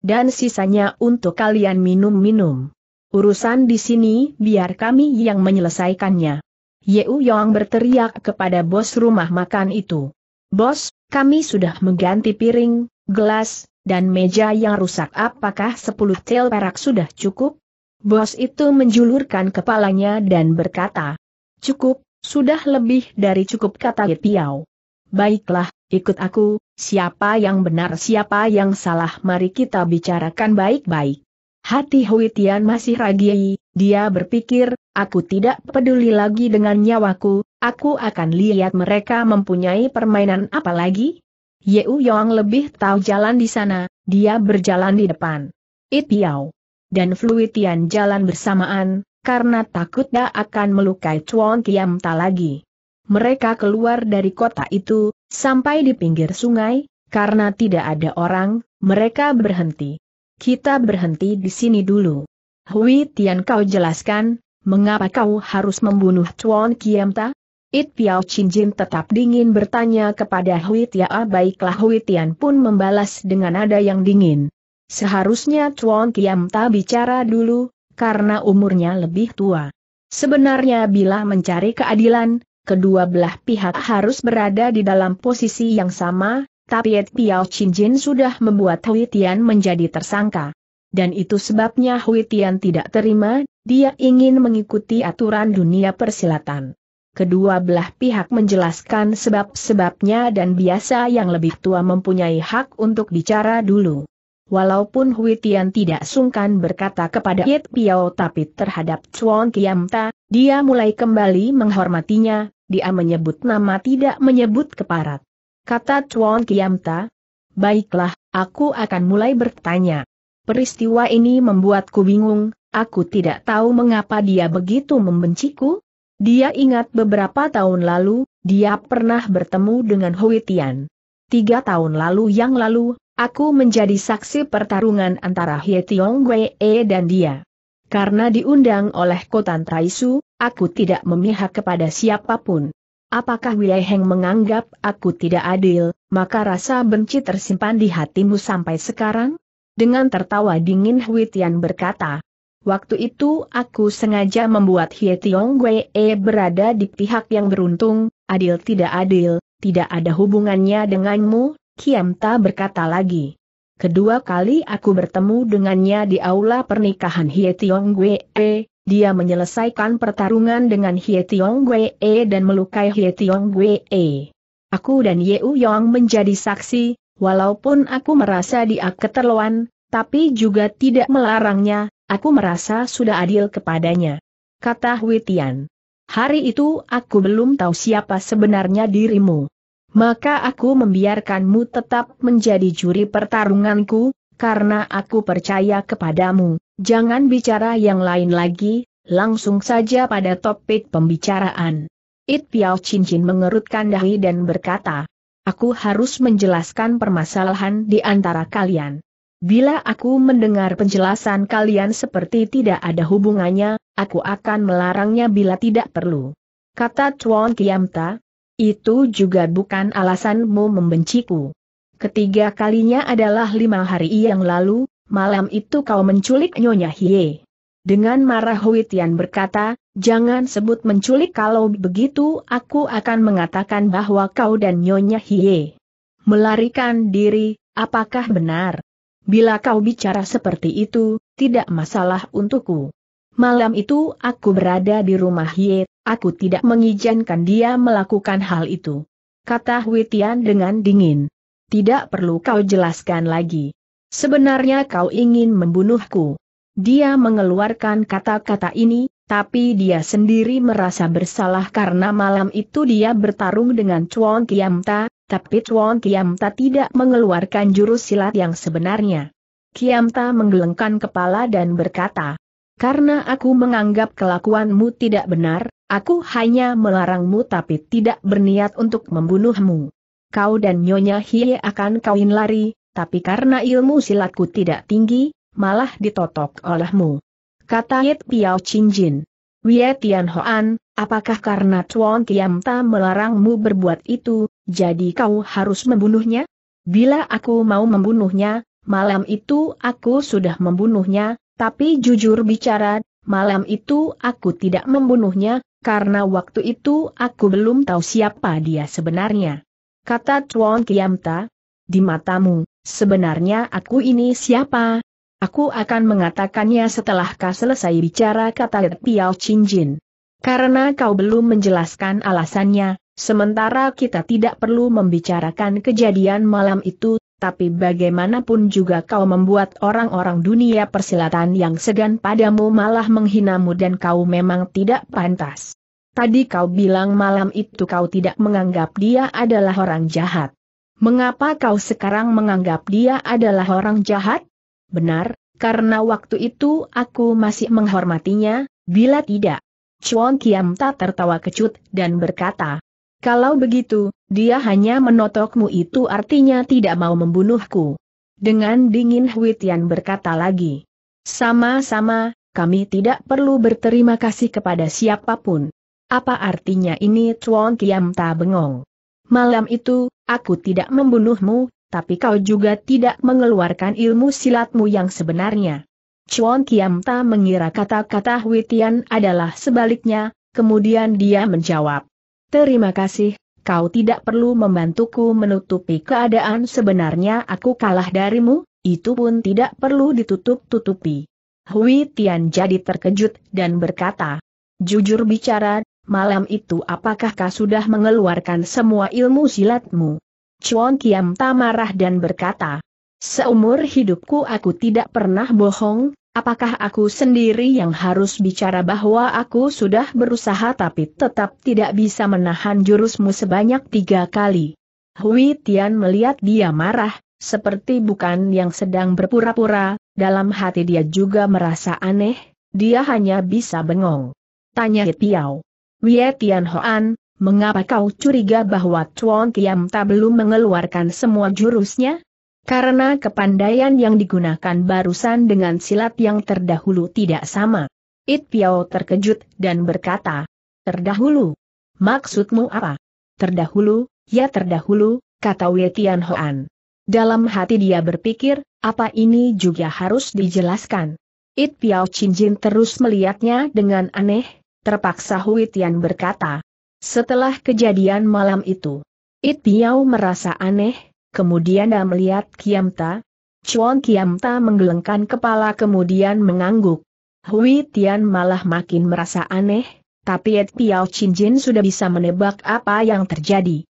S1: Dan sisanya untuk kalian minum-minum. Urusan di sini biar kami yang menyelesaikannya. Yeu Yong berteriak kepada bos rumah makan itu. Bos, kami sudah mengganti piring, gelas, dan meja yang rusak apakah 10 tel perak sudah cukup? Bos itu menjulurkan kepalanya dan berkata, Cukup, sudah lebih dari cukup kata Yitiao. Baiklah, ikut aku, siapa yang benar siapa yang salah mari kita bicarakan baik-baik. Hati Hui masih ragi, dia berpikir, aku tidak peduli lagi dengan nyawaku, aku akan lihat mereka mempunyai permainan apa lagi. Yeu Yong lebih tahu jalan di sana, dia berjalan di depan. Itiao. Dan Fluitian jalan bersamaan, karena takut dia akan melukai Chuan Kiam Ta lagi. Mereka keluar dari kota itu, sampai di pinggir sungai, karena tidak ada orang, mereka berhenti. Kita berhenti di sini dulu. Hui Tian kau jelaskan, mengapa kau harus membunuh Chuan Kiam Ta? It Piao Chin Jin tetap dingin bertanya kepada Hui Tia baiklah Hui Tian pun membalas dengan nada yang dingin. Seharusnya Chuan Kiam Ta bicara dulu, karena umurnya lebih tua. Sebenarnya bila mencari keadilan, kedua belah pihak harus berada di dalam posisi yang sama, tapi Ed Piao Jin sudah membuat Hui Tian menjadi tersangka. Dan itu sebabnya Hui Tian tidak terima, dia ingin mengikuti aturan dunia persilatan. Kedua belah pihak menjelaskan sebab-sebabnya dan biasa yang lebih tua mempunyai hak untuk bicara dulu. Walaupun Hui Tian tidak sungkan berkata kepada Yit Piao tapi terhadap Chuan Kiam Ta, dia mulai kembali menghormatinya, dia menyebut nama tidak menyebut keparat. Kata Chuan Kiam Ta, Baiklah, aku akan mulai bertanya. Peristiwa ini membuatku bingung, aku tidak tahu mengapa dia begitu membenciku. Dia ingat beberapa tahun lalu, dia pernah bertemu dengan Hui Tian. Tiga tahun lalu yang lalu, Aku menjadi saksi pertarungan antara Hye Tiong Wee dan dia. Karena diundang oleh Kotan Traisu, aku tidak memihak kepada siapapun. Apakah Wei Wilayheng menganggap aku tidak adil, maka rasa benci tersimpan di hatimu sampai sekarang? Dengan tertawa dingin Hui Tian berkata, Waktu itu aku sengaja membuat Hye Tiong Wee berada di pihak yang beruntung, adil tidak adil, tidak ada hubungannya denganmu, Kiamta berkata lagi. Kedua kali aku bertemu dengannya di aula pernikahan Hie Tiong Gue, e. dia menyelesaikan pertarungan dengan Hie Tiong Gue e dan melukai Hie Tiong Gue. E. Aku dan Yeu Yong menjadi saksi, walaupun aku merasa dia keterlaluan, tapi juga tidak melarangnya, aku merasa sudah adil kepadanya. Kata Hui Tian. Hari itu aku belum tahu siapa sebenarnya dirimu maka aku membiarkanmu tetap menjadi juri pertarunganku, karena aku percaya kepadamu. Jangan bicara yang lain lagi, langsung saja pada topik pembicaraan. It Piao Cincin mengerutkan dahi dan berkata, Aku harus menjelaskan permasalahan di antara kalian. Bila aku mendengar penjelasan kalian seperti tidak ada hubungannya, aku akan melarangnya bila tidak perlu. Kata Chuan Kiamta, itu juga bukan alasanmu membenciku. Ketiga kalinya adalah lima hari yang lalu, malam itu kau menculik Nyonya Hie. Dengan marah Hui berkata, jangan sebut menculik kalau begitu aku akan mengatakan bahwa kau dan Nyonya Hie melarikan diri, apakah benar? Bila kau bicara seperti itu, tidak masalah untukku. Malam itu aku berada di rumah Hie Aku tidak mengizinkan dia melakukan hal itu. Kata Huitian dengan dingin. Tidak perlu kau jelaskan lagi. Sebenarnya kau ingin membunuhku. Dia mengeluarkan kata-kata ini, tapi dia sendiri merasa bersalah karena malam itu dia bertarung dengan Chuan Kiamta, tapi Chuan Kiamta tidak mengeluarkan jurus silat yang sebenarnya. Kiamta menggelengkan kepala dan berkata, karena aku menganggap kelakuanmu tidak benar, aku hanya melarangmu tapi tidak berniat untuk membunuhmu. Kau dan Nyonya Hie akan kawin lari, tapi karena ilmu silatku tidak tinggi, malah ditotok olehmu. Kata Yit Piao Jin. Wie Tian Hoan, apakah karena Tuan Kiam Ta melarangmu berbuat itu, jadi kau harus membunuhnya? Bila aku mau membunuhnya, malam itu aku sudah membunuhnya, tapi jujur bicara, malam itu aku tidak membunuhnya, karena waktu itu aku belum tahu siapa dia sebenarnya. Kata Tuan Kiamta, di matamu, sebenarnya aku ini siapa? Aku akan mengatakannya setelah kau selesai bicara kata Piao Cinjin. Karena kau belum menjelaskan alasannya, sementara kita tidak perlu membicarakan kejadian malam itu, tapi bagaimanapun juga kau membuat orang-orang dunia persilatan yang segan padamu malah menghinamu dan kau memang tidak pantas. Tadi kau bilang malam itu kau tidak menganggap dia adalah orang jahat. Mengapa kau sekarang menganggap dia adalah orang jahat? Benar, karena waktu itu aku masih menghormatinya, bila tidak. Chuan Kiam tak tertawa kecut dan berkata, kalau begitu, dia hanya menotokmu itu artinya tidak mau membunuhku. Dengan dingin Huitian berkata lagi. Sama-sama, kami tidak perlu berterima kasih kepada siapapun. Apa artinya ini Chuan Kiam Ta bengong? Malam itu, aku tidak membunuhmu, tapi kau juga tidak mengeluarkan ilmu silatmu yang sebenarnya. Chuan Kiamta mengira kata-kata Huitian adalah sebaliknya, kemudian dia menjawab. Terima kasih, kau tidak perlu membantuku menutupi keadaan sebenarnya aku kalah darimu, itu pun tidak perlu ditutup-tutupi. Hui Tian jadi terkejut dan berkata, Jujur bicara, malam itu apakah kau sudah mengeluarkan semua ilmu silatmu? Chuan Kiam tamarah dan berkata, Seumur hidupku aku tidak pernah bohong, Apakah aku sendiri yang harus bicara bahwa aku sudah berusaha tapi tetap tidak bisa menahan jurusmu sebanyak tiga kali? Hui Tian melihat dia marah, seperti bukan yang sedang berpura-pura, dalam hati dia juga merasa aneh, dia hanya bisa bengong. Tanya Piao. Wei Tian Hoan, mengapa kau curiga bahwa Chuan Kiam tak belum mengeluarkan semua jurusnya? Karena kepandaian yang digunakan barusan dengan silat yang terdahulu tidak sama. It Piao terkejut dan berkata, Terdahulu? Maksudmu apa? Terdahulu, ya terdahulu, kata Wetian Hoan. Dalam hati dia berpikir, apa ini juga harus dijelaskan. It Piao Cinjin terus melihatnya dengan aneh, terpaksa Wei Tian berkata. Setelah kejadian malam itu, It Piao merasa aneh, Kemudian dia melihat Kiamta. Chuan Kiamta menggelengkan kepala kemudian mengangguk. Hui Tian malah makin merasa aneh, tapi Ed Piao Jin sudah bisa menebak apa yang terjadi.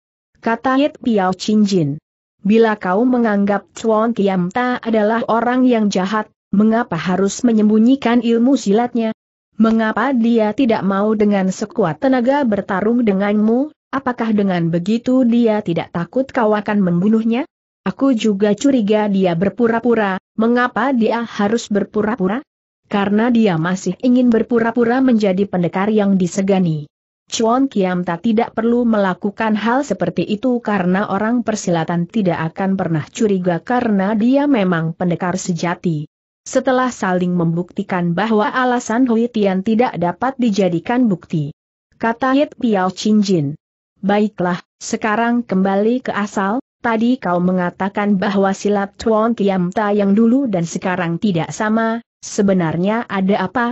S1: Kata Ed Piao Jin, Bila kau menganggap Chuan Kiamta adalah orang yang jahat, mengapa harus menyembunyikan ilmu silatnya? Mengapa dia tidak mau dengan sekuat tenaga bertarung denganmu? Apakah dengan begitu dia tidak takut kau akan membunuhnya? Aku juga curiga dia berpura-pura, mengapa dia harus berpura-pura? Karena dia masih ingin berpura-pura menjadi pendekar yang disegani. Chuan tak tidak perlu melakukan hal seperti itu karena orang persilatan tidak akan pernah curiga karena dia memang pendekar sejati. Setelah saling membuktikan bahwa alasan Hui Tian tidak dapat dijadikan bukti. Kata Yit Piao Chin Jin. Baiklah, sekarang kembali ke asal, tadi kau mengatakan bahwa silat Tuan Kiamta yang dulu dan sekarang tidak sama, sebenarnya ada apa,